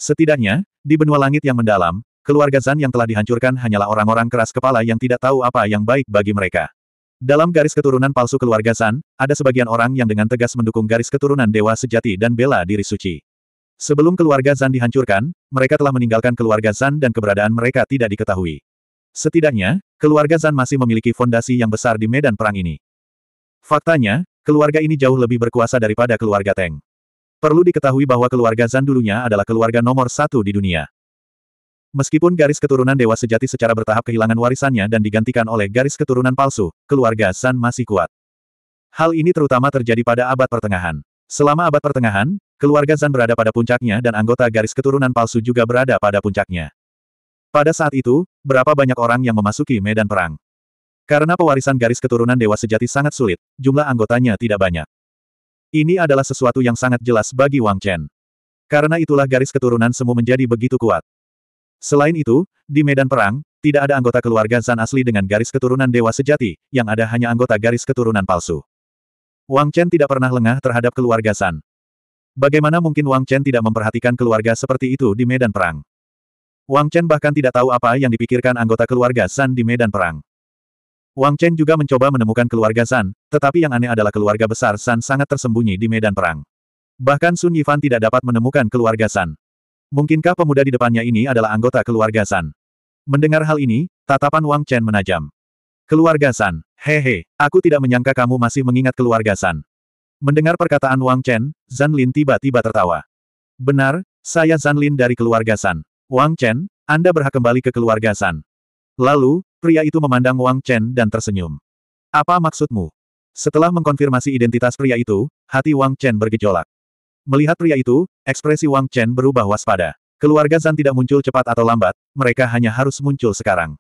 Setidaknya, di benua langit yang mendalam, Keluarga Zan yang telah dihancurkan hanyalah orang-orang keras kepala yang tidak tahu apa yang baik bagi mereka. Dalam garis keturunan palsu keluarga Zan, ada sebagian orang yang dengan tegas mendukung garis keturunan dewa sejati dan bela diri suci. Sebelum keluarga Zan dihancurkan, mereka telah meninggalkan keluarga Zan dan keberadaan mereka tidak diketahui. Setidaknya, keluarga Zan masih memiliki fondasi yang besar di medan perang ini. Faktanya, keluarga ini jauh lebih berkuasa daripada keluarga Teng. Perlu diketahui bahwa keluarga Zan dulunya adalah keluarga nomor satu di dunia. Meskipun garis keturunan dewa sejati secara bertahap kehilangan warisannya dan digantikan oleh garis keturunan palsu, keluarga San masih kuat. Hal ini terutama terjadi pada abad pertengahan. Selama abad pertengahan, keluarga San berada pada puncaknya dan anggota garis keturunan palsu juga berada pada puncaknya. Pada saat itu, berapa banyak orang yang memasuki medan perang. Karena pewarisan garis keturunan dewa sejati sangat sulit, jumlah anggotanya tidak banyak. Ini adalah sesuatu yang sangat jelas bagi Wang Chen. Karena itulah garis keturunan semu menjadi begitu kuat. Selain itu, di medan perang, tidak ada anggota keluarga Zan asli dengan garis keturunan dewa sejati, yang ada hanya anggota garis keturunan palsu. Wang Chen tidak pernah lengah terhadap keluarga Zan. Bagaimana mungkin Wang Chen tidak memperhatikan keluarga seperti itu di medan perang? Wang Chen bahkan tidak tahu apa yang dipikirkan anggota keluarga Zan di medan perang. Wang Chen juga mencoba menemukan keluarga Zan, tetapi yang aneh adalah keluarga besar Zan sangat tersembunyi di medan perang. Bahkan Sun Yifan tidak dapat menemukan keluarga San. Mungkinkah pemuda di depannya ini adalah anggota keluarga San? Mendengar hal ini, tatapan Wang Chen menajam. Keluarga San, hehe, aku tidak menyangka kamu masih mengingat keluarga San. Mendengar perkataan Wang Chen, Zan Lin tiba-tiba tertawa. Benar, saya Zan Lin dari keluarga San. Wang Chen, Anda berhak kembali ke keluarga San. Lalu, pria itu memandang Wang Chen dan tersenyum. Apa maksudmu? Setelah mengkonfirmasi identitas pria itu, hati Wang Chen bergejolak. Melihat pria itu, ekspresi Wang Chen berubah waspada. Keluarga Zan tidak muncul cepat atau lambat, mereka hanya harus muncul sekarang.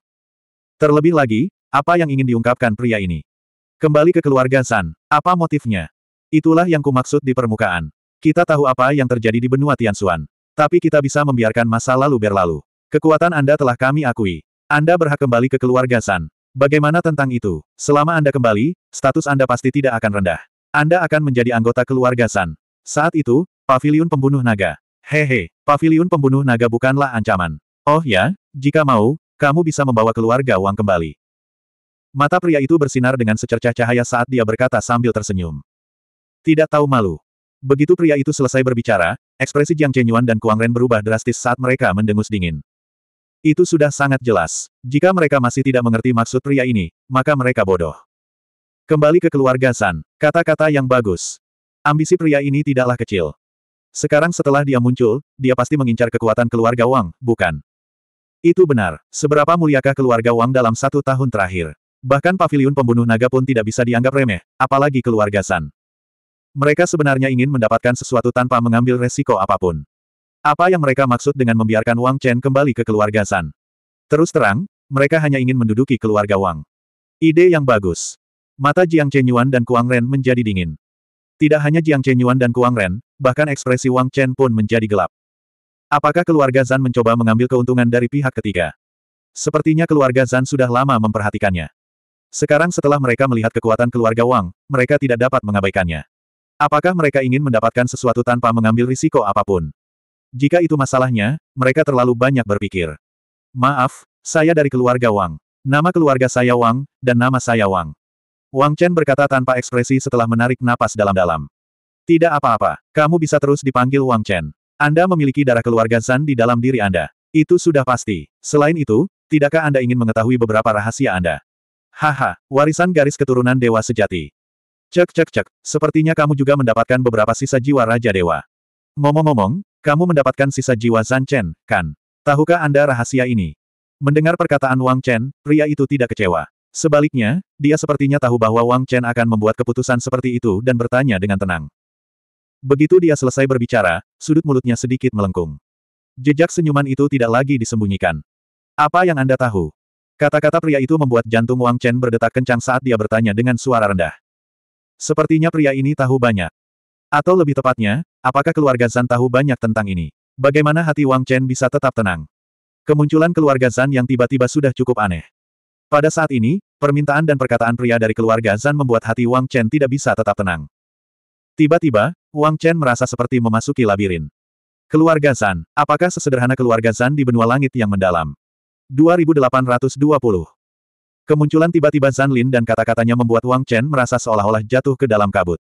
Terlebih lagi, apa yang ingin diungkapkan pria ini? Kembali ke keluarga Zan, apa motifnya? Itulah yang kumaksud di permukaan. Kita tahu apa yang terjadi di benua Tianxuan. Tapi kita bisa membiarkan masa lalu berlalu. Kekuatan Anda telah kami akui. Anda berhak kembali ke keluarga Zan. Bagaimana tentang itu? Selama Anda kembali, status Anda pasti tidak akan rendah. Anda akan menjadi anggota keluarga San. Saat itu, paviliun pembunuh naga. Hehe, paviliun pembunuh naga bukanlah ancaman. Oh ya, jika mau, kamu bisa membawa keluarga Wang kembali. Mata pria itu bersinar dengan secercah cahaya saat dia berkata sambil tersenyum. Tidak tahu malu. Begitu pria itu selesai berbicara, ekspresi Jiang Chenyuan dan Kuang Ren berubah drastis saat mereka mendengus dingin. Itu sudah sangat jelas. Jika mereka masih tidak mengerti maksud pria ini, maka mereka bodoh. Kembali ke keluarga San, kata-kata yang bagus. Ambisi pria ini tidaklah kecil. Sekarang setelah dia muncul, dia pasti mengincar kekuatan keluarga Wang, bukan? Itu benar. Seberapa muliakah keluarga Wang dalam satu tahun terakhir? Bahkan pavilion pembunuh naga pun tidak bisa dianggap remeh, apalagi keluarga San. Mereka sebenarnya ingin mendapatkan sesuatu tanpa mengambil resiko apapun. Apa yang mereka maksud dengan membiarkan Wang Chen kembali ke keluarga San? Terus terang, mereka hanya ingin menduduki keluarga Wang. Ide yang bagus. Mata Jiang Chenyuan dan Kuang Ren menjadi dingin. Tidak hanya Jiang Chenyuan dan Kuang Ren, bahkan ekspresi Wang Chen pun menjadi gelap. Apakah keluarga Zan mencoba mengambil keuntungan dari pihak ketiga? Sepertinya keluarga Zan sudah lama memperhatikannya. Sekarang setelah mereka melihat kekuatan keluarga Wang, mereka tidak dapat mengabaikannya. Apakah mereka ingin mendapatkan sesuatu tanpa mengambil risiko apapun? Jika itu masalahnya, mereka terlalu banyak berpikir. Maaf, saya dari keluarga Wang. Nama keluarga saya Wang, dan nama saya Wang. Wang Chen berkata tanpa ekspresi setelah menarik napas dalam-dalam. Tidak apa-apa, kamu bisa terus dipanggil Wang Chen. Anda memiliki darah keluarga Zan di dalam diri Anda. Itu sudah pasti. Selain itu, tidakkah Anda ingin mengetahui beberapa rahasia Anda? Haha, warisan garis keturunan dewa sejati. Cek cek cek, sepertinya kamu juga mendapatkan beberapa sisa jiwa Raja Dewa. Ngomong-ngomong, kamu mendapatkan sisa jiwa Zan Chen, kan? Tahukah Anda rahasia ini? Mendengar perkataan Wang Chen, pria itu tidak kecewa. Sebaliknya, dia sepertinya tahu bahwa Wang Chen akan membuat keputusan seperti itu dan bertanya dengan tenang. Begitu dia selesai berbicara, sudut mulutnya sedikit melengkung. Jejak senyuman itu tidak lagi disembunyikan. Apa yang Anda tahu? Kata-kata pria itu membuat jantung Wang Chen berdetak kencang saat dia bertanya dengan suara rendah. Sepertinya pria ini tahu banyak. Atau lebih tepatnya, apakah keluarga Zan tahu banyak tentang ini? Bagaimana hati Wang Chen bisa tetap tenang? Kemunculan keluarga Zan yang tiba-tiba sudah cukup aneh. Pada saat ini, permintaan dan perkataan pria dari keluarga Zan membuat hati Wang Chen tidak bisa tetap tenang. Tiba-tiba, Wang Chen merasa seperti memasuki labirin. Keluarga Zan, apakah sesederhana keluarga Zan di benua langit yang mendalam? 2820 Kemunculan tiba-tiba Zan Lin dan kata-katanya membuat Wang Chen merasa seolah-olah jatuh ke dalam kabut.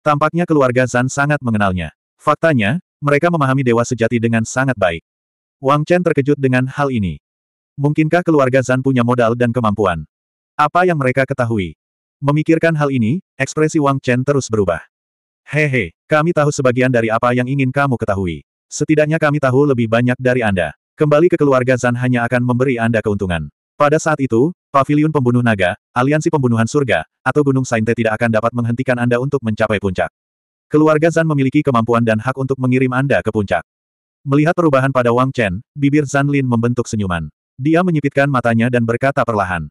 Tampaknya keluarga Zan sangat mengenalnya. Faktanya, mereka memahami dewa sejati dengan sangat baik. Wang Chen terkejut dengan hal ini. Mungkinkah keluarga Zan punya modal dan kemampuan? Apa yang mereka ketahui? Memikirkan hal ini, ekspresi Wang Chen terus berubah. Hehe, kami tahu sebagian dari apa yang ingin kamu ketahui. Setidaknya kami tahu lebih banyak dari Anda. Kembali ke keluarga Zan hanya akan memberi Anda keuntungan. Pada saat itu, Paviliun Pembunuh Naga, Aliansi Pembunuhan Surga, atau Gunung Sainte tidak akan dapat menghentikan Anda untuk mencapai puncak. Keluarga Zan memiliki kemampuan dan hak untuk mengirim Anda ke puncak. Melihat perubahan pada Wang Chen, bibir Zan Lin membentuk senyuman. Dia menyipitkan matanya dan berkata perlahan.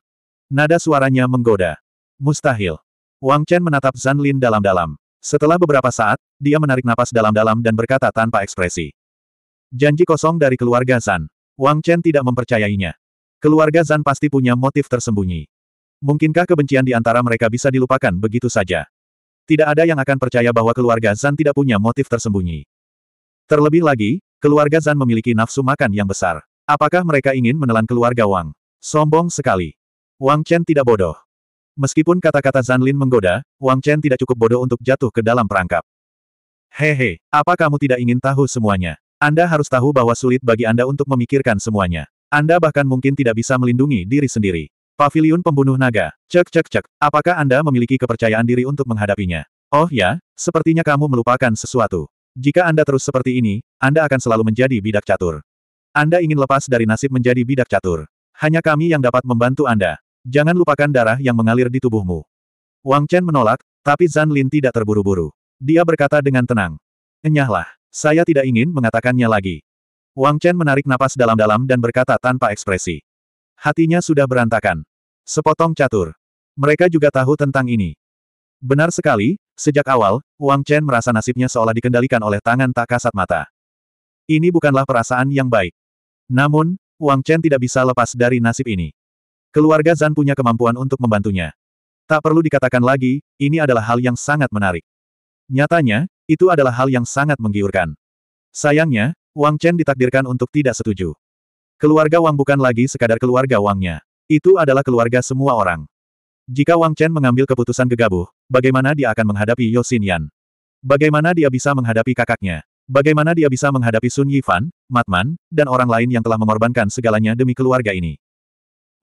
Nada suaranya menggoda. Mustahil. Wang Chen menatap Zan Lin dalam-dalam. Setelah beberapa saat, dia menarik napas dalam-dalam dan berkata tanpa ekspresi. Janji kosong dari keluarga Zan. Wang Chen tidak mempercayainya. Keluarga Zan pasti punya motif tersembunyi. Mungkinkah kebencian di antara mereka bisa dilupakan begitu saja? Tidak ada yang akan percaya bahwa keluarga Zan tidak punya motif tersembunyi. Terlebih lagi, keluarga Zan memiliki nafsu makan yang besar. Apakah mereka ingin menelan keluarga Wang? Sombong sekali. Wang Chen tidak bodoh. Meskipun kata-kata Zanlin menggoda, Wang Chen tidak cukup bodoh untuk jatuh ke dalam perangkap. Hehe, apa kamu tidak ingin tahu semuanya? Anda harus tahu bahwa sulit bagi Anda untuk memikirkan semuanya. Anda bahkan mungkin tidak bisa melindungi diri sendiri. Pavilion pembunuh naga, cek cek cek, apakah Anda memiliki kepercayaan diri untuk menghadapinya? Oh ya, sepertinya kamu melupakan sesuatu. Jika Anda terus seperti ini, Anda akan selalu menjadi bidak catur. Anda ingin lepas dari nasib menjadi bidak catur. Hanya kami yang dapat membantu Anda. Jangan lupakan darah yang mengalir di tubuhmu. Wang Chen menolak, tapi Zan Lin tidak terburu-buru. Dia berkata dengan tenang. Enyahlah, saya tidak ingin mengatakannya lagi. Wang Chen menarik napas dalam-dalam dan berkata tanpa ekspresi. Hatinya sudah berantakan. Sepotong catur. Mereka juga tahu tentang ini. Benar sekali, sejak awal, Wang Chen merasa nasibnya seolah dikendalikan oleh tangan tak kasat mata. Ini bukanlah perasaan yang baik. Namun, Wang Chen tidak bisa lepas dari nasib ini. Keluarga Zan punya kemampuan untuk membantunya. Tak perlu dikatakan lagi, ini adalah hal yang sangat menarik. Nyatanya, itu adalah hal yang sangat menggiurkan. Sayangnya, Wang Chen ditakdirkan untuk tidak setuju. Keluarga Wang bukan lagi sekadar keluarga Wangnya. Itu adalah keluarga semua orang. Jika Wang Chen mengambil keputusan gegabah, bagaimana dia akan menghadapi Yosin Yan? Bagaimana dia bisa menghadapi kakaknya? Bagaimana dia bisa menghadapi Sun Yifan, Matman, dan orang lain yang telah mengorbankan segalanya demi keluarga ini?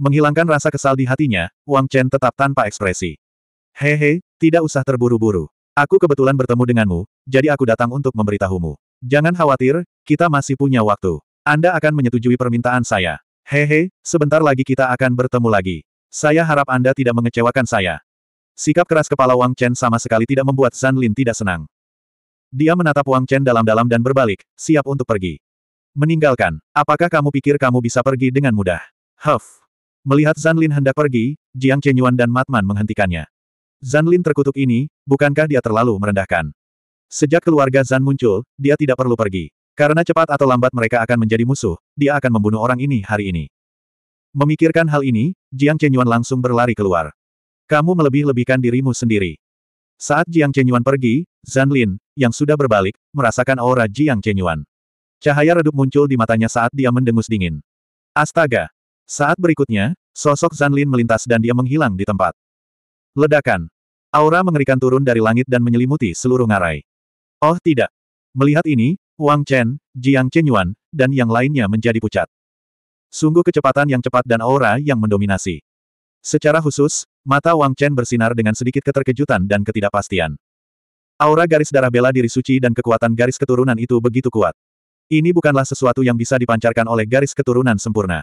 Menghilangkan rasa kesal di hatinya, Wang Chen tetap tanpa ekspresi. Hehe, tidak usah terburu-buru. Aku kebetulan bertemu denganmu, jadi aku datang untuk memberitahumu. Jangan khawatir, kita masih punya waktu. Anda akan menyetujui permintaan saya. Hehe, sebentar lagi kita akan bertemu lagi. Saya harap Anda tidak mengecewakan saya. Sikap keras kepala Wang Chen sama sekali tidak membuat Zan Lin tidak senang. Dia menatap Wang Chen dalam-dalam dan berbalik, siap untuk pergi. Meninggalkan, apakah kamu pikir kamu bisa pergi dengan mudah? Huff. Melihat Zan Lin hendak pergi, Jiang Chenyuan dan Matman menghentikannya. Zan Lin terkutuk ini, bukankah dia terlalu merendahkan? Sejak keluarga Zan muncul, dia tidak perlu pergi. Karena cepat atau lambat mereka akan menjadi musuh, dia akan membunuh orang ini hari ini. Memikirkan hal ini, Jiang Chenyuan langsung berlari keluar. Kamu melebih-lebihkan dirimu sendiri. Saat Jiang Chenyuan pergi, Zan Lin, yang sudah berbalik, merasakan aura Jiang Chenyuan. Cahaya redup muncul di matanya saat dia mendengus dingin. Astaga! Saat berikutnya, sosok Zanlin melintas dan dia menghilang di tempat. Ledakan. Aura mengerikan turun dari langit dan menyelimuti seluruh ngarai. Oh tidak. Melihat ini, Wang Chen, Jiang Chenyuan, dan yang lainnya menjadi pucat. Sungguh kecepatan yang cepat dan aura yang mendominasi. Secara khusus, mata Wang Chen bersinar dengan sedikit keterkejutan dan ketidakpastian. Aura garis darah bela diri suci dan kekuatan garis keturunan itu begitu kuat. Ini bukanlah sesuatu yang bisa dipancarkan oleh garis keturunan sempurna.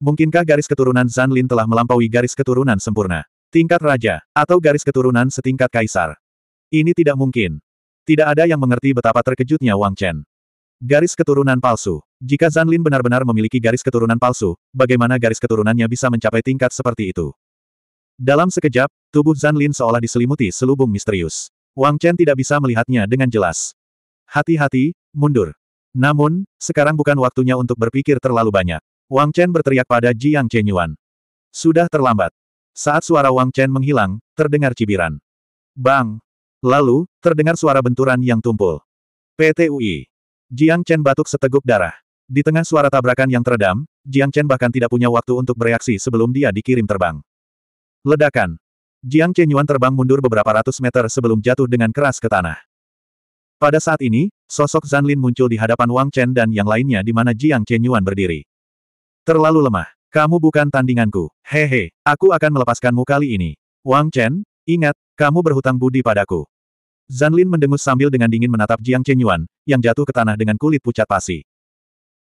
Mungkinkah garis keturunan Zan telah melampaui garis keturunan sempurna? Tingkat raja, atau garis keturunan setingkat kaisar. Ini tidak mungkin. Tidak ada yang mengerti betapa terkejutnya Wang Chen. Garis keturunan palsu. Jika Zan benar-benar memiliki garis keturunan palsu, bagaimana garis keturunannya bisa mencapai tingkat seperti itu? Dalam sekejap, tubuh Zan seolah diselimuti selubung misterius. Wang Chen tidak bisa melihatnya dengan jelas. Hati-hati, mundur. Namun, sekarang bukan waktunya untuk berpikir terlalu banyak. Wang Chen berteriak pada Jiang Chenyuan. Sudah terlambat. Saat suara Wang Chen menghilang, terdengar cibiran. Bang! Lalu, terdengar suara benturan yang tumpul. PTUI. Jiang Chen batuk seteguk darah. Di tengah suara tabrakan yang teredam, Jiang Chen bahkan tidak punya waktu untuk bereaksi sebelum dia dikirim terbang. Ledakan. Jiang Chenyuan terbang mundur beberapa ratus meter sebelum jatuh dengan keras ke tanah. Pada saat ini, sosok Zanlin muncul di hadapan Wang Chen dan yang lainnya di mana Jiang Chenyuan berdiri. Terlalu lemah. Kamu bukan tandinganku. Hehe, aku akan melepaskanmu kali ini. Wang Chen, ingat, kamu berhutang budi padaku. Zanlin mendengus sambil dengan dingin menatap Jiang Chenyuan, yang jatuh ke tanah dengan kulit pucat pasi.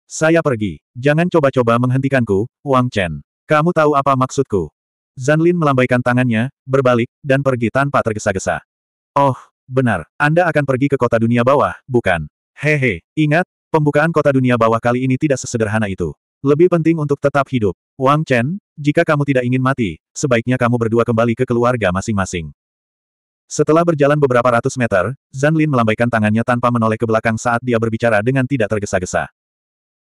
Saya pergi. Jangan coba-coba menghentikanku, Wang Chen. Kamu tahu apa maksudku? Zanlin melambaikan tangannya, berbalik, dan pergi tanpa tergesa-gesa. Oh, benar, Anda akan pergi ke kota dunia bawah, bukan? Hehe, ingat, pembukaan kota dunia bawah kali ini tidak sesederhana itu. Lebih penting untuk tetap hidup. Wang Chen, jika kamu tidak ingin mati, sebaiknya kamu berdua kembali ke keluarga masing-masing. Setelah berjalan beberapa ratus meter, Zan Lin melambaikan tangannya tanpa menoleh ke belakang saat dia berbicara dengan tidak tergesa-gesa.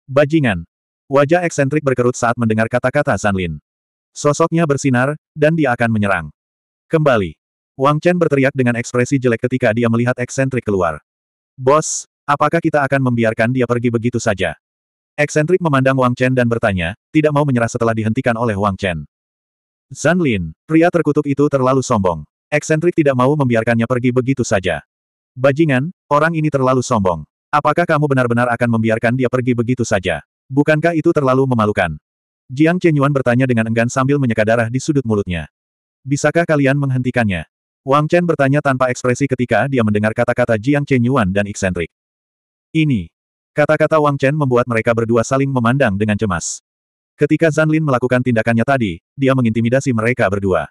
Bajingan. Wajah eksentrik berkerut saat mendengar kata-kata Zan Lin. Sosoknya bersinar, dan dia akan menyerang. Kembali. Wang Chen berteriak dengan ekspresi jelek ketika dia melihat eksentrik keluar. Bos, apakah kita akan membiarkan dia pergi begitu saja? Eksentrik memandang Wang Chen dan bertanya, tidak mau menyerah setelah dihentikan oleh Wang Chen. Zan Lin, pria terkutuk itu terlalu sombong. Eksentrik tidak mau membiarkannya pergi begitu saja. Bajingan, orang ini terlalu sombong. Apakah kamu benar-benar akan membiarkan dia pergi begitu saja? Bukankah itu terlalu memalukan? Jiang Chenyuan bertanya dengan enggan sambil menyeka darah di sudut mulutnya. Bisakah kalian menghentikannya? Wang Chen bertanya tanpa ekspresi ketika dia mendengar kata-kata Jiang Chenyuan dan eksentrik. Ini. Kata-kata Wang Chen membuat mereka berdua saling memandang dengan cemas. Ketika Zan Lin melakukan tindakannya tadi, dia mengintimidasi mereka berdua.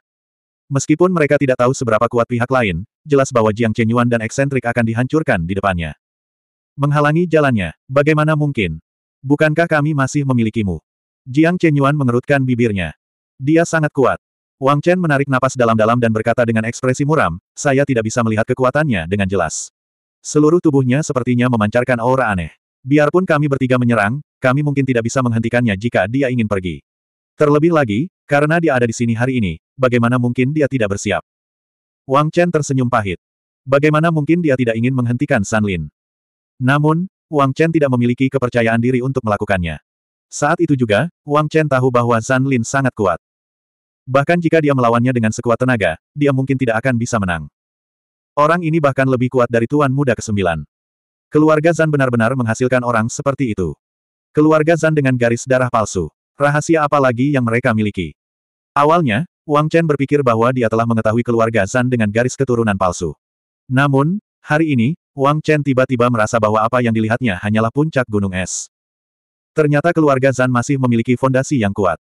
Meskipun mereka tidak tahu seberapa kuat pihak lain, jelas bahwa Jiang Chenyuan dan eksentrik akan dihancurkan di depannya. Menghalangi jalannya, bagaimana mungkin? Bukankah kami masih memilikimu? Jiang Chen Yuan mengerutkan bibirnya. Dia sangat kuat. Wang Chen menarik napas dalam-dalam dan berkata dengan ekspresi muram, saya tidak bisa melihat kekuatannya dengan jelas. Seluruh tubuhnya sepertinya memancarkan aura aneh. Biarpun kami bertiga menyerang, kami mungkin tidak bisa menghentikannya jika dia ingin pergi. Terlebih lagi, karena dia ada di sini hari ini, bagaimana mungkin dia tidak bersiap? Wang Chen tersenyum pahit. Bagaimana mungkin dia tidak ingin menghentikan San Lin? Namun, Wang Chen tidak memiliki kepercayaan diri untuk melakukannya. Saat itu juga, Wang Chen tahu bahwa Zan Lin sangat kuat. Bahkan jika dia melawannya dengan sekuat tenaga, dia mungkin tidak akan bisa menang. Orang ini bahkan lebih kuat dari Tuan Muda ke-9. Keluarga Zan benar-benar menghasilkan orang seperti itu. Keluarga Zan dengan garis darah palsu. Rahasia apa lagi yang mereka miliki? Awalnya, Wang Chen berpikir bahwa dia telah mengetahui keluarga Zan dengan garis keturunan palsu. Namun, hari ini, Wang Chen tiba-tiba merasa bahwa apa yang dilihatnya hanyalah puncak gunung es. Ternyata keluarga Zan masih memiliki fondasi yang kuat.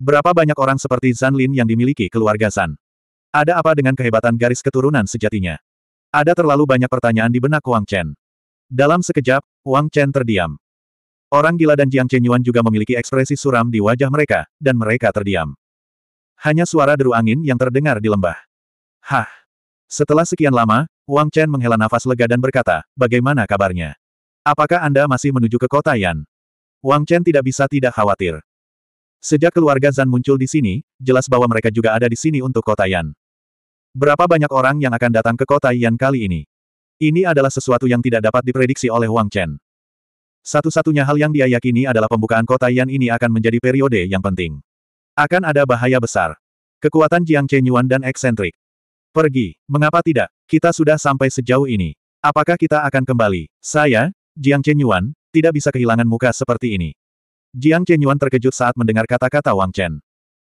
Berapa banyak orang seperti Zan Lin yang dimiliki keluarga Zan? Ada apa dengan kehebatan garis keturunan sejatinya? Ada terlalu banyak pertanyaan di benak Wang Chen. Dalam sekejap, Wang Chen terdiam. Orang gila dan Jiang Chenyuan juga memiliki ekspresi suram di wajah mereka, dan mereka terdiam. Hanya suara deru angin yang terdengar di lembah. Hah! Setelah sekian lama, Wang Chen menghela nafas lega dan berkata, bagaimana kabarnya? Apakah Anda masih menuju ke kota Yan? Wang Chen tidak bisa tidak khawatir. Sejak keluarga Zan muncul di sini, jelas bahwa mereka juga ada di sini untuk kota Yan. Berapa banyak orang yang akan datang ke kota Yan kali ini? Ini adalah sesuatu yang tidak dapat diprediksi oleh Wang Chen. Satu-satunya hal yang dia yakini adalah pembukaan kota Yan ini akan menjadi periode yang penting. Akan ada bahaya besar. Kekuatan Jiang Chen Yuan dan eksentrik. Pergi, mengapa tidak? Kita sudah sampai sejauh ini. Apakah kita akan kembali? Saya, Jiang Chen Yuan, tidak bisa kehilangan muka seperti ini. Jiang Chenyuan terkejut saat mendengar kata-kata Wang Chen.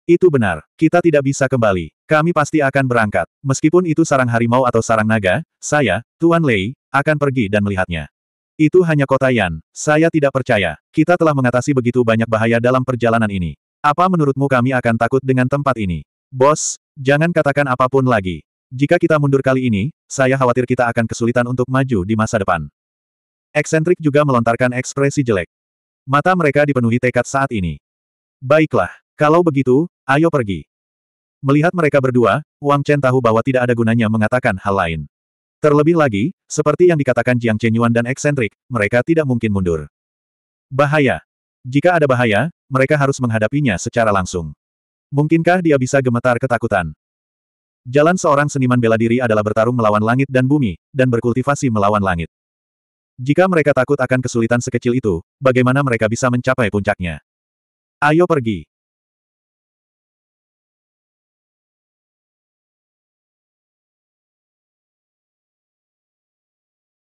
Itu benar, kita tidak bisa kembali. Kami pasti akan berangkat. Meskipun itu sarang harimau atau sarang naga, saya, Tuan Lei, akan pergi dan melihatnya. Itu hanya kota Yan, saya tidak percaya. Kita telah mengatasi begitu banyak bahaya dalam perjalanan ini. Apa menurutmu kami akan takut dengan tempat ini? Bos, jangan katakan apapun lagi. Jika kita mundur kali ini, saya khawatir kita akan kesulitan untuk maju di masa depan. Eksentrik juga melontarkan ekspresi jelek. Mata mereka dipenuhi tekad saat ini. Baiklah, kalau begitu, ayo pergi. Melihat mereka berdua, Wang Chen tahu bahwa tidak ada gunanya mengatakan hal lain. Terlebih lagi, seperti yang dikatakan Jiang Chenyuan dan eksentrik, mereka tidak mungkin mundur. Bahaya. Jika ada bahaya, mereka harus menghadapinya secara langsung. Mungkinkah dia bisa gemetar ketakutan? Jalan seorang seniman bela diri adalah bertarung melawan langit dan bumi, dan berkultivasi melawan langit. Jika mereka takut akan kesulitan sekecil itu, bagaimana mereka bisa mencapai puncaknya? Ayo pergi.